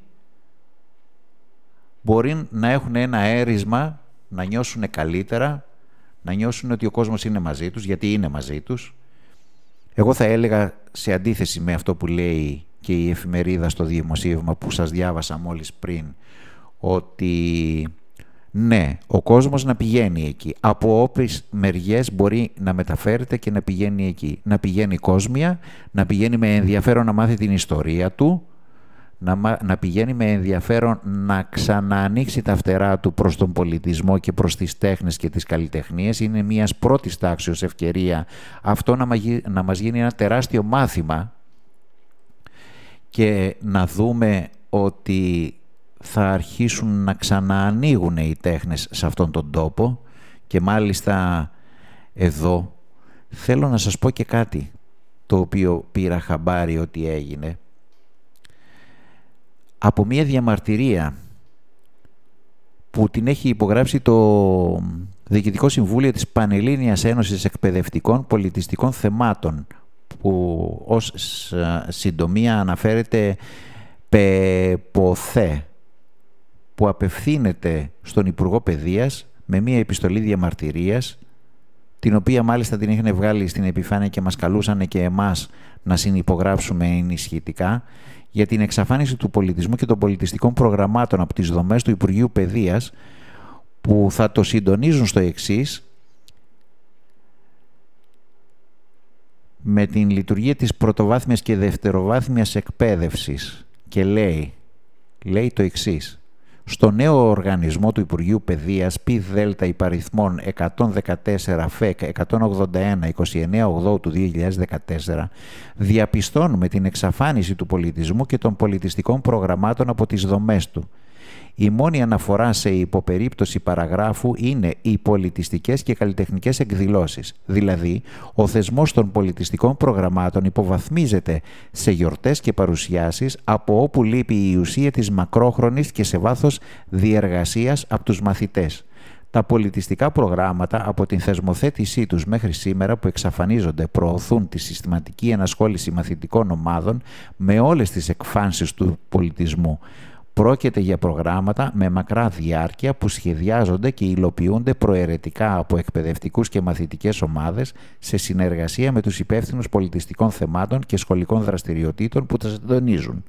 μπορεί να έχουν ένα έρισμα, να νιώσουν καλύτερα, να νιώσουν ότι ο κόσμος είναι μαζί τους, γιατί είναι μαζί τους. Εγώ θα έλεγα σε αντίθεση με αυτό που λέει και η εφημερίδα στο δημοσίευμα που σας διάβασα μόλις πριν, ότι ναι, ο κόσμος να πηγαίνει εκεί. Από όποιες μεριές μπορεί να μεταφέρεται και να πηγαίνει εκεί. Να πηγαίνει κόσμια, να πηγαίνει με ενδιαφέρον να μάθει την ιστορία του, να, να πηγαίνει με ενδιαφέρον να ξαναανοίξει τα φτερά του προς τον πολιτισμό και προς τις τέχνες και τις καλλιτεχνίες. Είναι μιας πρώτης τάξης ευκαιρία αυτό να, μαγει, να μας γίνει ένα τεράστιο μάθημα και να δούμε ότι θα αρχίσουν να ξαναανοίγουν οι τέχνες σε αυτόν τον τόπο και μάλιστα εδώ θέλω να σας πω και κάτι το οποίο πήρα χαμπάρι ότι έγινε από μια διαμαρτυρία που την έχει υπογράψει το Διοικητικό Συμβούλιο της Πανελλήνιας Ένωσης Εκπαιδευτικών Πολιτιστικών Θεμάτων που ως συντομία αναφέρεται ΠΕΠΟΘΕ που απευθύνεται στον Υπουργό Παιδείας με μια επιστολή διαμαρτυρίας την οποία μάλιστα την είχαν βγάλει στην επιφάνεια και μας καλούσαν και εμάς να συνυπογράψουμε ενισχυτικά για την εξαφάνιση του πολιτισμού και των πολιτιστικών προγραμμάτων από τις δομές του Υπουργείου Παιδείας που θα το συντονίζουν στο εξής με την λειτουργία της πρωτοβάθμιας και δευτεροβάθμιας εκπαίδευσης και λέει, λέει το εξής στο νέο οργανισμό του Υπουργείου Παιδείας πι δέλτα υπαριθμών 114 ΦΕΚ 181-29-8 του 2014 διαπιστώνουμε την εξαφάνιση του πολιτισμού και των πολιτιστικών προγραμμάτων από τις δομές του. Η μόνη αναφορά σε υποπερίπτωση παραγράφου είναι οι πολιτιστικές και καλλιτεχνικές εκδηλώσεις. Δηλαδή, ο θεσμός των πολιτιστικών προγραμμάτων υποβαθμίζεται σε γιορτές και παρουσιάσεις από όπου λείπει η ουσία της μακρόχρονης και σε βάθος διεργασίας από τους μαθητές. Τα πολιτιστικά προγράμματα από την θεσμοθέτησή τους μέχρι σήμερα που εξαφανίζονται προωθούν τη συστηματική ενασχόληση μαθητικών ομάδων με όλες τις εκφάνσεις του πολιτισμού. Πρόκειται για προγράμματα με μακρά διάρκεια που σχεδιάζονται και υλοποιούνται προαιρετικά από εκπαιδευτικούς και μαθητικές ομάδες σε συνεργασία με τους υπεύθυνους πολιτιστικών θεμάτων και σχολικών δραστηριοτήτων που τα συντονίζουν.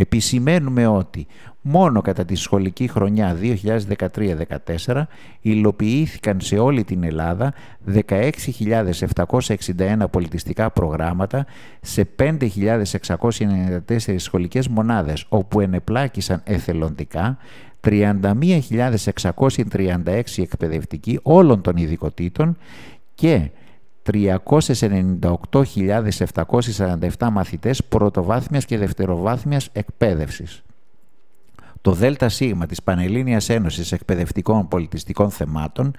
Επισημαίνουμε ότι μόνο κατά τη σχολική χρονιά 2013-14 υλοποιήθηκαν σε όλη την Ελλάδα 16.761 πολιτιστικά προγράμματα σε 5.694 σχολικές μονάδες όπου ενεπλάκησαν εθελοντικά 31.636 εκπαιδευτικοί όλων των ειδικοτήτων και 398.747 μαθητές πρωτοβάθμιας και δευτεροβάθμιας εκπαίδευσης. Το ΔΣ της Πανελλήνιας Ένωσης Εκπαιδευτικών Πολιτιστικών Θεμάτων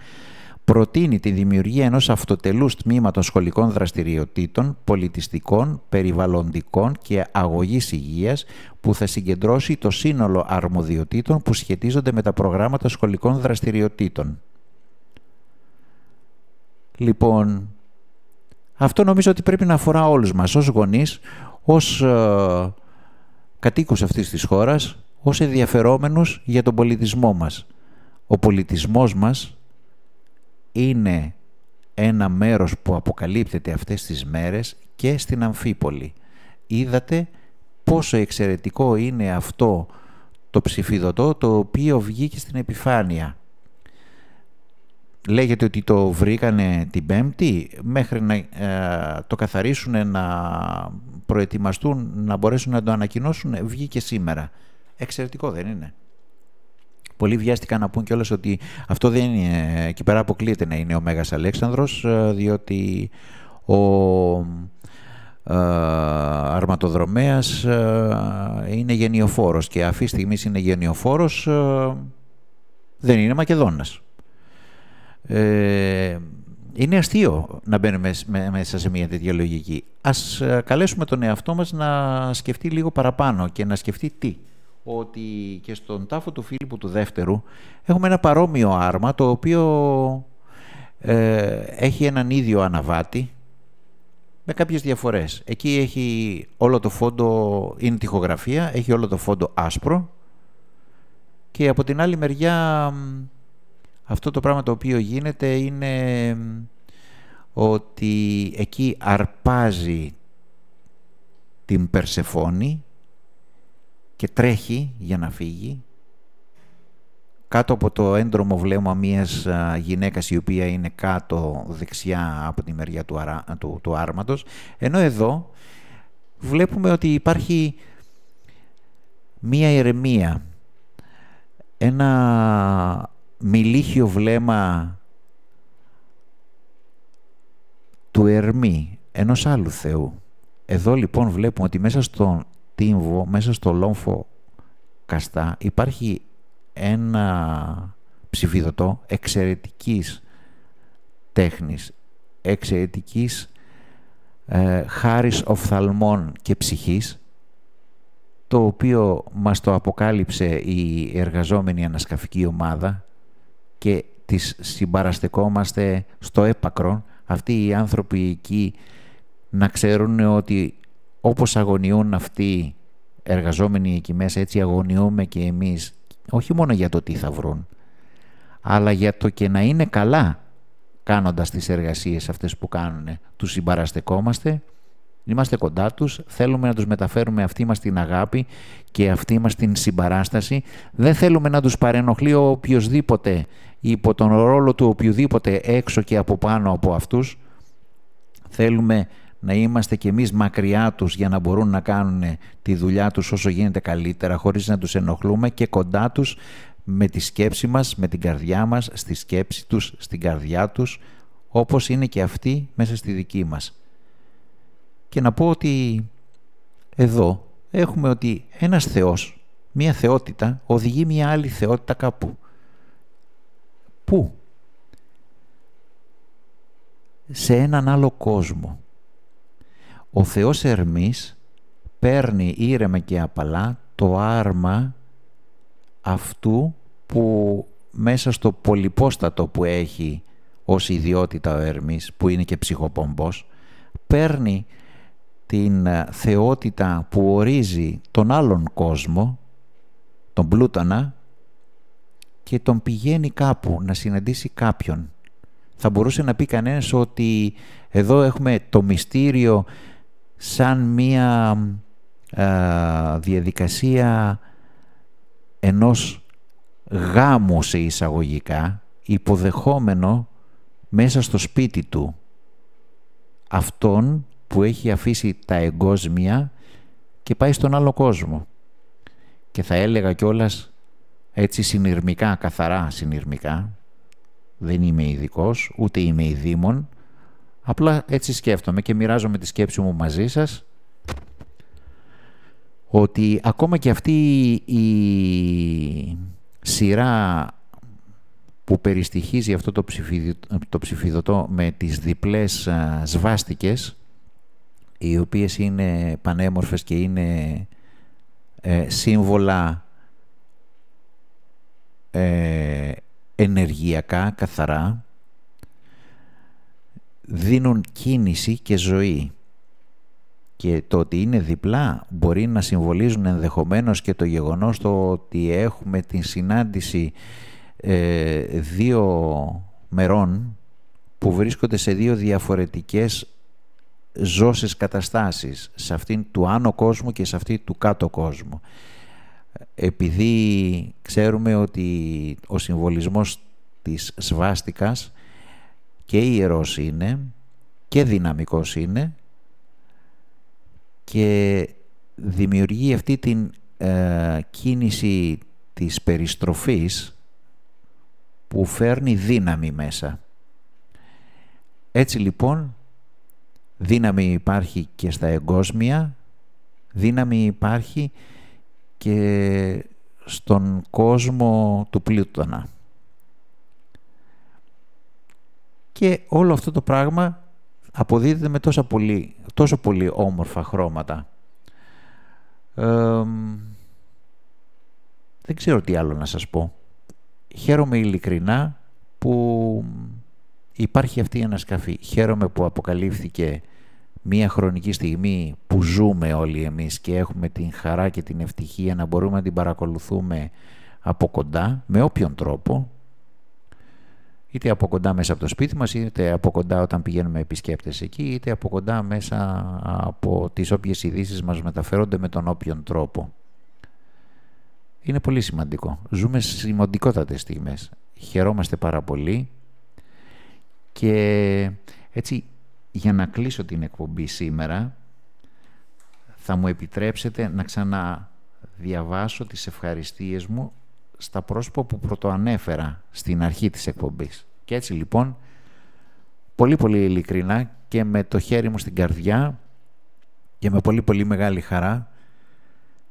προτείνει τη δημιουργία ενός αυτοτελούς τμήματος σχολικών δραστηριοτήτων, πολιτιστικών, περιβαλλοντικών και αγωγής υγείας που θα συγκεντρώσει το σύνολο αρμοδιοτήτων που σχετίζονται με τα προγράμματα σχολικών δραστηριοτήτων. Λοιπόν, αυτό νομίζω ότι πρέπει να αφορά όλους μας, ως γονείς, ως ε, κατοίκους αυτής της χώρας, ως ενδιαφερόμενους για τον πολιτισμό μας. Ο πολιτισμός μας είναι ένα μέρος που αποκαλύπτεται αυτές τις μέρες και στην Αμφίπολη. Είδατε πόσο εξαιρετικό είναι αυτό το ψηφιδωτό το οποίο βγήκε στην επιφάνεια. Λέγεται ότι το βρήκανε την Πέμπτη μέχρι να ε, το καθαρίσουν, να προετοιμαστούν, να μπορέσουν να το ανακοινώσουν, βγήκε σήμερα. Εξαιρετικό δεν είναι. Πολλοί βιάστηκαν να πούν κιόλας ότι αυτό δεν είναι, εκεί πέρα αποκλείεται να είναι ο Μέγας Αλέξανδρος, ε, διότι ο ε, αρματοδρομέας ε, είναι γενιοφόρος και αυτή τη στιγμή είναι γενιοφόρος, δεν είναι Μακεδόνας. Ε, είναι αστείο να μπαίνουμε μέσα σε μια τέτοια λογική. Ας ε, καλέσουμε τον εαυτό μας να σκεφτεί λίγο παραπάνω και να σκεφτεί τι. Ότι και στον τάφο του Φίλιππου του δεύτερου έχουμε ένα παρόμοιο άρμα το οποίο ε, έχει έναν ίδιο αναβάτη με κάποιες διαφορές. Εκεί έχει όλο το φόντο, είναι έχει όλο το φόντο άσπρο και από την άλλη μεριά αυτό το πράγμα το οποίο γίνεται είναι ότι εκεί αρπάζει την Περσεφόνη και τρέχει για να φύγει κάτω από το έντρομο βλέμμα μιας γυναίκας η οποία είναι κάτω δεξιά από τη μεριά του, άρματος ενώ εδώ βλέπουμε ότι υπάρχει μία ηρεμία ένα μιλίχιο βλέμμα του Ερμή, ενός άλλου Θεού. Εδώ λοιπόν βλέπουμε ότι μέσα στον τύμβο, μέσα στο λόμφο Καστά υπάρχει ένα ψηφιδωτό εξαιρετικής τέχνης, εξαιρετικής ε, χάρης οφθαλμών και ψυχής, το οποίο μας το αποκάλυψε η εργαζόμενη ανασκαφική ομάδα και τις συμπαραστεκόμαστε στο έπακρο, αυτοί οι άνθρωποι εκεί να ξέρουν ότι όπως αγωνιούν αυτοί εργαζόμενοι εκεί μέσα, έτσι αγωνιούμε και εμείς, όχι μόνο για το τι θα βρουν, αλλά για το και να είναι καλά κάνοντας τις εργασίες αυτές που κάνουν. Τους συμπαραστεκόμαστε, είμαστε κοντά τους, θέλουμε να τους μεταφέρουμε αυτή μας την αγάπη και αυτή μας την συμπαράσταση. Δεν θέλουμε να τους παρενοχλεί ο οποιοδήποτε υπό τον ρόλο του οποιοδήποτε έξω και από πάνω από αυτούς. Θέλουμε να είμαστε κι εμείς μακριά τους για να μπορούν να κάνουν τη δουλειά τους όσο γίνεται καλύτερα χωρίς να τους ενοχλούμε και κοντά τους με τη σκέψη μας, με την καρδιά μας, στη σκέψη τους, στην καρδιά τους όπως είναι και αυτοί μέσα στη δική μας. Και να πω ότι εδώ έχουμε ότι ένας θεός, μία θεότητα οδηγεί μία άλλη θεότητα κάπου. Πού? Σε έναν άλλο κόσμο. Ο Θεός Ερμής παίρνει ήρεμα και απαλά το άρμα αυτού που μέσα στο πολυπόστατο που έχει ως ιδιότητα ο Ερμής, που είναι και ψυχοπομπός, παίρνει την ε, θεότητα που ορίζει τον άλλον κόσμο, τον Πλούτανα, και τον πηγαίνει κάπου να συναντήσει κάποιον. Θα μπορούσε να πει κανένας ότι εδώ έχουμε το μυστήριο σαν μία διαδικασία ενός γάμου σε εισαγωγικά υποδεχόμενο μέσα στο σπίτι του αυτόν που έχει αφήσει τα εγκόσμια και πάει στον άλλο κόσμο. Και θα έλεγα κιόλας έτσι συνειρμικά, καθαρά συνειρμικά, δεν είμαι ειδικός, ούτε είμαι ειδήμων, απλά έτσι σκέφτομαι και μοιράζομαι τη σκέψη μου μαζί σας, ότι ακόμα και αυτή η σειρά που περιστοιχίζει αυτό το, ψηφιδι... ψηφιδωτό με τις διπλές σβάστικες, οι οποίες είναι πανέμορφες και είναι ε, σύμβολα ε, ενεργειακά καθαρά δίνουν κίνηση και ζωή. Και το ότι είναι διπλά μπορεί να συμβολίζουν ενδεχομένως και το γεγονός το ότι έχουμε την συνάντηση ε, δύο μερών που βρίσκονται σε δύο διαφορετικές ζώσεις καταστάσεις, σε αυτήν του άνω κόσμου και σε αυτήν του κάτω κόσμου επειδή ξέρουμε ότι ο συμβολισμός της σβάστικας και ιερός είναι και δυναμικός είναι και δημιουργεί αυτή την ε, κίνηση της περιστροφής που φέρνει δύναμη μέσα. Έτσι λοιπόν δύναμη υπάρχει και στα εγκόσμια, δύναμη υπάρχει και στον κόσμο του πλούτονα. Και όλο αυτό το πράγμα αποδίδεται με τόσα πολύ, τόσο πολύ όμορφα χρώματα. δεν ξέρω τι άλλο να σας πω. Χαίρομαι ειλικρινά που υπάρχει αυτή η ανασκαφή. Χαίρομαι που αποκαλύφθηκε μια χρονική στιγμή που ζούμε όλοι εμείς και έχουμε την χαρά και την ευτυχία να μπορούμε να την παρακολουθούμε από κοντά, με όποιον τρόπο, είτε από κοντά μέσα από το σπίτι μας, είτε από κοντά όταν πηγαίνουμε επισκέπτες εκεί, είτε από κοντά μέσα από τις όποιες ειδήσεις μας μεταφέρονται με τον όποιον τρόπο. Είναι πολύ σημαντικό. Ζούμε σημαντικότατες στιγμές. Χαιρόμαστε πάρα πολύ και έτσι για να κλείσω την εκπομπή σήμερα θα μου επιτρέψετε να ξαναδιαβάσω τις ευχαριστίες μου στα πρόσωπα που πρωτοανέφερα στην αρχή της εκπομπής. Και έτσι λοιπόν, πολύ πολύ ειλικρινά και με το χέρι μου στην καρδιά και με πολύ πολύ μεγάλη χαρά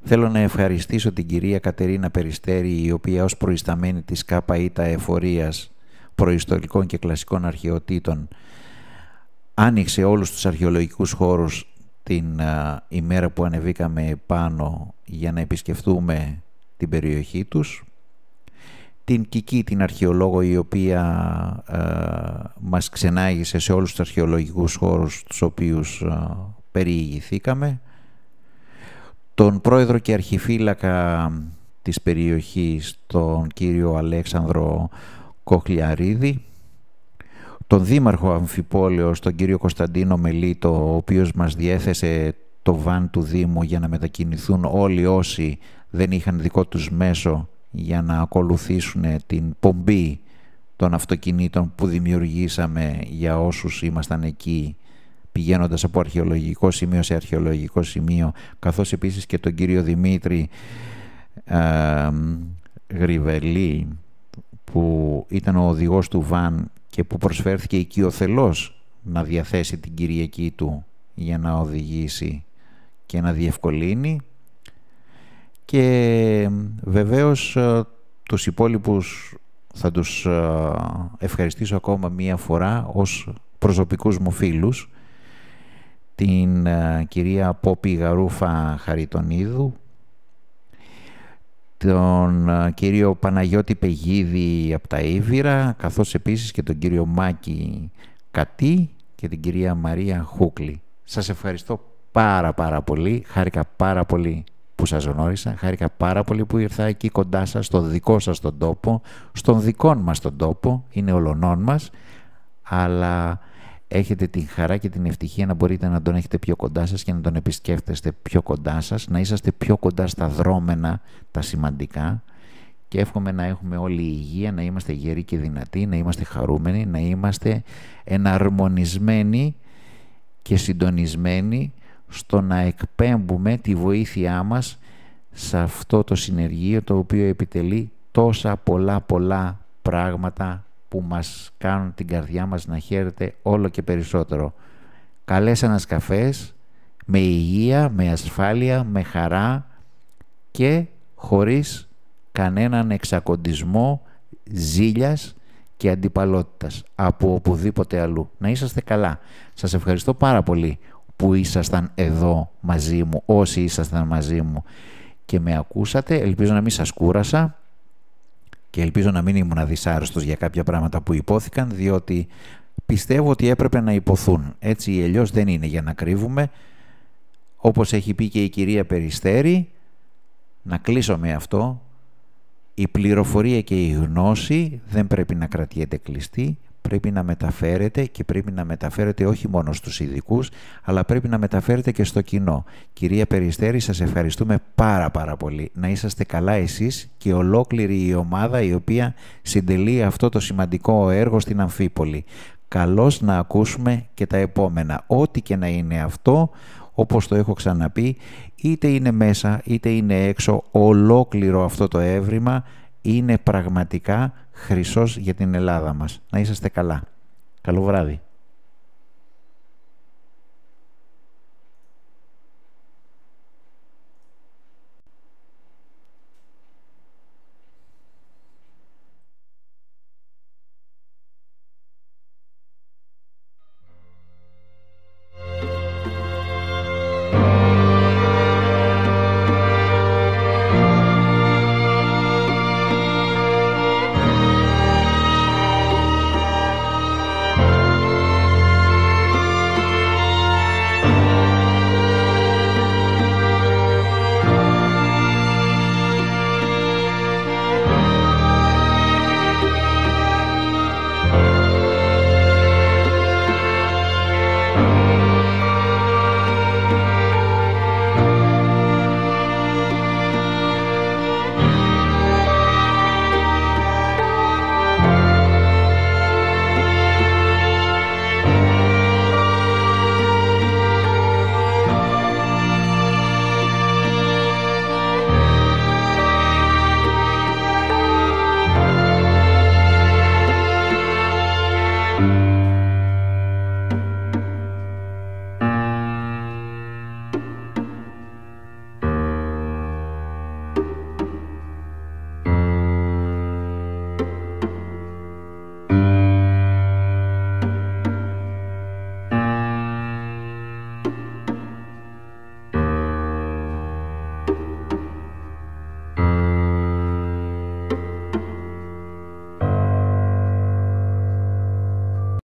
θέλω να ευχαριστήσω την κυρία Κατερίνα Περιστέρη η οποία ως προϊσταμένη της ΚΑΠΑ Εφορίας Προϊστολικών και Κλασικών Αρχαιοτήτων άνοιξε όλους τους αρχαιολογικούς χώρους την ημέρα που ανεβήκαμε πάνω για να επισκεφτούμε την περιοχή τους. Την Κική, την αρχαιολόγο η οποία μα μας ξενάγησε σε όλους τους αρχαιολογικούς χώρους τους οποίους περιηγηθήκαμε. Τον πρόεδρο και αρχιφύλακα της περιοχής, τον κύριο Αλέξανδρο Κοχλιαρίδη, τον δήμαρχο Αμφιπόλεως, τον κύριο Κωνσταντίνο Μελίτο, ο οποίος μας διέθεσε το βαν του Δήμου για να μετακινηθούν όλοι όσοι δεν είχαν δικό τους μέσο για να ακολουθήσουν την πομπή των αυτοκινήτων που δημιουργήσαμε για όσους ήμασταν εκεί πηγαίνοντας από αρχαιολογικό σημείο σε αρχαιολογικό σημείο καθώς επίσης και τον κύριο Δημήτρη ε, που ήταν ο οδηγός του Βαν και που προσφέρθηκε θελός να διαθέσει την Κυριακή του για να οδηγήσει και να διευκολύνει και βεβαίως ε, τους υπόλοιπους θα τους ε, ευχαριστήσω ακόμα μία φορά ως προσωπικούς μου φίλους την ε, κυρία Πόπη Γαρούφα Χαριτονίδου τον ε, κύριο Παναγιώτη Πεγίδη από τα Ήβυρα, καθώς επίσης και τον κύριο Μάκη Κατή και την κυρία Μαρία Χούκλη. Σας ευχαριστώ πάρα πάρα πολύ, χάρηκα πάρα πολύ που σας γνώρισα, χάρηκα πάρα πολύ που ήρθα εκεί κοντά σας, στο δικό σας τον τόπο, στον δικό μας τον τόπο, είναι ολονών μας, αλλά έχετε την χαρά και την ευτυχία να μπορείτε να τον έχετε πιο κοντά σας και να τον επισκέφτεστε πιο κοντά σας, να είσαστε πιο κοντά στα δρόμενα, τα σημαντικά και εύχομαι να έχουμε όλη η υγεία, να είμαστε γεροί και δυνατοί, να είμαστε χαρούμενοι, να είμαστε εναρμονισμένοι και συντονισμένοι στο να εκπέμπουμε τη βοήθειά μας σε αυτό το συνεργείο το οποίο επιτελεί τόσα πολλά πολλά πράγματα που μας κάνουν την καρδιά μας να χαίρεται όλο και περισσότερο. Καλές ανασκαφές με υγεία, με ασφάλεια, με χαρά και χωρίς κανέναν εξακοντισμό ζήλιας και αντιπαλότητας από οπουδήποτε αλλού. Να είσαστε καλά. Σας ευχαριστώ πάρα πολύ που ήσασταν εδώ μαζί μου, όσοι ήσασταν μαζί μου και με ακούσατε. Ελπίζω να μην σας κούρασα και ελπίζω να μην ήμουν αδυσάρεστος για κάποια πράγματα που υπόθηκαν, διότι πιστεύω ότι έπρεπε να υποθούν. Έτσι ή αλλιώς δεν είναι για να κρύβουμε. Όπως έχει πει και η κυρία Περιστέρη, να κλείσω με αυτό, η πληροφορία και η γνώση δεν πρέπει να κρατιέται κλειστή, πρέπει να μεταφέρεται και πρέπει να μεταφέρετε όχι μόνο στους ειδικούς, αλλά πρέπει να μεταφέρετε και στο κοινό. Κυρία Περιστέρη, σας ευχαριστούμε πάρα πάρα πολύ. Να είσαστε καλά εσείς και ολόκληρη η ομάδα η οποία συντελεί αυτό το σημαντικό έργο στην Αμφίπολη. Καλώς να ακούσουμε και τα επόμενα. Ό,τι και να είναι αυτό, όπως το έχω ξαναπεί, είτε είναι μέσα είτε είναι έξω, ολόκληρο αυτό το έβριμα είναι πραγματικά χρυσός για την Ελλάδα μας. Να είσαστε καλά. Καλό βράδυ.